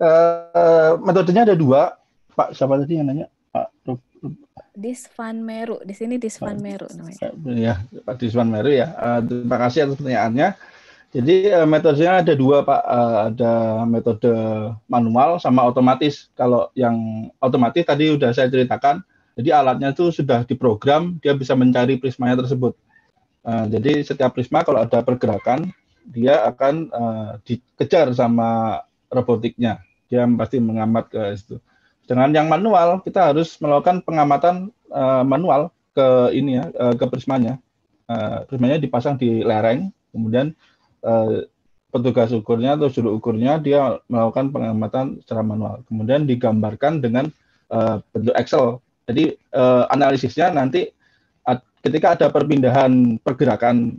Uh, metodenya ada dua, Pak. Siapa tadi yang nanya? Pak Disvan Meru. Di sini Disvan Meru namanya. Ya, Pak Disvan Meru ya. Uh, terima kasih atas pertanyaannya jadi uh, metodenya ada dua Pak, uh, ada metode manual sama otomatis. Kalau yang otomatis tadi sudah saya ceritakan, jadi alatnya itu sudah diprogram, dia bisa mencari prismanya tersebut. Uh, jadi setiap prisma kalau ada pergerakan, dia akan uh, dikejar sama robotiknya. Dia pasti mengamat ke situ. Dengan yang manual, kita harus melakukan pengamatan uh, manual ke ini ya, uh, ke prismanya. Uh, prismanya dipasang di lereng, kemudian Eh, petugas ukurnya atau juru ukurnya dia melakukan pengamatan secara manual. Kemudian digambarkan dengan uh, bentuk Excel. Jadi uh, analisisnya nanti at, ketika ada perpindahan pergerakan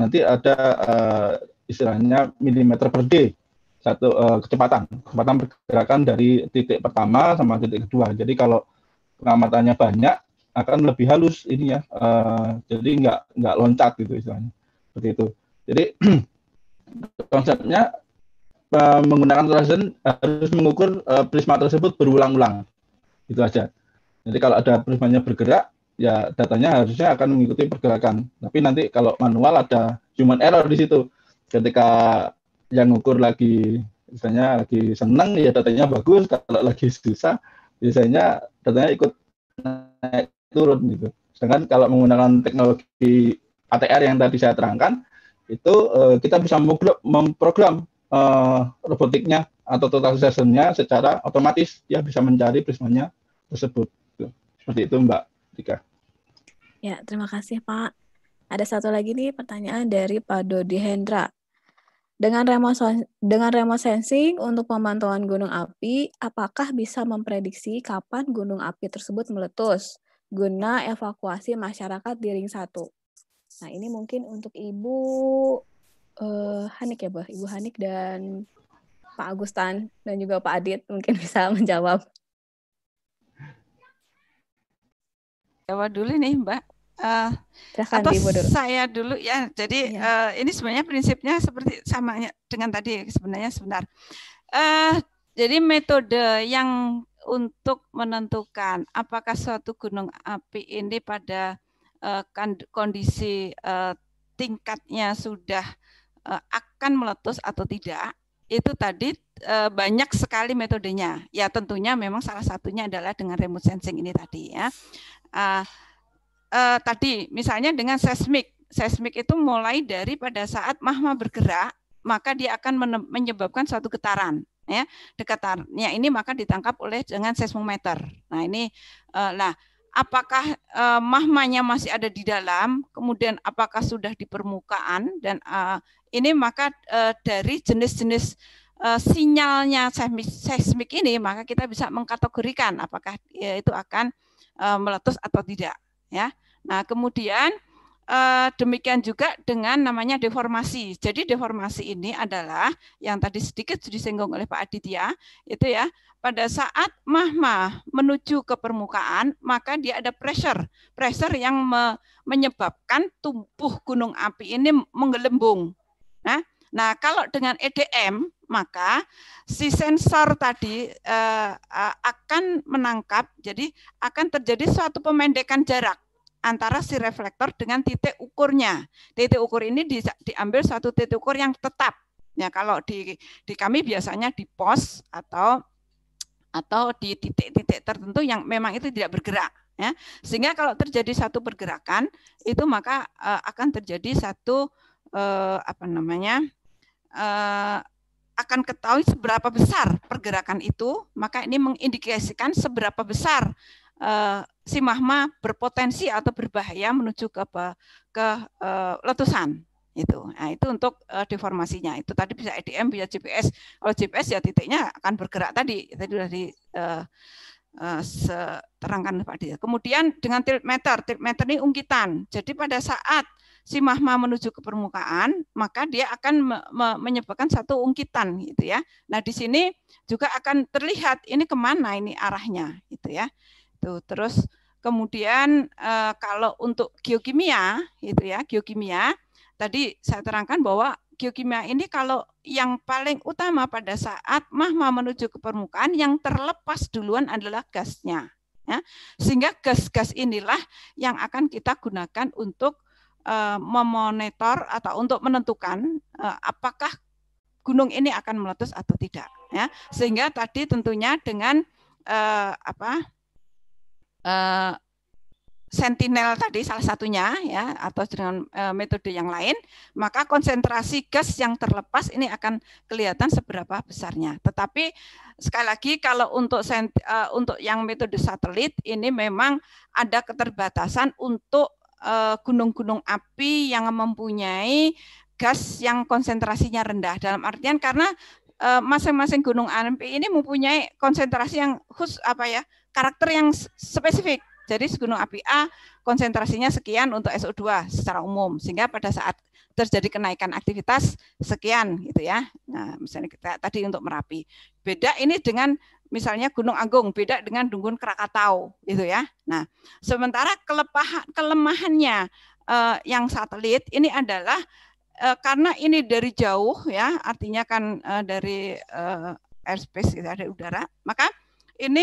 nanti ada uh, istilahnya milimeter per d satu uh, kecepatan kecepatan pergerakan dari titik pertama sama titik kedua. Jadi kalau pengamatannya banyak akan lebih halus ini ya. Uh, jadi nggak nggak loncat gitu istilahnya seperti itu. Jadi konsepnya uh, menggunakan fluorescent harus mengukur uh, prisma tersebut berulang-ulang. Itu aja. Jadi kalau ada prismanya bergerak, ya datanya harusnya akan mengikuti pergerakan. Tapi nanti kalau manual ada human error di situ. Ketika yang ngukur lagi misalnya lagi senang ya datanya bagus, kalau lagi susah biasanya datanya ikut naik turun gitu. Sedangkan kalau menggunakan teknologi ATR yang tadi saya terangkan, itu uh, kita bisa memprogram uh, robotiknya atau total sensornya secara otomatis ya bisa mencari prismanya tersebut. Seperti itu Mbak Tika. Ya, terima kasih Pak. Ada satu lagi nih pertanyaan dari Pak Dodi Hendra. Dengan remote, dengan remote sensing untuk pemantauan gunung api, apakah bisa memprediksi kapan gunung api tersebut meletus guna evakuasi masyarakat di ring satu? Nah ini mungkin untuk Ibu uh, Hanik ya, Bu. Ibu Hanik dan Pak Agustan dan juga Pak Adit mungkin bisa menjawab. Jawab dulu nih Mbak. Uh, eh, atau Ibu dulu. saya dulu ya. Jadi ya. Uh, ini sebenarnya prinsipnya seperti sama dengan tadi sebenarnya sebentar. Uh, jadi metode yang untuk menentukan apakah suatu gunung api ini pada Eh, kondisi eh, tingkatnya sudah eh, akan meletus atau tidak itu tadi banyak sekali metodenya ya tentunya memang salah satunya adalah dengan remote sensing ini tadi ya ah, tadi misalnya dengan seismik seismik itu mulai dari pada saat mahma bergerak maka dia akan menyebabkan suatu getaran ya dekatannya ini maka ditangkap oleh dengan seismometer nah ini nah apakah uh, mahmanya masih ada di dalam, kemudian apakah sudah di permukaan dan uh, ini maka uh, dari jenis-jenis uh, sinyalnya seismik, seismik ini maka kita bisa mengkategorikan apakah ya, itu akan uh, meletus atau tidak ya. Nah, kemudian Eh, demikian juga dengan namanya deformasi. Jadi deformasi ini adalah yang tadi sedikit disinggung oleh Pak Aditya, itu ya, pada saat mahma menuju ke permukaan, maka dia ada pressure, pressure yang me menyebabkan tumpuh gunung api ini menggelembung. Nah, nah kalau dengan EDM maka si sensor tadi uh, akan menangkap, jadi akan terjadi suatu pemendekan jarak antara si reflektor dengan titik ukurnya. Titik ukur ini di, diambil satu titik ukur yang tetap. Ya, kalau di di kami biasanya di pos atau atau di titik-titik tertentu yang memang itu tidak bergerak ya. Sehingga kalau terjadi satu pergerakan itu maka uh, akan terjadi satu uh, apa namanya? Uh, akan ketahui seberapa besar pergerakan itu, maka ini mengindikasikan seberapa besar Eh, si mahma berpotensi atau berbahaya menuju ke ke eh, letusan itu. Nah, itu untuk eh, deformasinya. Itu tadi bisa EDM, bisa GPS. Kalau GPS ya titiknya akan bergerak tadi. Tadi sudah di terangkan Pak Dia. Kemudian dengan tilt meter, tilt meter ini ungkitan. Jadi pada saat si mahma menuju ke permukaan, maka dia akan me me menyebabkan satu ungkitan gitu ya. Nah, di sini juga akan terlihat ini kemana ini arahnya gitu ya gitu. terus kemudian eh, kalau untuk geokimia itu ya, geokimia tadi saya terangkan bahwa geokimia ini kalau yang paling utama pada saat magma menuju ke permukaan yang terlepas duluan adalah gasnya. Ya. Sehingga gas-gas inilah yang akan kita gunakan untuk uh, memonitor atau untuk menentukan uh, apakah gunung ini akan meletus atau tidak. Ya. Sehingga tadi tentunya dengan uh, apa Eh, sentinel tadi salah satunya ya atau dengan eh, metode yang lain maka konsentrasi gas yang terlepas ini akan kelihatan seberapa besarnya tetapi sekali lagi kalau untuk sent, e, untuk yang metode satelit ini memang ada keterbatasan untuk gunung-gunung e, api yang mempunyai gas yang konsentrasinya rendah dalam artian karena masing-masing gunung api ini mempunyai konsentrasi yang khusus apa ya karakter yang spesifik. Jadi gunung api A konsentrasinya sekian untuk SO2 secara umum sehingga pada saat terjadi kenaikan aktivitas sekian gitu ya. Nah, misalnya kita tadi untuk Merapi. Beda ini dengan misalnya Gunung Agung, beda dengan Dungun Krakatau gitu ya. Nah, sementara kelepahan kelemahannya eh, yang satelit ini adalah eh, karena ini dari jauh ya, artinya kan eh, dari eh, airspace gitu, ya, dari udara, maka ini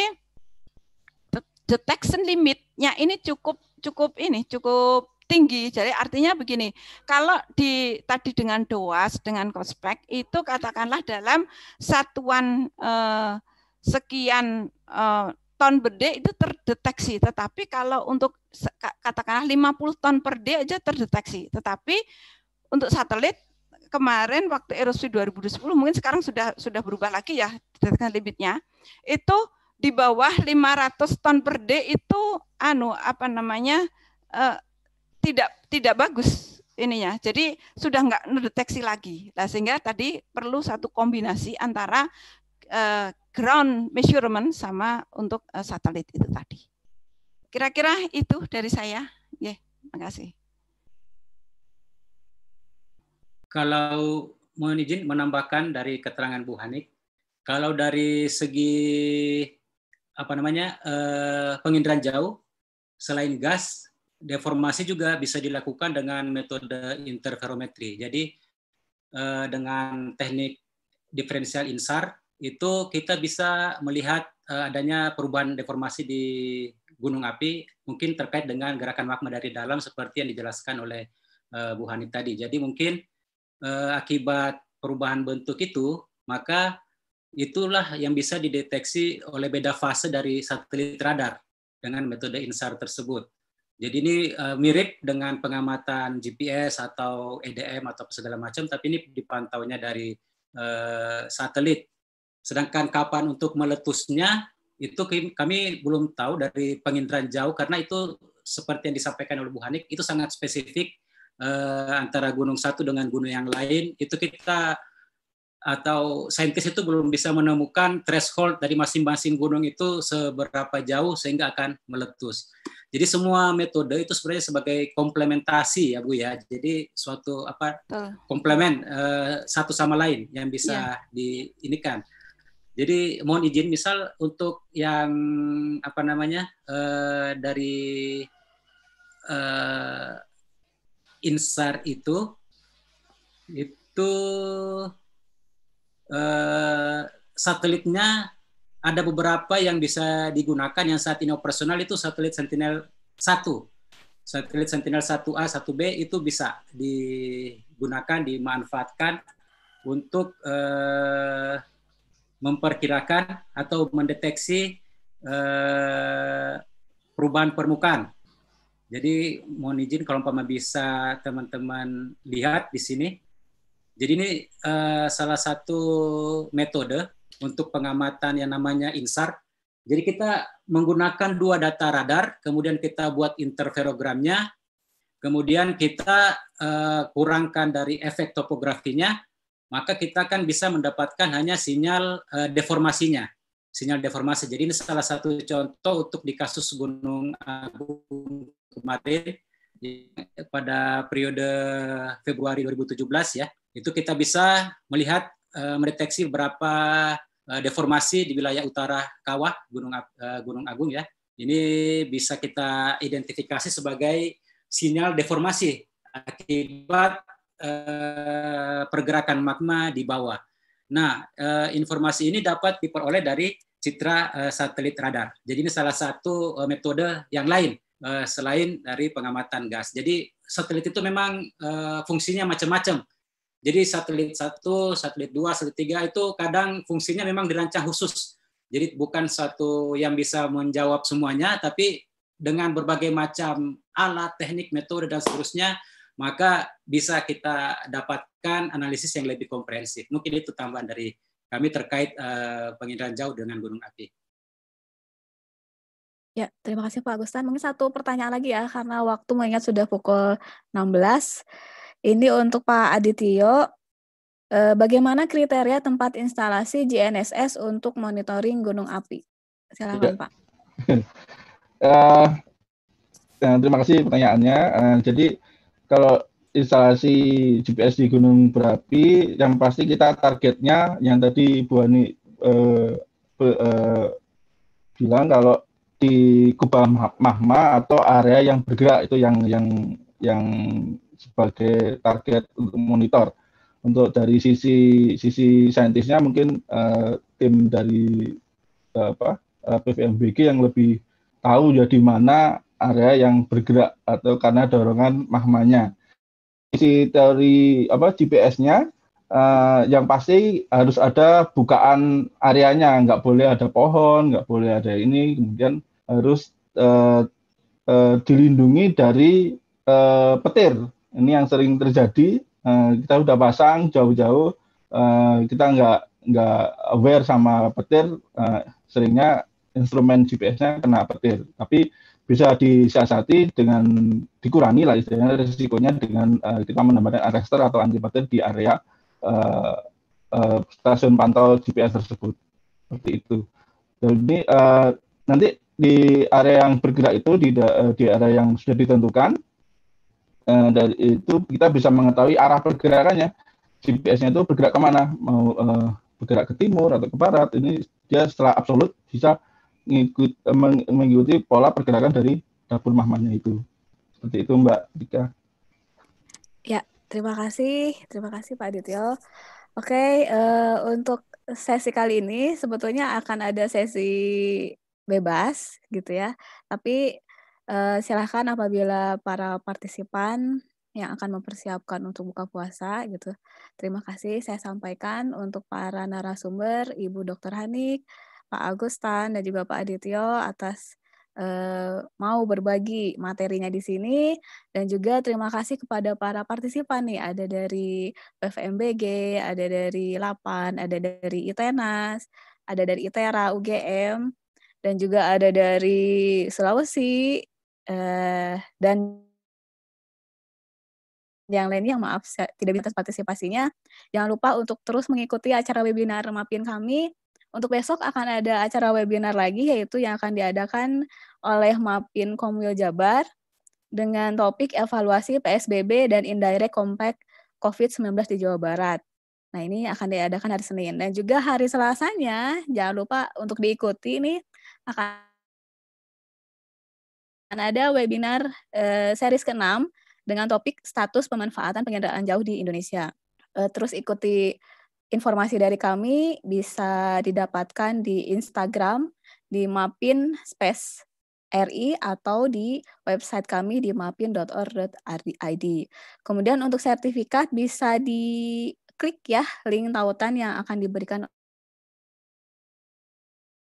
detection limitnya ini cukup cukup ini cukup tinggi. Jadi artinya begini, kalau di tadi dengan DOAS dengan Kospek itu katakanlah dalam satuan eh, sekian eh, ton per day itu terdeteksi, tetapi kalau untuk katakanlah 50 ton per day aja terdeteksi. Tetapi untuk satelit kemarin waktu erosi 2010 mungkin sekarang sudah sudah berubah lagi ya detection limitnya. Itu di bawah 500 ton per day itu anu apa namanya uh, tidak tidak bagus ininya. Jadi sudah nggak mendeteksi lagi. Nah, sehingga tadi perlu satu kombinasi antara uh, ground measurement sama untuk uh, satelit itu tadi. Kira-kira itu dari saya. Ya, yeah, makasih. Kalau mohon izin menambahkan dari keterangan Bu Hanik, kalau dari segi apa namanya eh, penginderaan jauh selain gas deformasi juga bisa dilakukan dengan metode interferometri jadi eh, dengan teknik diferensial INSAR itu kita bisa melihat eh, adanya perubahan deformasi di gunung api mungkin terkait dengan gerakan magma dari dalam seperti yang dijelaskan oleh eh, Bu Hanif tadi jadi mungkin eh, akibat perubahan bentuk itu maka itulah yang bisa dideteksi oleh beda fase dari satelit radar dengan metode INSAR tersebut. Jadi ini eh, mirip dengan pengamatan GPS atau EDM atau segala macam, tapi ini dipantaunya dari eh, satelit. Sedangkan kapan untuk meletusnya itu kami belum tahu dari penginderaan jauh karena itu seperti yang disampaikan oleh Bu Hanik itu sangat spesifik eh, antara gunung satu dengan gunung yang lain itu kita atau saintis itu belum bisa menemukan threshold dari masing-masing gunung itu seberapa jauh sehingga akan meletus. Jadi semua metode itu sebenarnya sebagai komplementasi ya Bu ya. Jadi suatu apa komplement uh, satu sama lain yang bisa yeah. diinikan. Jadi mohon izin misal untuk yang apa namanya uh, dari uh, insar itu itu Eh, satelitnya ada beberapa yang bisa digunakan yang saat ini operasional itu satelit Sentinel 1. Satelit Sentinel 1A, 1B itu bisa digunakan, dimanfaatkan untuk eh, memperkirakan atau mendeteksi eh, perubahan permukaan. Jadi mohon izin kalau bisa teman-teman lihat di sini jadi ini uh, salah satu metode untuk pengamatan yang namanya INSAR. Jadi kita menggunakan dua data radar, kemudian kita buat interferogramnya, kemudian kita uh, kurangkan dari efek topografinya, maka kita kan bisa mendapatkan hanya sinyal uh, deformasinya, sinyal deformasi. Jadi ini salah satu contoh untuk di kasus Gunung Agung kemarin pada periode Februari 2017 ya itu kita bisa melihat eh, mendeteksi berapa eh, deformasi di wilayah utara kawah Gunung eh, Gunung Agung ya ini bisa kita identifikasi sebagai sinyal deformasi akibat pergerakan magma di bawah. Nah, informasi ini dapat diperoleh dari citra satelit radar. Jadi ini salah satu metode yang lain Eh, selain dari pengamatan gas. Jadi satelit itu memang eh, fungsinya macam-macam. Jadi satelit satu, satelit dua, satelit tiga itu kadang fungsinya memang dirancang khusus. Jadi bukan satu yang bisa menjawab semuanya, tapi dengan berbagai macam alat, teknik, metode dan seterusnya, maka bisa kita dapatkan analisis yang lebih komprehensif. Mungkin itu tambahan dari kami terkait uh, eh, pengindahan jauh dengan gunung api. Ya, terima kasih Pak Agustan. Mungkin satu pertanyaan lagi ya, karena waktu mengingat sudah pukul 16. Ini untuk Pak Adityo, eh, bagaimana kriteria tempat instalasi GNSS untuk monitoring gunung api? Silakan ya. Pak. uh, terima kasih pertanyaannya. Uh, jadi kalau instalasi GPS di gunung berapi, yang pasti kita targetnya yang tadi Bu Ani uh, uh, bilang kalau di kubah magma atau area yang bergerak itu yang yang yang sebagai target untuk monitor. Untuk dari sisi sisi saintisnya mungkin uh, tim dari uh, apa uh, eh, PVMBG yang lebih tahu ya di mana area yang bergerak atau karena dorongan magmanya. Sisi dari apa GPS-nya uh, yang pasti harus ada bukaan areanya, nggak boleh ada pohon, nggak boleh ada ini, kemudian harus uh, uh, dilindungi dari uh, petir. Ini yang sering terjadi. Uh, kita sudah pasang jauh-jauh, uh, kita nggak nggak aware sama petir. Uh, seringnya instrumen GPS-nya kena petir. Tapi bisa disiasati dengan dikurangi lah istilahnya risikonya dengan uh, kita menambahkan arrester atau anti petir di area uh, uh, stasiun pantau GPS tersebut seperti itu. Jadi uh, nanti di area yang bergerak itu di eh, di area yang sudah ditentukan eh, dari itu kita bisa mengetahui arah pergerakannya GPS-nya itu bergerak kemana mau eh, bergerak ke timur atau ke barat ini dia setelah absolut bisa mengikut, eh, mengikuti pola pergerakan dari dapur mahmanya itu seperti itu Mbak Dika ya terima kasih terima kasih Pak Dityo Oke, okay, eh, untuk sesi kali ini sebetulnya akan ada sesi bebas gitu ya. Tapi uh, silahkan apabila para partisipan yang akan mempersiapkan untuk buka puasa gitu. Terima kasih saya sampaikan untuk para narasumber Ibu Dr. Hanik, Pak Agustan dan juga Pak Adityo atas eh, mau berbagi materinya di sini dan juga terima kasih kepada para partisipan nih ada dari PVMBG ada dari Lapan, ada dari ITENAS, ada dari ITERA, UGM dan juga ada dari Sulawesi eh, dan yang lainnya yang maaf saya tidak bisa partisipasinya. Jangan lupa untuk terus mengikuti acara webinar Mapin kami. Untuk besok akan ada acara webinar lagi yaitu yang akan diadakan oleh Mapin Komwil Jabar dengan topik evaluasi PSBB dan indirect compact COVID-19 di Jawa Barat. Nah, ini akan diadakan hari Senin dan juga hari Selasanya jangan lupa untuk diikuti nih akan ada webinar uh, series ke-6 dengan topik status pemanfaatan pengendalian jauh di Indonesia. Uh, terus ikuti informasi dari kami bisa didapatkan di Instagram di Mapin Space RI atau di website kami di mapin.or.id. Kemudian untuk sertifikat bisa di klik ya link tautan yang akan diberikan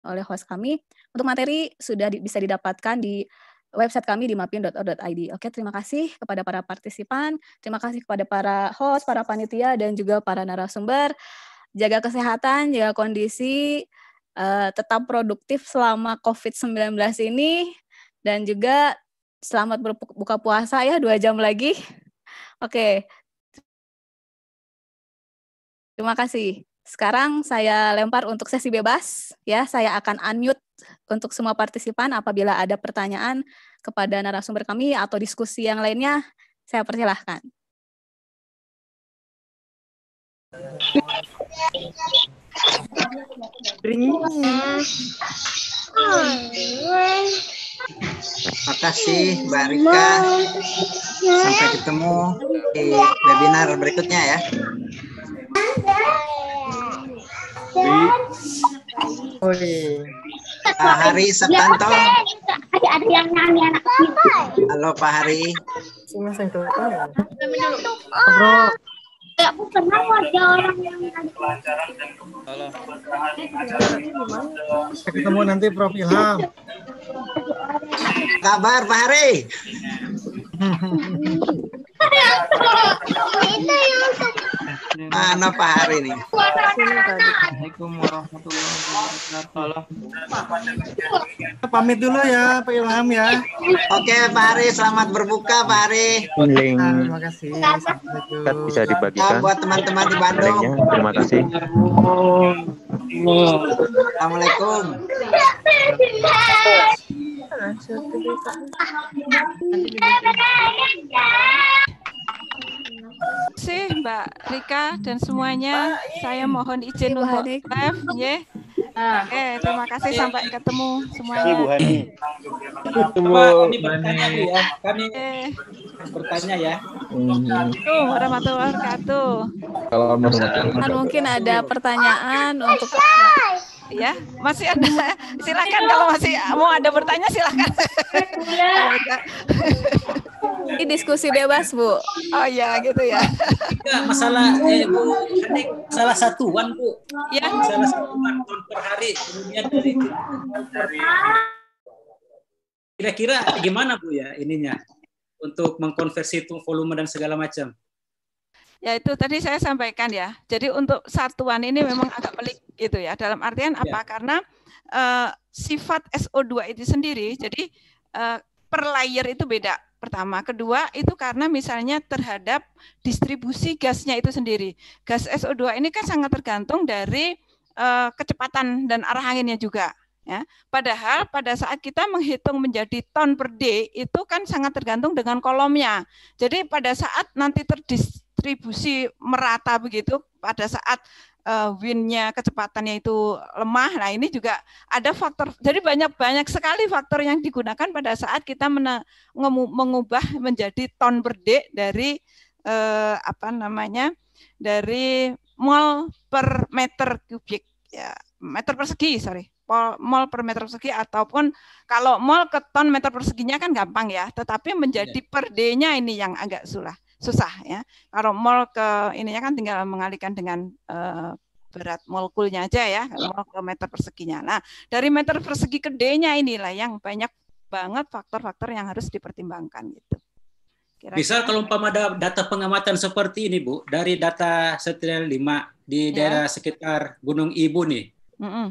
oleh host kami. Untuk materi sudah di, bisa didapatkan di website kami di mapin.or.id. Oke, terima kasih kepada para partisipan, terima kasih kepada para host, para panitia, dan juga para narasumber. Jaga kesehatan, jaga kondisi, uh, tetap produktif selama COVID-19 ini, dan juga selamat berbuka puasa ya, dua jam lagi. Oke, terima kasih. Sekarang saya lempar untuk sesi bebas ya. Saya akan unmute untuk semua partisipan apabila ada pertanyaan kepada narasumber kami atau diskusi yang lainnya, saya persilahkan. Terima kasih Mbak Rika. Sampai ketemu di webinar berikutnya ya. Pak Hari Septanto. Ya, ada ada yang nyanyi anak Halo Pak Hari. Bro. Ya, aku pernah ada orang yang Halo. Ketemu nanti Prof Ilham. Kabar Pak Hari. Itu yang Mana Pak Hari ini? Assalamualaikum warahmatullahi wabarakatuh. Pamit dulu ya Pak Ilham ya. Oke Pak Hari, selamat berbuka Pak Hari. Link. Ah, terima kasih. Chat bisa dibagikan. Ya, buat teman-teman di Bandung. Linknya. Terima kasih. Assalamualaikum. Assalamualaikum sih Mbak Rika dan semuanya. Saya mohon izin untuk live. ya. Oke, nah. Oke, terima kasih sampai ketemu semuanya. Ibu Hani. Ketemu kami bertanya ya. Kami bertanya ya. Assalamualaikum warahmatullahi wabarakatuh. Kalau kan mungkin ada pertanyaan untuk ya masih ada silakan kalau masih mau ada bertanya silakan iya. Ini diskusi bebas, Bu. Oh ya, gitu ya. Iya, masalah eh, Bu salah salah satuan, Bu. Ya. Salah satuan ton per hari kemudian dari kira-kira gimana Bu ya ininya untuk mengkonversi itu volume dan segala macam. Ya itu tadi saya sampaikan ya. Jadi untuk satuan ini memang agak pelik gitu ya. Dalam artian iya. apa? Karena uh, sifat SO2 itu sendiri, jadi uh, per layer itu beda pertama. Kedua, itu karena misalnya terhadap distribusi gasnya itu sendiri. Gas SO2 ini kan sangat tergantung dari uh, kecepatan dan arah anginnya juga. Ya. Padahal pada saat kita menghitung menjadi ton per day itu kan sangat tergantung dengan kolomnya. Jadi pada saat nanti terdistribusi merata begitu, pada saat uh, windnya kecepatannya itu lemah. Nah ini juga ada faktor. Jadi banyak banyak sekali faktor yang digunakan pada saat kita mengubah menjadi ton per D dari uh, apa namanya dari mol per meter kubik ya meter persegi sorry mol per meter persegi ataupun kalau mol ke ton meter perseginya kan gampang ya tetapi menjadi iya. per D-nya ini yang agak sulah susah ya. Kalau mol ke ininya kan tinggal mengalihkan dengan uh, berat molekulnya aja ya, ya. mol ke meter perseginya. Nah, dari meter persegi ke D-nya inilah yang banyak banget faktor-faktor yang harus dipertimbangkan gitu. Kira-kira. kalau umpama ada data pengamatan seperti ini Bu, dari data setel 5 di ya. daerah sekitar Gunung Ibu nih. Mm -mm.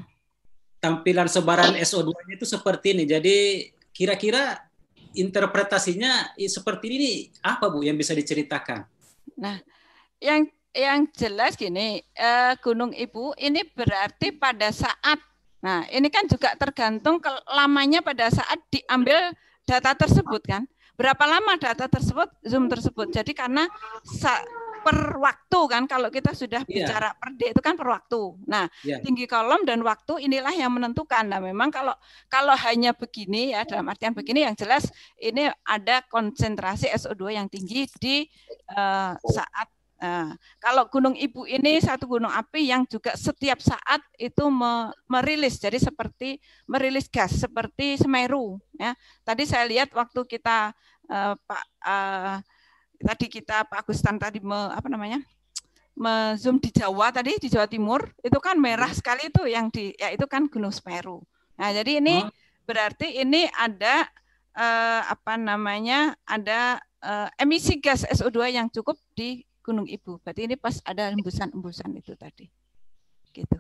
Tampilan sebaran SO2-nya itu seperti ini. Jadi kira-kira interpretasinya seperti ini apa Bu yang bisa diceritakan? Nah, yang yang jelas gini, eh, Gunung Ibu ini berarti pada saat Nah, ini kan juga tergantung ke pada saat diambil data tersebut kan. Berapa lama data tersebut, Zoom tersebut. Jadi karena per waktu kan kalau kita sudah yeah. bicara per D itu kan per waktu. Nah, yeah. tinggi kolom dan waktu inilah yang menentukan. Nah, memang kalau kalau hanya begini ya dalam artian begini yang jelas ini ada konsentrasi SO2 yang tinggi di uh, saat Nah, kalau gunung ibu ini satu gunung api yang juga setiap saat itu me merilis, jadi seperti merilis gas seperti Semeru. Ya, tadi saya lihat waktu kita uh, Pak uh, tadi kita Pak Agustan tadi me, apa namanya me zoom di Jawa tadi di Jawa Timur itu kan merah hmm. sekali itu yang di ya itu kan Gunung Semeru. Nah jadi ini hmm. berarti ini ada eh, apa namanya ada eh, emisi gas SO2 yang cukup di Gunung Ibu. Berarti ini pas ada iya. embusan-embusan itu tadi. Gitu.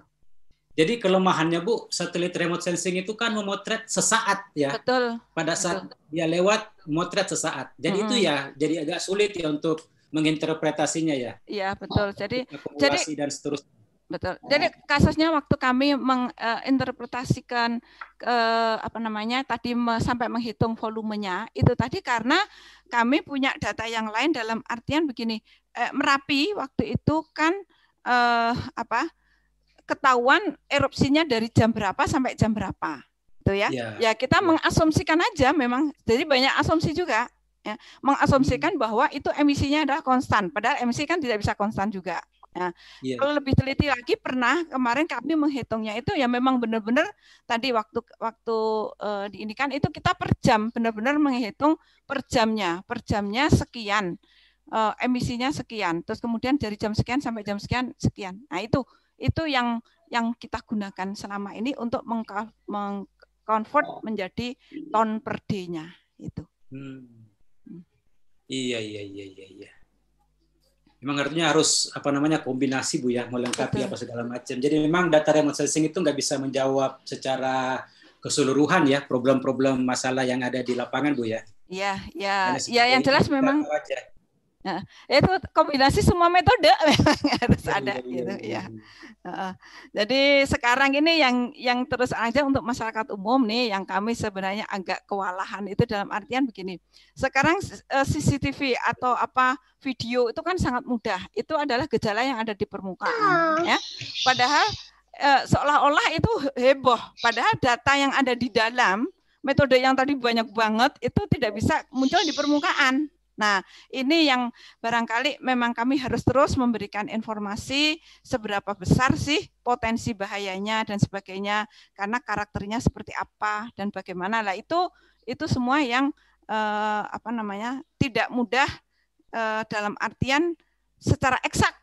Jadi kelemahannya Bu, satelit remote sensing itu kan memotret sesaat ya. Betul. Pada saat Betul. dia lewat, memotret sesaat. Jadi hmm. itu ya, jadi agak sulit ya untuk menginterpretasinya ya. Iya betul. Jadi jadi dan seterusnya. Betul. Jadi kasusnya waktu kami menginterpretasikan eh, eh, apa namanya tadi me, sampai menghitung volumenya itu tadi karena kami punya data yang lain dalam artian begini eh, merapi waktu itu kan eh, apa ketahuan erupsinya dari jam berapa sampai jam berapa gitu ya ya, ya kita iya. mengasumsikan aja memang jadi banyak asumsi juga ya mengasumsikan hmm. bahwa itu emisinya adalah konstan padahal emisi kan tidak bisa konstan juga Ya. yeah. kalau lebih teliti lagi pernah kemarin kami menghitungnya itu ya memang benar-benar tadi waktu waktu uh, eh, di kan itu kita per jam benar-benar menghitung per jamnya, per jamnya sekian uh, emisinya sekian, terus kemudian dari jam sekian sampai jam sekian sekian. Nah, itu itu yang yang kita gunakan selama ini untuk mengkonvert menjadi ton per d-nya itu. Hmm. Hmm. Iya iya iya iya iya. Memang artinya harus apa namanya kombinasi bu ya melengkapi Betul. apa segala macam. Jadi memang data remote sensing itu nggak bisa menjawab secara keseluruhan ya problem-problem masalah yang ada di lapangan bu ya. Iya iya. iya yang jelas memang. Aja Nah, itu kombinasi semua metode memang harus iya, ada iya, iya, gitu, ya, gitu ya. ya. Jadi sekarang ini yang yang terus aja untuk masyarakat umum nih yang kami sebenarnya agak kewalahan itu dalam artian begini. Sekarang eh, CCTV atau apa video itu kan sangat mudah. Itu adalah gejala yang ada di permukaan ya. Padahal eh, seolah-olah itu heboh padahal data yang ada di dalam metode yang tadi banyak banget itu tidak bisa muncul di permukaan Nah, ini yang barangkali memang kami harus terus memberikan informasi seberapa besar sih potensi bahayanya dan sebagainya karena karakternya seperti apa dan bagaimana lah itu itu semua yang eh, apa namanya tidak mudah eh, dalam artian secara eksak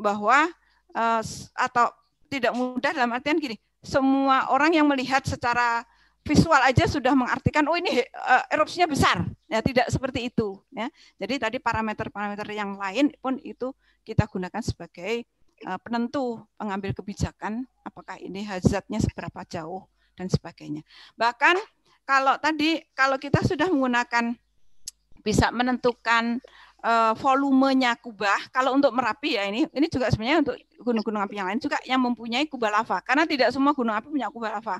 bahwa eh, atau tidak mudah dalam artian gini semua orang yang melihat secara visual aja sudah mengartikan oh ini uh, erupsinya besar. Ya tidak seperti itu ya. Jadi tadi parameter-parameter yang lain pun itu kita gunakan sebagai uh, penentu pengambil kebijakan apakah ini hazardnya seberapa jauh dan sebagainya. Bahkan kalau tadi kalau kita sudah menggunakan bisa menentukan uh, volumenya kubah. Kalau untuk Merapi ya ini ini juga sebenarnya untuk gunung-gunung api yang lain juga yang mempunyai kubah lava karena tidak semua gunung api punya kubah lava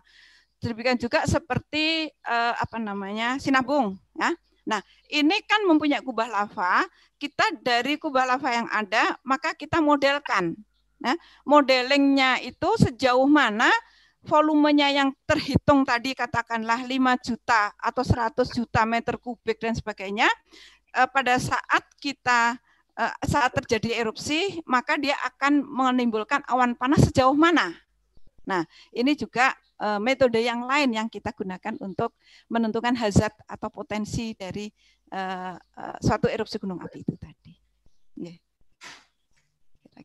demikian juga seperti uh, apa namanya sinabung ya nah ini kan mempunyai kubah lava kita dari kubah lava yang ada maka kita modelkan nah modelingnya itu sejauh mana volumenya yang terhitung tadi katakanlah 5 juta atau 100 juta meter kubik dan sebagainya eh, pada saat kita eh, saat terjadi erupsi maka dia akan menimbulkan awan panas sejauh mana Nah, ini juga uh, metode yang lain yang kita gunakan untuk menentukan hazard atau potensi dari uh, uh, suatu erupsi gunung api itu tadi. Yeah.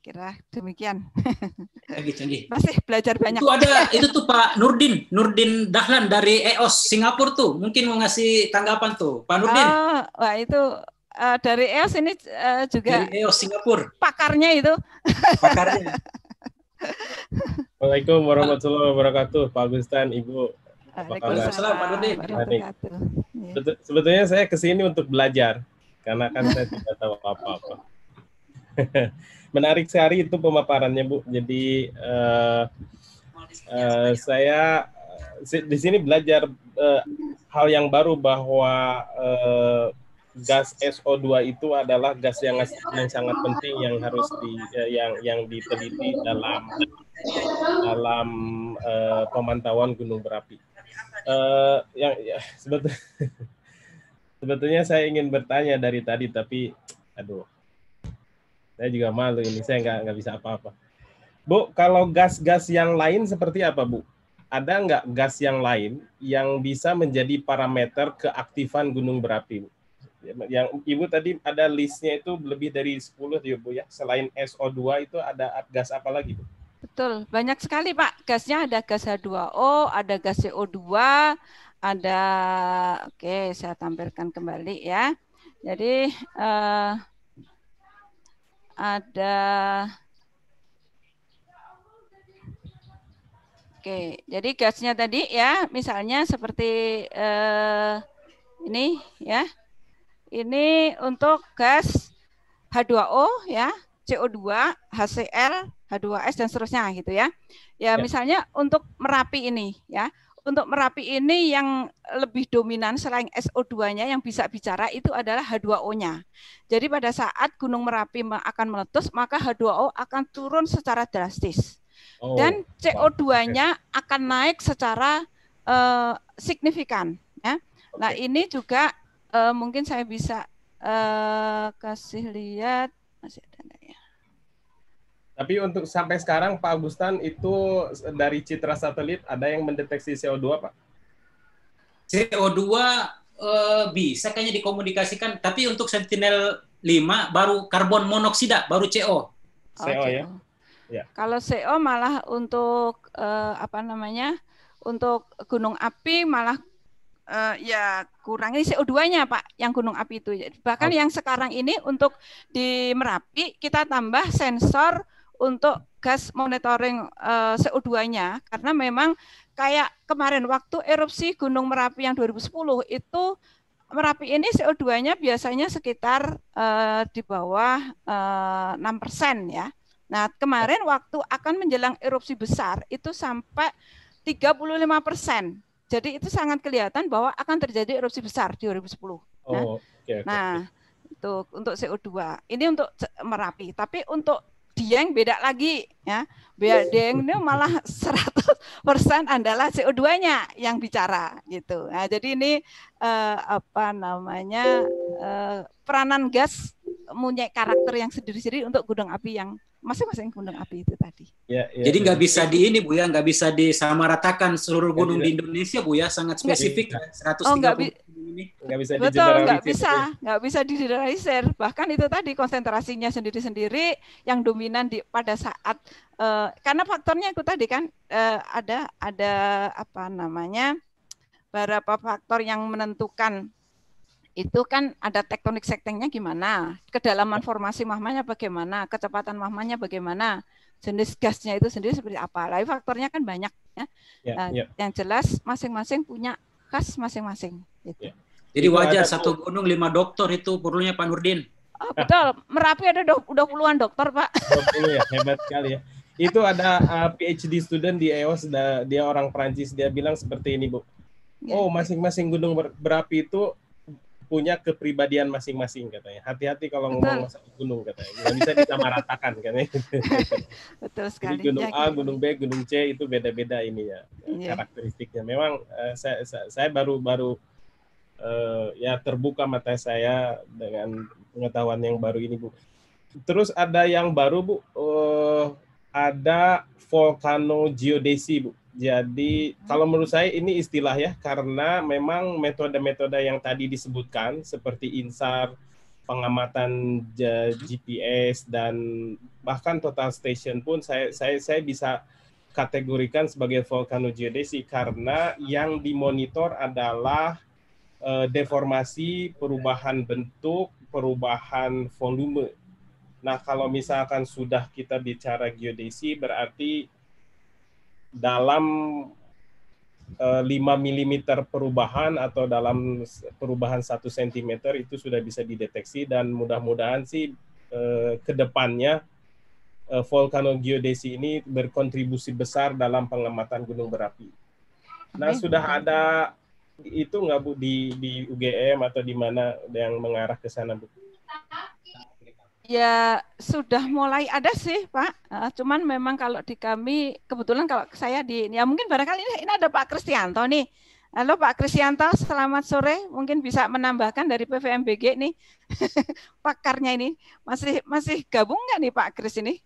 Kira-kira demikian. Canggih, ya, gitu, canggih. Masih belajar banyak. Itu ada itu tuh Pak Nurdin, Nurdin Dahlan dari EOS Singapura tuh. Mungkin mau ngasih tanggapan tuh, Pak Nurdin. Oh, wah itu Uh, dari EOS ini uh, juga dari EOS Singapura pakarnya itu pakarnya Assalamualaikum warahmatullahi wabarakatuh, Pak Agustan, Ibu. Waalaikumsalam, Pak Dodi. Sebetulnya saya kesini untuk belajar, karena kan saya tidak tahu apa-apa. Menarik sehari itu pemaparannya, Bu. Jadi uh, uh, saya eh, di sini belajar uh, hal yang baru bahwa uh, gas SO2 itu adalah gas yang, yang sangat penting yang harus di eh, yang yang diteliti dalam dalam uh, pemantauan gunung berapi. Uh, yang ya, sebetulnya sebetulnya saya ingin bertanya dari tadi tapi aduh saya juga malu ini saya nggak nggak bisa apa-apa. Bu, kalau gas-gas yang lain seperti apa, Bu? Ada nggak gas yang lain yang bisa menjadi parameter keaktifan gunung berapi, yang ibu tadi ada listnya itu lebih dari 10 ya bu ya selain SO2 itu ada gas apa lagi bu? Betul banyak sekali pak gasnya ada gas H2O ada gas CO2 ada oke saya tampilkan kembali ya jadi eh, ada oke jadi gasnya tadi ya misalnya seperti eh, ini ya ini untuk gas H2O ya, CO2, HCl, H2S dan seterusnya gitu ya. Ya, ya. misalnya untuk Merapi ini ya. Untuk Merapi ini yang lebih dominan selain SO2-nya yang bisa bicara itu adalah H2O-nya. Jadi pada saat Gunung Merapi akan meletus, maka H2O akan turun secara drastis. Oh, dan CO2-nya akan naik secara uh, signifikan ya. Okay. Nah, ini juga uh, mungkin saya bisa uh, kasih lihat masih ada nggak ya? Tapi untuk sampai sekarang Pak Agustan itu dari citra satelit ada yang mendeteksi CO2 Pak? CO2 uh, eh, bisa kayaknya dikomunikasikan, tapi untuk Sentinel 5 baru karbon monoksida, baru CO. Oh, CO, CO. ya. Ya. Kalau CO malah untuk uh, apa namanya? Untuk gunung api malah uh, ya kurangi CO2-nya Pak yang gunung api itu. Bahkan oh. yang sekarang ini untuk di Merapi kita tambah sensor untuk gas monitoring uh, eh, CO2-nya karena memang kayak kemarin waktu erupsi Gunung Merapi yang 2010 itu Merapi ini CO2-nya biasanya sekitar uh, di bawah uh, persen ya. Nah, kemarin waktu akan menjelang erupsi besar itu sampai 35 persen jadi itu sangat kelihatan bahwa akan terjadi erupsi besar di 2010. Oh, nah, okay, okay. nah itu untuk CO2. Ini untuk Merapi, tapi untuk Dieng beda lagi ya. Beda oh. Dieng ini malah 100% adalah CO2-nya yang bicara gitu. Nah, jadi ini eh, apa namanya eh, peranan gas punya karakter yang sendiri-sendiri untuk gudang api yang masing-masing gunung api itu tadi. Ya, ya, Jadi ya. nggak ya. bisa di ini bu ya, nggak bisa disamaratakan seluruh ya, gunung ya, di Indonesia bu ya, sangat spesifik ya, seratus oh, nggak bi bisa Betul, nggak bisa, nggak bisa digeneralisir. Bahkan itu tadi konsentrasinya sendiri-sendiri yang dominan di pada saat uh, karena faktornya itu tadi kan uh, ada ada apa namanya beberapa faktor yang menentukan itu kan ada tektonik sektengnya gimana, kedalaman formasi mahmanya bagaimana, kecepatan mahmanya bagaimana, jenis gasnya itu sendiri seperti apa. Lain faktornya kan banyak ya. Yeah, ya, uh, ya. yeah. Yang jelas masing-masing punya khas masing-masing. Gitu. Yeah. Jadi wajar satu gunung lima dokter itu perlunya Pak Nurdin. Oh, betul, Merapi ada udah puluhan dokter Pak. 20 ya, hebat sekali ya. Itu ada uh, eh, PhD student di EOS, dia orang Prancis, dia bilang seperti ini Bu. Ya. Oh, masing-masing gunung ber berapi itu punya kepribadian masing-masing katanya. Hati-hati kalau Betul. ngomong masalah gunung katanya. Gak bisa disamaratakan katanya. Betul sekali. Jadi gunung ya, A, gunung B, gunung C itu beda-beda ini ya yeah. karakteristiknya. Memang eh, saya, saya, baru baru eh, ya terbuka mata saya dengan pengetahuan yang baru ini bu. Terus ada yang baru bu, uh, ada volcano geodesi bu. Jadi kalau menurut saya ini istilah ya karena memang metode-metode yang tadi disebutkan seperti INSAR, pengamatan GPS dan bahkan total station pun saya saya saya bisa kategorikan sebagai geodesi karena yang dimonitor adalah uh, deformasi, perubahan bentuk, perubahan volume. Nah, kalau misalkan sudah kita bicara geodesi berarti dalam uh, 5 mm perubahan atau dalam perubahan 1 cm itu sudah bisa dideteksi dan mudah-mudahan sih uh, ke depannya eh, geodesi ini berkontribusi besar dalam pengamatan gunung berapi. Nah, sudah ada itu nggak Bu di di UGM atau di mana yang mengarah ke sana Bu? Ya sudah mulai ada sih Pak, uh, cuman memang kalau di kami kebetulan kalau saya di ya mungkin barangkali ini, ini ada Pak Kristianto nih. Halo Pak Kristianto, selamat sore. Mungkin bisa menambahkan dari PVMBG nih pakarnya ini masih masih gabung nggak nih Pak Kris ini?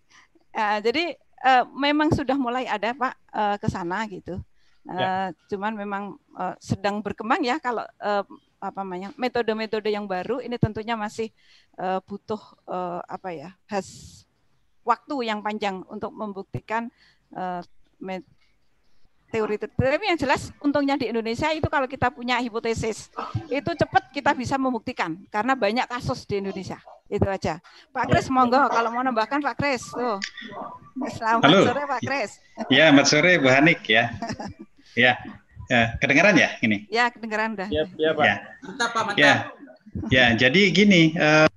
Uh, jadi uh, memang sudah mulai ada Pak uh, ke sana gitu. Uh, ya. Cuman memang uh, sedang berkembang ya kalau uh, apa namanya metode-metode yang baru ini tentunya masih uh, butuh uh, apa ya has waktu yang panjang untuk membuktikan uh, teori tapi yang jelas untungnya di Indonesia itu kalau kita punya hipotesis itu cepat kita bisa membuktikan karena banyak kasus di Indonesia itu aja Pak ya. Kris monggo kalau mau nambahkan Pak Kris tuh selamat Halo. sore Pak Kris ya selamat sore Bu Hanik ya ya, ya. kedengaran ya ini ya kedengaran dah ya, ya Pak ya. mantap Pak mantap ya, ya jadi gini uh,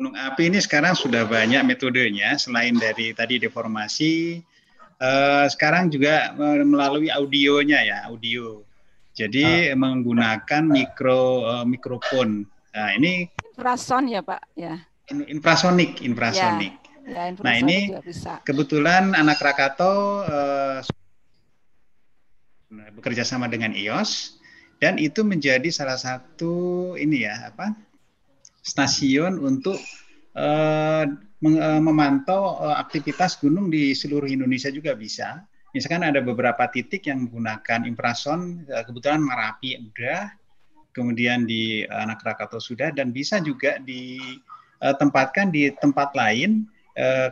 gunung api ini sekarang sudah banyak metodenya selain dari tadi deformasi eh, sekarang juga eh, melalui audionya ya audio jadi ah. menggunakan mikro eh, mikrofon nah ini infrason ya pak ya infrasonik infrasonik ya. ya nah ini kebetulan anak Krakatau uh, eh, bekerja sama dengan IOS e dan itu menjadi salah satu ini ya apa stasiun untuk uh, memantau uh, aktivitas gunung di seluruh Indonesia juga bisa. Misalkan ada beberapa titik yang menggunakan infrason, uh, kebetulan Merapi sudah, kemudian di anak Krakatau sudah, dan bisa juga ditempatkan di tempat lain.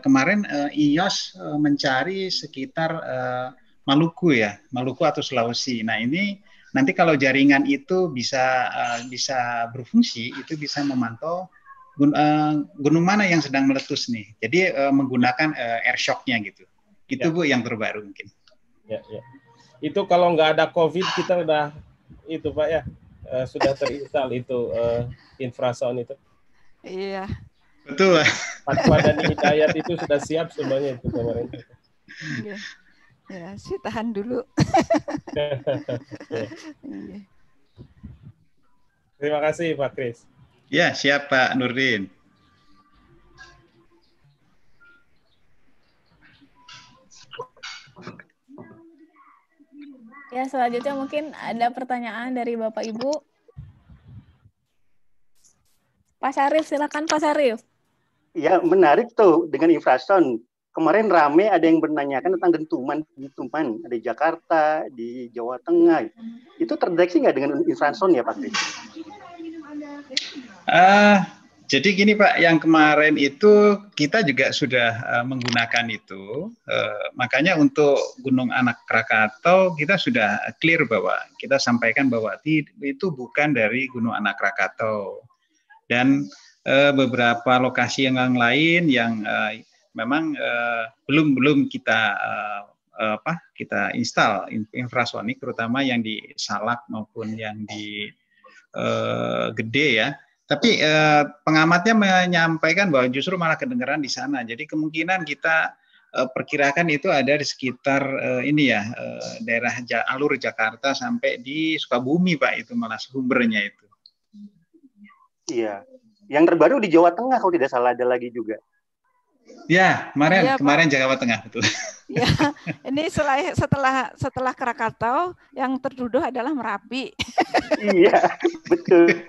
Kemarin IOS mencari sekitar Maluku ya, Maluku atau Sulawesi. Nah ini Nanti kalau jaringan itu bisa uh, bisa berfungsi, itu bisa memantau gun uh, gunung mana yang sedang meletus nih. Jadi uh, menggunakan uh, air shocknya gitu. Itu ya. bu yang terbaru mungkin. Ya, ya. Itu kalau nggak ada COVID kita udah itu pak ya uh, sudah terinstal itu uh, infrasound itu. Iya. Betul. pak dan hidayat itu sudah siap semuanya itu kemarin. Ya. Ya, si tahan dulu. Iya. Terima kasih Pak Kris. Ya, siap Pak Nurdin. Ya, selanjutnya mungkin ada pertanyaan dari Bapak Ibu. Pak Syarif, silakan Pak Syarif. Ya, menarik tuh dengan infrastruktur kemarin rame ada yang menanyakan tentang dentuman dentuman ada di Jakarta di Jawa Tengah itu terdeteksi nggak dengan infrason ya Pak Uh, jadi gini Pak, yang kemarin itu kita juga sudah uh, menggunakan itu. Uh, makanya untuk Gunung Anak Krakatau kita sudah clear bahwa kita sampaikan bahwa itu bukan dari Gunung Anak Krakatau. Dan eh, beberapa lokasi yang lain yang memang uh, belum belum kita uh, apa kita install infrasonik terutama yang di Salak maupun yang di uh, Gede ya. Tapi uh, pengamatnya menyampaikan bahwa justru malah kedengaran di sana. Jadi kemungkinan kita uh, perkirakan itu ada di sekitar uh, ini ya uh, daerah ja alur Jakarta sampai di Sukabumi Pak itu malah sumbernya itu. Iya. Yang terbaru di Jawa Tengah kalau tidak salah ada lagi juga. Ya, kemarin ya, kemarin Pak. Jawa Tengah betul. Ya, ini setelah setelah setelah Krakatau yang terduduh adalah Merapi. Iya, betul.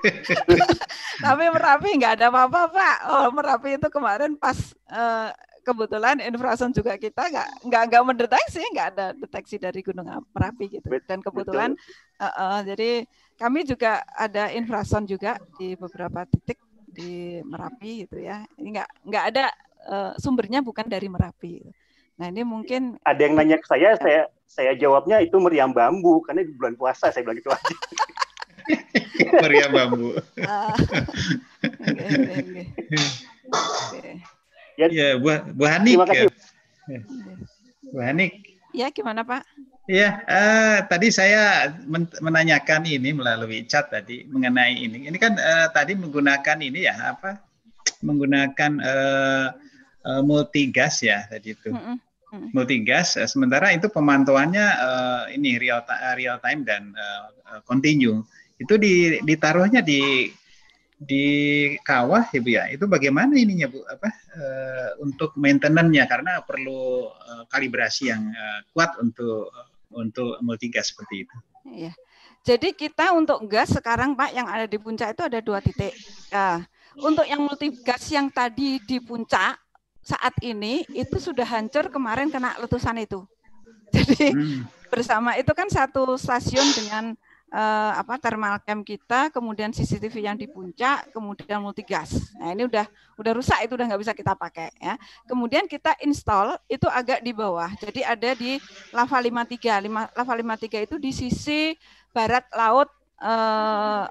Tapi Merapi nggak ada apa-apa Pak. Oh, Merapi itu kemarin pas eh, kebetulan infrason juga kita nggak nggak nggak mendeteksi nggak ada deteksi dari Gunung Merapi gitu. Dan kebetulan uh, uh, jadi kami juga ada infrason juga di beberapa titik di Merapi gitu ya. Ini nggak nggak ada Eh, sumbernya bukan dari Merapi. Nah ini mungkin ada yang nanya ke saya, iya. saya saya jawabnya itu meriam bambu karena di bulan puasa saya bilang itu aja. meriam bambu. Uh, ah. okay, okay, okay. Ya, ya Bu, Bu Hanik. Ya. Bu Hanik. Ya gimana Pak? Iya, uh, tadi saya menanyakan ini melalui chat tadi mengenai ini. Ini kan uh, tadi menggunakan ini ya apa? Menggunakan uh, uh, eh, gas ya tadi itu. Mm -hmm. multigas. Eh, sementara itu pemantauannya uh, ini real real time dan uh, continue. Itu di, ditaruhnya di di kawah ya bu ya. Itu bagaimana ininya bu apa uh, untuk maintenance-nya karena perlu uh, kalibrasi yang uh, kuat untuk untuk multigas seperti itu. Iya. Jadi kita untuk gas sekarang Pak yang ada di puncak itu ada dua titik. Uh, untuk yang multigas yang tadi di puncak saat ini itu sudah hancur kemarin kena letusan itu. Jadi hmm. bersama itu kan satu stasiun dengan eh, apa thermal cam kita, kemudian CCTV yang di puncak, kemudian multi gas Nah ini udah udah rusak itu udah nggak bisa kita pakai ya. Kemudian kita install itu agak di bawah. Jadi ada di lava 53. lava 53 itu di sisi barat laut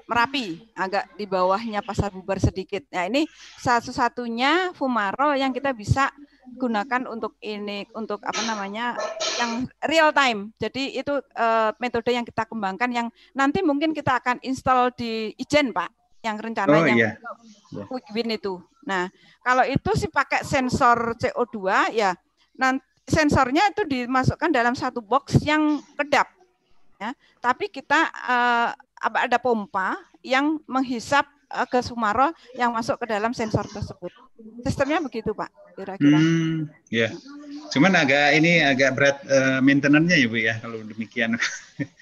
Merapi, eh, agak di bawahnya Pasar Bubar sedikit. Nah ini satu-satunya fumaro yang kita bisa gunakan untuk ini untuk apa namanya yang real time. Jadi itu uh, metode yang kita kembangkan yang nanti mungkin kita akan install di Ijen Pak yang rencananya oh, yeah. Iya. quick win itu. Nah, kalau itu sih pakai sensor CO2 ya nanti sensornya itu dimasukkan dalam satu box yang kedap ya tapi kita uh, apa ada pompa yang menghisap eh, ke Sumaro yang masuk ke dalam sensor tersebut. Sistemnya begitu, Pak, kira-kira. Hmm, ya. Cuman agak ini agak berat uh, maintenance-nya ya, Bu ya, kalau demikian.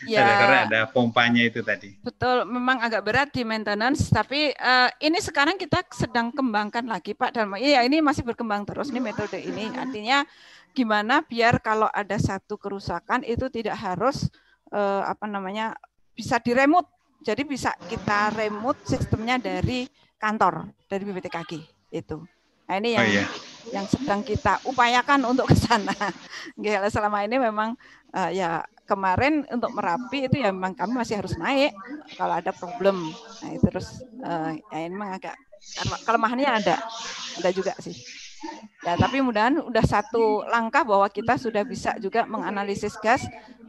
Ya. Karena ada pompanya itu tadi. Betul, memang agak berat di maintenance, tapi uh, ini sekarang kita sedang kembangkan lagi, Pak. Dan iya ini masih berkembang terus nih metode ini. Artinya gimana biar kalau ada satu kerusakan itu tidak harus Uh, apa namanya bisa di remote. Jadi bisa kita remote sistemnya dari kantor, dari BPTKG itu. Nah, ini yang oh, iya. yang sedang kita upayakan untuk ke sana. selama ini memang uh, ya kemarin untuk merapi itu ya memang kami masih harus naik kalau ada problem. Nah, itu terus uh, ya ini memang agak kelemahannya ada ada juga sih. Ya, tapi mudah mudahan udah satu langkah bahwa kita sudah bisa juga menganalisis gas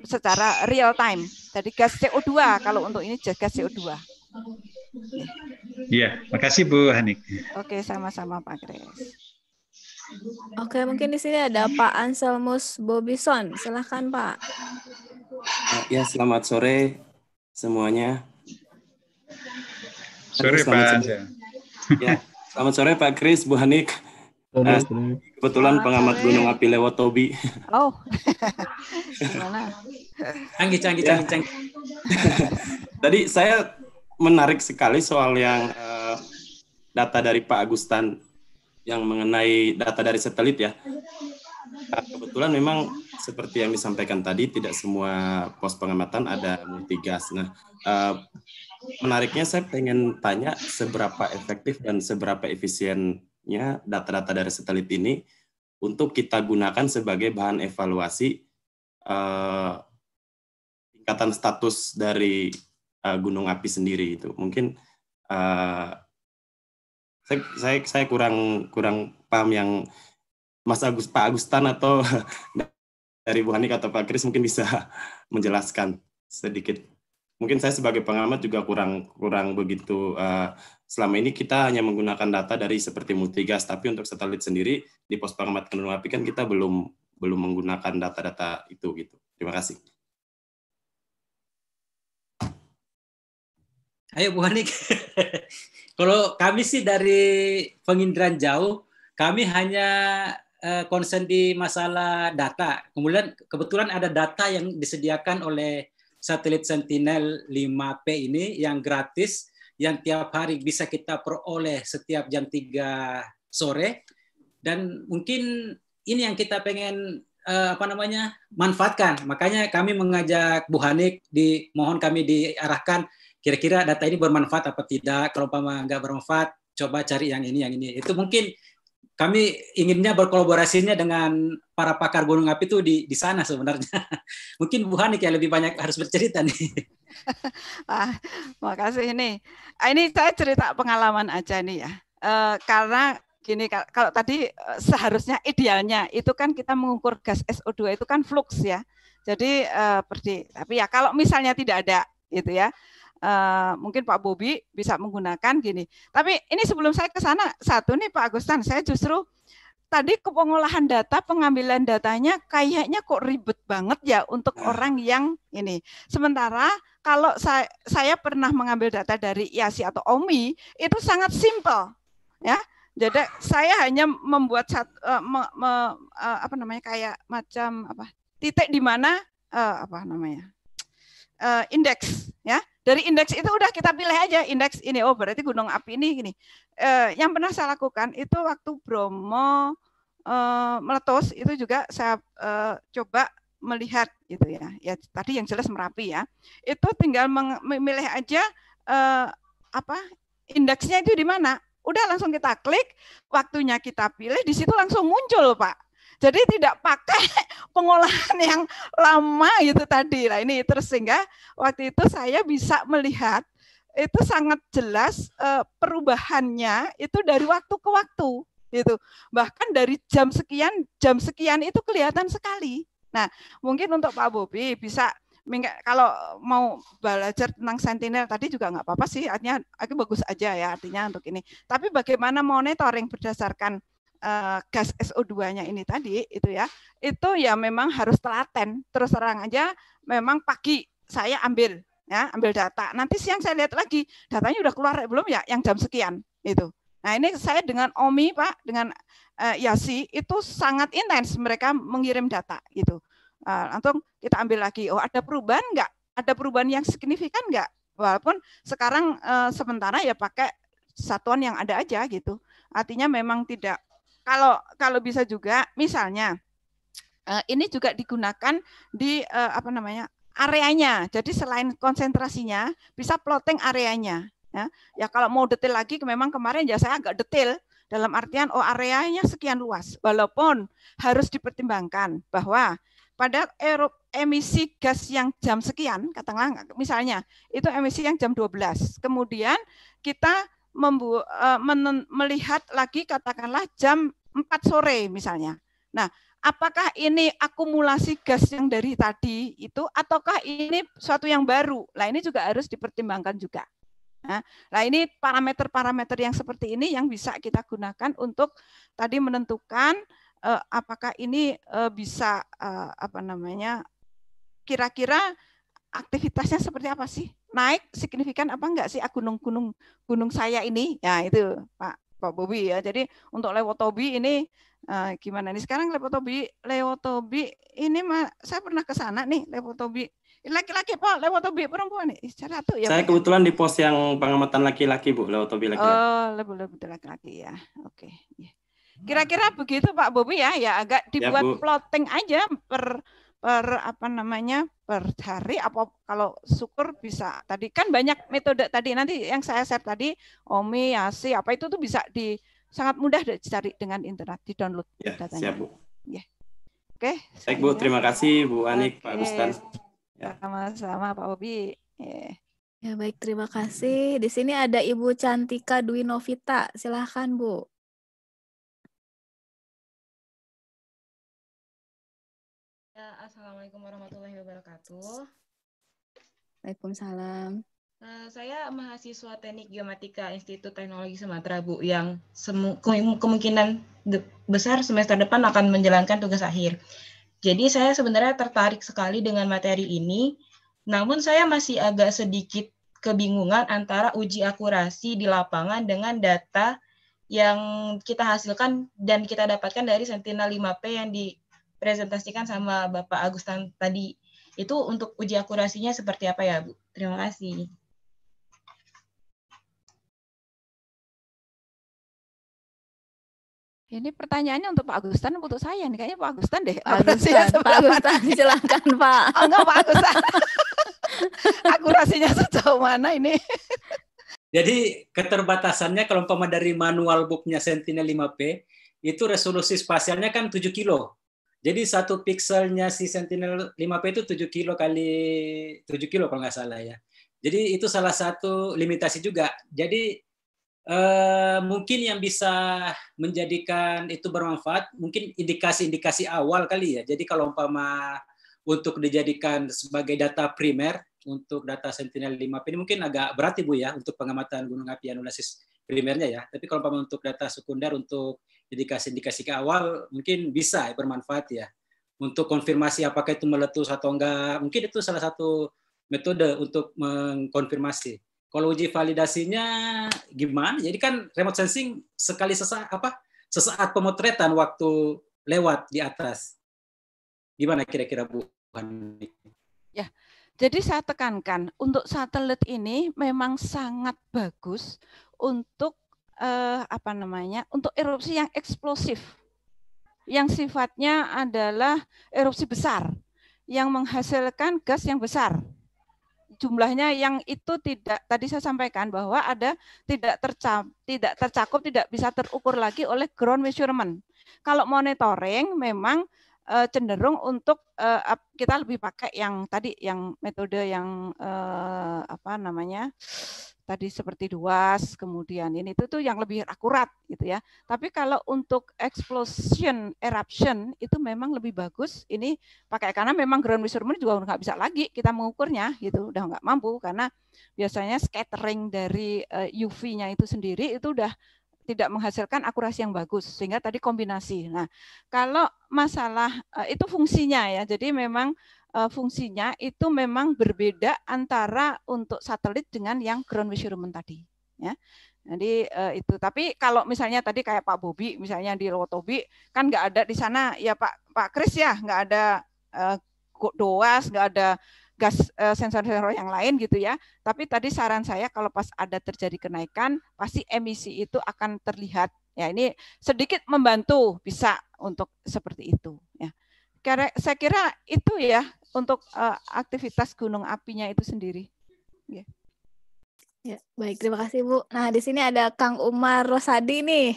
secara real time. Jadi gas CO2 kalau untuk ini gas CO2. Iya, makasih Bu Hanik. Oke, sama-sama Pak Kris. Oke, mungkin di sini ada Pak Anselmus Bobison. Silahkan Pak. Ah, ya, selamat sore semuanya. Sore Pak. sore. Ya, selamat sore Pak Kris, Bu Hanik. Nah, kebetulan pengamat gunung api lewat Tobi. Oh, gimana? canggih, canggih, ya. canggih. Tadi saya menarik sekali soal yang uh, data dari Pak Agustan yang mengenai data dari satelit ya. Nah, kebetulan memang seperti yang disampaikan tadi, tidak semua pos pengamatan ada multigas. Nah, uh, menariknya saya pengen tanya seberapa efektif dan seberapa efisien ya data-data dari satelit ini untuk kita gunakan sebagai bahan evaluasi uh, tingkatan status dari uh, gunung api sendiri itu. Mungkin uh, saya, saya saya kurang kurang paham yang Mas Agus Pak Agustan atau dari Bu Hanik atau Pak Kris mungkin bisa menjelaskan sedikit mungkin saya sebagai pengamat juga kurang kurang begitu uh, selama ini kita hanya menggunakan data dari seperti multigas tapi untuk satelit sendiri di pos pengamat gunung api kan kita belum belum menggunakan data-data itu gitu terima kasih ayo Bu Hanik kalau kami sih dari penginderaan jauh kami hanya eh, konsen di masalah data kemudian kebetulan ada data yang disediakan oleh satelit Sentinel 5P ini yang gratis yang tiap hari bisa kita peroleh setiap jam 3 sore dan mungkin ini yang kita pengen uh, apa namanya manfaatkan makanya kami mengajak Bu Hanik di mohon kami diarahkan kira-kira data ini bermanfaat apa tidak kalau nggak bermanfaat coba cari yang ini yang ini itu mungkin kami inginnya berkolaborasinya dengan para pakar gunung api itu di, di sana sebenarnya. Mungkin Bu Hanik yang lebih banyak harus bercerita nih. ah, makasih ini. Ah, ini saya cerita pengalaman aja nih ya. E, karena gini kalau tadi eh, seharusnya idealnya itu kan kita mengukur gas SO2 itu kan flux ya. Jadi e, tapi ya kalau misalnya tidak ada gitu ya Eh, mungkin Pak Bobi bisa menggunakan gini. Tapi ini sebelum saya ke sana, satu nih Pak Agustan, saya justru tadi pengolahan data, pengambilan datanya kayaknya kok ribet banget ya untuk iya. orang yang ini. Sementara kalau saya, saya pernah mengambil data dari IASI atau OMI, itu sangat simple. Ya, jadi saya hanya membuat satu uh, eh, me, me, uh, apa namanya kayak macam apa titik di mana uh, apa namanya uh, indeks ya dari indeks itu udah kita pilih aja indeks ini oh berarti gunung api ini gini uh, yang pernah saya lakukan itu waktu Bromo uh, meletus itu juga saya uh, coba melihat gitu ya ya tadi yang jelas merapi ya itu tinggal memilih aja uh, apa indeksnya itu di mana udah langsung kita klik waktunya kita pilih di situ langsung muncul pak jadi tidak pakai pengolahan yang lama itu tadi. Nah, ini terus sehingga waktu itu saya bisa melihat itu sangat jelas eh, perubahannya itu dari waktu ke waktu gitu. Bahkan dari jam sekian jam sekian itu kelihatan sekali. Nah, mungkin untuk Pak Bobi bisa kalau mau belajar tentang sentinel tadi juga nggak apa-apa sih, artinya aku bagus aja ya artinya untuk ini. Tapi bagaimana monitoring berdasarkan uh, gas SO2-nya ini tadi itu ya itu ya memang harus telaten terus terang aja memang pagi saya ambil ya ambil data nanti siang saya lihat lagi datanya udah keluar belum ya yang jam sekian itu nah ini saya dengan Omi Pak dengan uh, Yasi itu sangat intens mereka mengirim data gitu uh, langsung kita ambil lagi oh ada perubahan enggak? ada perubahan yang signifikan enggak? walaupun sekarang uh, sementara ya pakai satuan yang ada aja gitu artinya memang tidak kalau kalau bisa juga misalnya eh, ini juga digunakan di eh, apa namanya? areanya. Jadi selain konsentrasinya bisa plotting areanya ya. Ya kalau mau detail lagi memang kemarin ya saya agak detail dalam artian oh areanya sekian luas. Walaupun harus dipertimbangkan bahwa pada emisi gas yang jam sekian, katakanlah misalnya itu emisi yang jam 12. Kemudian kita membu eh, melihat lagi katakanlah jam 4 sore misalnya. Nah, apakah ini akumulasi gas yang dari tadi itu ataukah ini suatu yang baru? Nah, ini juga harus dipertimbangkan juga. Nah, ini parameter-parameter yang seperti ini yang bisa kita gunakan untuk tadi menentukan eh, apakah ini eh, bisa eh, apa namanya kira-kira aktivitasnya seperti apa sih? Naik signifikan apa enggak sih ah, gunung-gunung gunung saya ini? Ya, itu Pak Pak Bobi ya. Jadi untuk lewotobi ini uh, gimana nih sekarang lewotobi lewotobi ini ma, saya pernah ke sana nih lewotobi laki-laki Pak lewotobi perempuan nih cara tuh ya. Saya ya? kebetulan di pos yang pengamatan laki-laki Bu lewotobi laki-laki. Oh, lebih-lebih laki-laki ya. Oke. Okay. Iya. Kira-kira begitu Pak Bobi ya, ya agak ya, dibuat ya, plotting aja per per apa namanya per hari apa kalau syukur bisa tadi kan banyak metode tadi nanti yang saya share tadi omi asi apa itu tuh bisa di sangat mudah dicari dengan internet di download ya, datanya. Siap bu. Ya. Oke. Okay, Baik bu, terima kasih bu Anik, okay. Pak Gustan. Ya. Sama-sama Pak Bobi. ya. Ya baik, terima kasih. Di sini ada Ibu Cantika Dwi Novita. Silahkan Bu. Assalamualaikum warahmatullahi wabarakatuh. Waalaikumsalam. Uh, saya mahasiswa Teknik Geomatika Institut Teknologi Sumatera, Bu, yang semu kemungkinan besar semester depan akan menjalankan tugas akhir. Jadi saya sebenarnya tertarik sekali dengan materi ini, namun saya masih agak sedikit kebingungan antara uji akurasi di lapangan dengan data yang kita hasilkan dan kita dapatkan dari Sentinel 5P yang di dipresentasikan sama Bapak Agustan tadi. Itu untuk uji akurasinya seperti apa ya, Bu? Terima kasih. Ini pertanyaannya untuk Pak Agustan atau untuk saya nih? Kayaknya Pak Agustan deh. Pak Agustan, Pak Agustan silakan Pak. Oh, enggak Pak Agustan. Akurasinya sejauh mana ini? Jadi keterbatasannya kalau umpama dari manual booknya Sentinel 5P, itu resolusi spasialnya kan 7 kilo. Jadi satu pixelnya si Sentinel 5P itu 7 kilo kali 7 kilo kalau nggak salah ya. Jadi itu salah satu limitasi juga. Jadi eh, mungkin yang bisa menjadikan itu bermanfaat mungkin indikasi-indikasi awal kali ya. Jadi kalau umpama untuk dijadikan sebagai data primer untuk data Sentinel 5P ini mungkin agak berat Ibu ya untuk pengamatan gunung api analisis primernya ya. Tapi kalau umpama untuk data sekunder untuk indikasi dikasih ke awal mungkin bisa ya bermanfaat ya untuk konfirmasi apakah itu meletus atau enggak. Mungkin itu salah satu metode untuk mengkonfirmasi. Kalau uji validasinya gimana? Jadi kan remote sensing sekali sesaat apa? Sesaat pemotretan waktu lewat di atas. Gimana kira-kira Bu? Ya. Jadi saya tekankan untuk satelit ini memang sangat bagus untuk eh, apa namanya untuk erupsi yang eksplosif yang sifatnya adalah erupsi besar yang menghasilkan gas yang besar jumlahnya yang itu tidak tadi saya sampaikan bahwa ada tidak tercap tidak tercakup tidak bisa terukur lagi oleh ground measurement kalau monitoring memang uh, cenderung untuk eh, kita lebih pakai yang tadi yang metode yang eh, apa namanya tadi seperti duas, kemudian ini itu tuh yang lebih akurat gitu ya. Tapi kalau untuk explosion, eruption itu memang lebih bagus ini pakai karena memang ground measurement juga nggak bisa lagi kita mengukurnya gitu, udah nggak mampu karena biasanya scattering dari eh, UV-nya itu sendiri itu udah tidak menghasilkan akurasi yang bagus sehingga tadi kombinasi. Nah, kalau masalah eh, itu fungsinya ya. Jadi memang Eh, fungsinya itu memang berbeda antara untuk satelit dengan yang ground measurement tadi ya. Jadi uh, itu. Tapi kalau misalnya tadi kayak Pak Bobi, misalnya di Lotobi kan nggak ada di sana ya Pak Pak Kris ya, nggak ada uh, doas, nggak ada gas sensor sensor-sensor yang lain gitu ya. Tapi tadi saran saya kalau pas ada terjadi kenaikan, pasti emisi itu akan terlihat. Ya ini sedikit membantu bisa untuk seperti itu ya. saya kira itu ya untuk uh, aktivitas gunung apinya itu sendiri. Yeah. Ya, baik. Terima kasih, Bu. Nah, di sini ada Kang Umar Rosadi nih.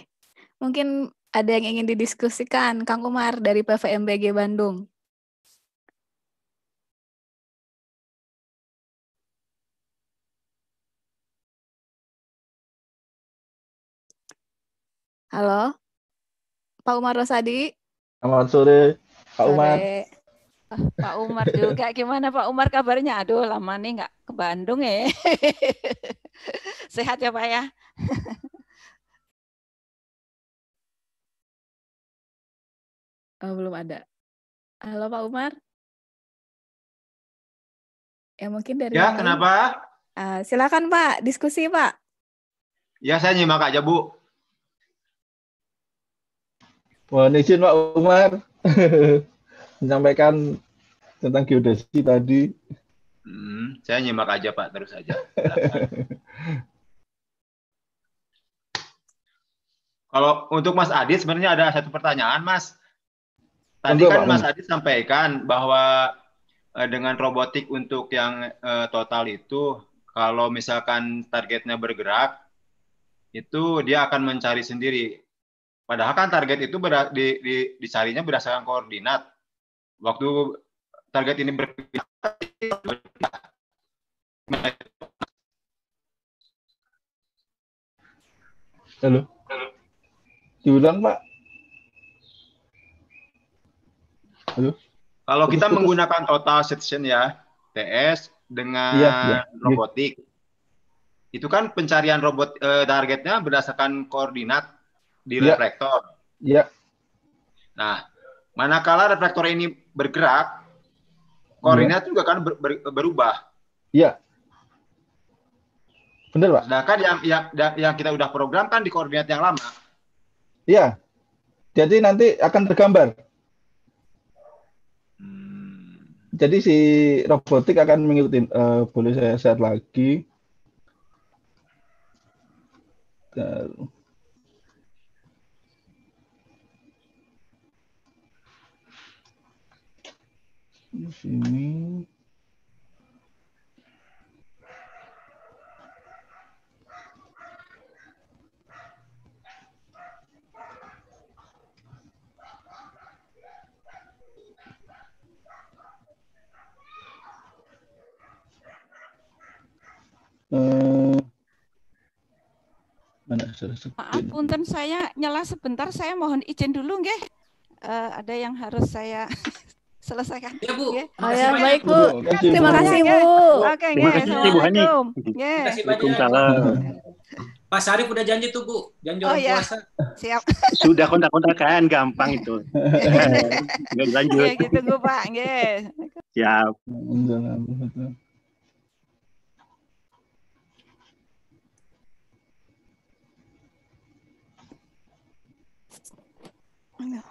Mungkin ada yang ingin didiskusikan, Kang Umar dari PVMBG Bandung. Halo, Pak Umar Rosadi. Selamat sore, Pak Umar. Pak Umar juga gimana Pak Umar kabarnya? Aduh lama nih nggak ke Bandung ya. Sehat ya Pak ya. oh, belum ada. Halo Pak Umar. Ya mungkin dari. Ya kenapa? Uh, silakan Pak diskusi Pak. Ya saya nyimak aja Bu. Mohon izin Pak Umar. menyampaikan tentang geodesi tadi. Hmm, saya nyimak aja Pak, terus aja. Kalau untuk Mas Adi sebenarnya ada satu pertanyaan Mas. Tadi Tentu, kan Pak. Mas Adi sampaikan bahwa eh, dengan robotik untuk yang eh, total itu kalau misalkan targetnya bergerak itu dia akan mencari sendiri. Padahal kan target itu di, di, dicarinya berdasarkan koordinat waktu target ini berpindah Halo. Diulang, Pak. Halo. Kalau kita menggunakan total section ya, TS dengan ya, ya. robotik. Ya. Itu kan pencarian robot eh, targetnya berdasarkan koordinat di ya. reflektor. Iya. Nah, manakala reflektor ini bergerak, koordinat yeah. juga kan ber, ber, berubah. Iya. Benar, Pak. Sedangkan yang, yang yang kita udah programkan di koordinat yang lama. Iya. Jadi nanti akan tergambar. Hmm. Jadi si robotik akan mengikuti. Uh, boleh saya share lagi. Uh, di sini eh, Maaf, punten saya nyala sebentar. Saya mohon izin dulu, nggih. Uh, ada yang harus saya selesaikan. Ya, Bu. Ya. Oh, ya, baik, Bu. Terima kasih, Bu. Oke, Terima kasih, Bu Hani. Terima kasih banyak. Pak Sarif udah janji tuh Bu, janji oh, ya. puasa. Siap. Sudah kontak-kontakan, gampang itu. Nggak lanjut. Ya gitu Bu Pak, nggih. Siap. Oh, no.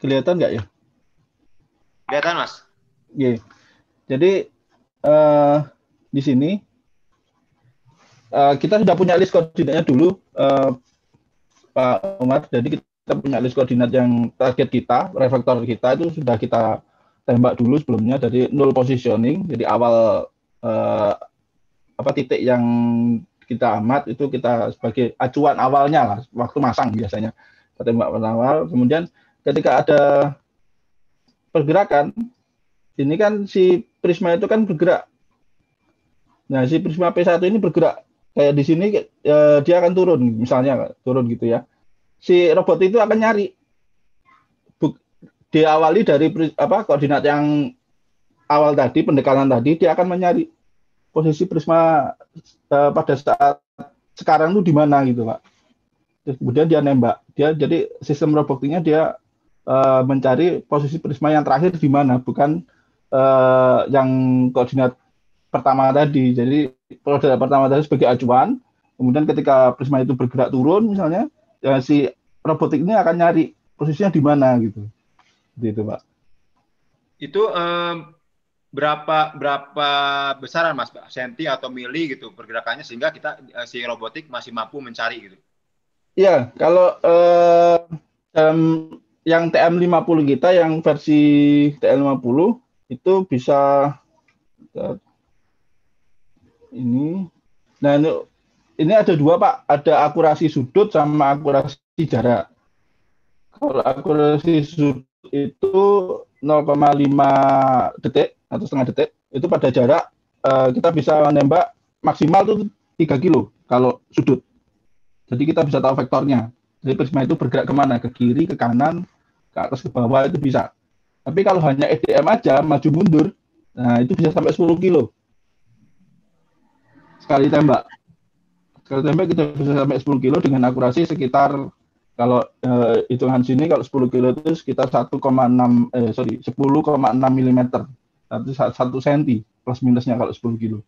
Kelihatan nggak ya? Kelihatan, Mas. Iya. Yeah. Jadi uh, di sini uh, kita sudah punya list koordinatnya dulu, uh, Pak Umar. Jadi kita punya list koordinat yang target kita, reflektor kita itu sudah kita tembak dulu sebelumnya Jadi nol positioning, jadi awal uh, apa titik yang kita amat itu kita sebagai acuan awalnya lah waktu masang biasanya kita tembak awal kemudian ketika ada pergerakan, ini kan si prisma itu kan bergerak. Nah, si prisma P1 ini bergerak. Kayak di sini eh, dia akan turun, misalnya turun gitu ya. Si robot itu akan nyari. Buk, diawali dari apa koordinat yang awal tadi, pendekatan tadi, dia akan mencari posisi prisma eh, pada saat sekarang itu di mana gitu, Pak. kemudian dia nembak. Dia jadi sistem robotiknya dia Eh, mencari posisi prisma yang terakhir di mana, bukan uh, yang koordinat pertama tadi. Jadi koordinat pertama tadi sebagai acuan, kemudian ketika prisma itu bergerak turun misalnya, ya si robotik ini akan nyari posisinya di mana gitu. Jadi itu Pak. Itu um, berapa berapa besaran Mas pak senti atau mili gitu pergerakannya sehingga kita si robotik masih mampu mencari gitu. Iya, kalau eh, dalam yang TM50 kita yang versi TL50 itu bisa ini nah ini ada dua Pak, ada akurasi sudut sama akurasi jarak. Kalau akurasi sudut itu 0,5 detik atau setengah detik, itu pada jarak uh, kita bisa menembak maksimal tuh 3 kilo kalau sudut. Jadi kita bisa tahu vektornya. Jadi prisma itu bergerak kemana? Ke kiri, ke kanan, ke atas, ke bawah itu bisa. Tapi kalau hanya EDM aja, maju mundur, nah itu bisa sampai 10 kilo. Sekali tembak. Sekali tembak kita bisa sampai 10 kilo dengan akurasi sekitar, kalau eh, hitungan sini, kalau 10 kilo itu sekitar 1,6, eh sorry, 10,6 mm. Satu, satu senti plus minusnya kalau 10 kilo.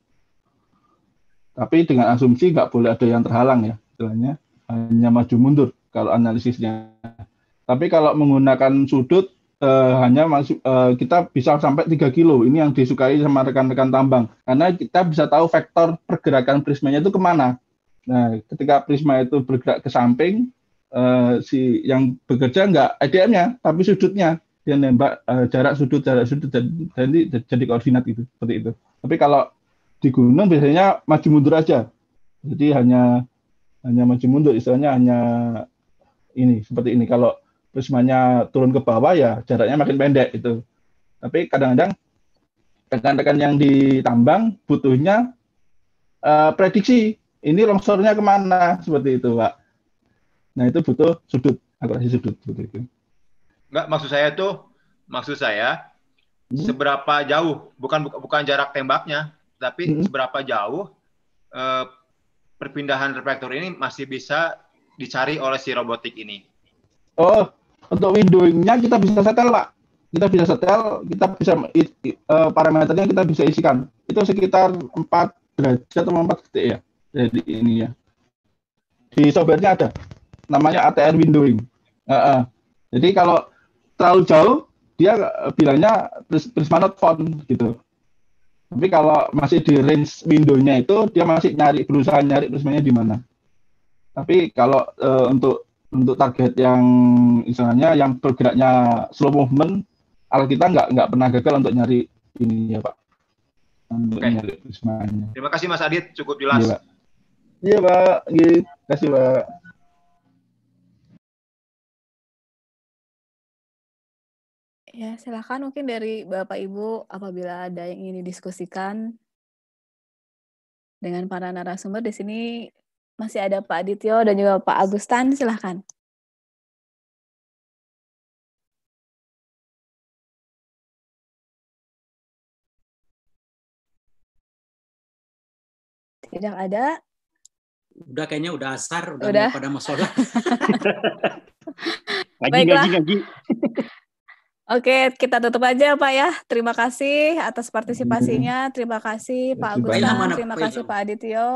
Tapi dengan asumsi nggak boleh ada yang terhalang ya, istilahnya hanya maju mundur kalau analisisnya. Tapi kalau menggunakan sudut eh, hanya masuk eh, kita bisa sampai 3 kilo. Ini yang disukai sama rekan-rekan tambang karena kita bisa tahu vektor pergerakan prismanya itu kemana. Nah, ketika prisma itu bergerak ke samping, eh, si yang bekerja nggak EDM-nya, tapi sudutnya dia nembak eh, jarak sudut jarak sudut jadi jadi, jadi koordinat itu seperti itu tapi kalau di gunung biasanya maju mundur aja jadi hanya hanya maju mundur istilahnya hanya ini seperti ini. Kalau prismanya turun ke bawah ya jaraknya makin pendek itu. Tapi kadang-kadang rekan-rekan yang ditambang butuhnya uh, prediksi ini longsornya kemana seperti itu, Pak. Nah itu butuh sudut akurasi sudut seperti itu. Enggak, maksud saya itu maksud saya hmm. seberapa jauh, bukan bukan jarak tembaknya, tapi hmm. seberapa jauh uh, perpindahan reflektor ini masih bisa dicari oleh si robotik ini? Oh, untuk windowingnya kita bisa setel pak. Kita bisa setel, kita bisa uh, parameternya kita bisa isikan. Itu sekitar 4 derajat atau 4 detik ya Jadi ini ya. Di softwarenya ada, namanya ATR ya. windowing. Uh -uh. Jadi kalau terlalu jauh dia eh, bilangnya prisma not found gitu. Tapi kalau masih di range window-nya itu dia masih nyari berusaha nyari prismanya di mana. Tapi kalau uh, untuk untuk target yang misalnya yang bergeraknya slow movement, alat kita nggak nggak pernah gagal untuk nyari ini ya Pak. okay. Terima kasih Mas Adit, cukup jelas. Iya Pak. Iya Pak, terima kasih Pak. Ya, silakan mungkin dari Bapak Ibu apabila ada yang ingin didiskusikan dengan para narasumber di sini masih ada Pak Adityo dan juga Pak Agustan, silahkan. Tidak ada. Udah kayaknya udah asar, udah, udah. pada masuk Baiklah. gaji, Oke, kita tutup aja Pak ya. Terima kasih atas partisipasinya. Terima kasih Pak Agustan. Terima kasih Pak Adityo.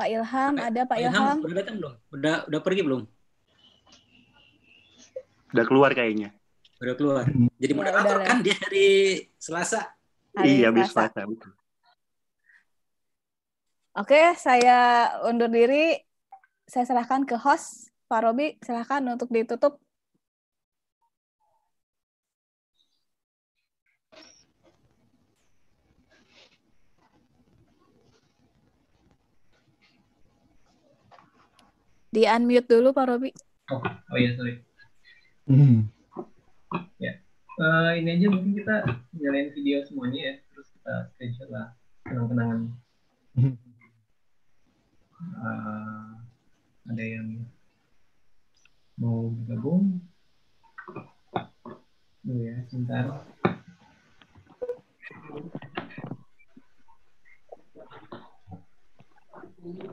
Pak Ilham, Pak, ada Pak, Pak Ilham. Ilham. Udah datang belum? Udah udah pergi belum? Udah keluar kayaknya. Udah keluar. Hmm. Jadi ya, moderator kan dia hari Selasa. Hari iya, habis Selasa. Oke, saya undur diri. Saya serahkan ke host Pak Robi. Silahkan untuk ditutup Di unmute dulu Pak Robi. Oh, oh iya sorry. Mm. Ya. Uh, ini aja mungkin kita nyalain video semuanya ya, terus kita schedule lah kenang-kenangan. Uh, ada yang mau bergabung? Oh ya, sebentar.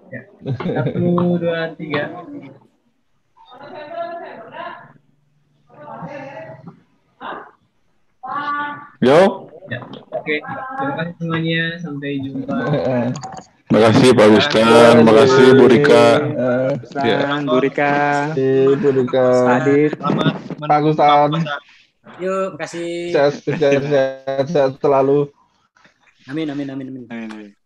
Ya. Satu, dua, tiga. Yo. Ya. Oke, terima kasih semuanya. Sampai jumpa. Terima kasih Pak Gustan, terima kasih Bu Rika. Ya. Bu Rika. Bu Rika. Hadir. Pak Gustan. Yuk, makasih. Sehat, sehat, sehat, sehat selalu. Amin, amin, amin, amin. amin, amin.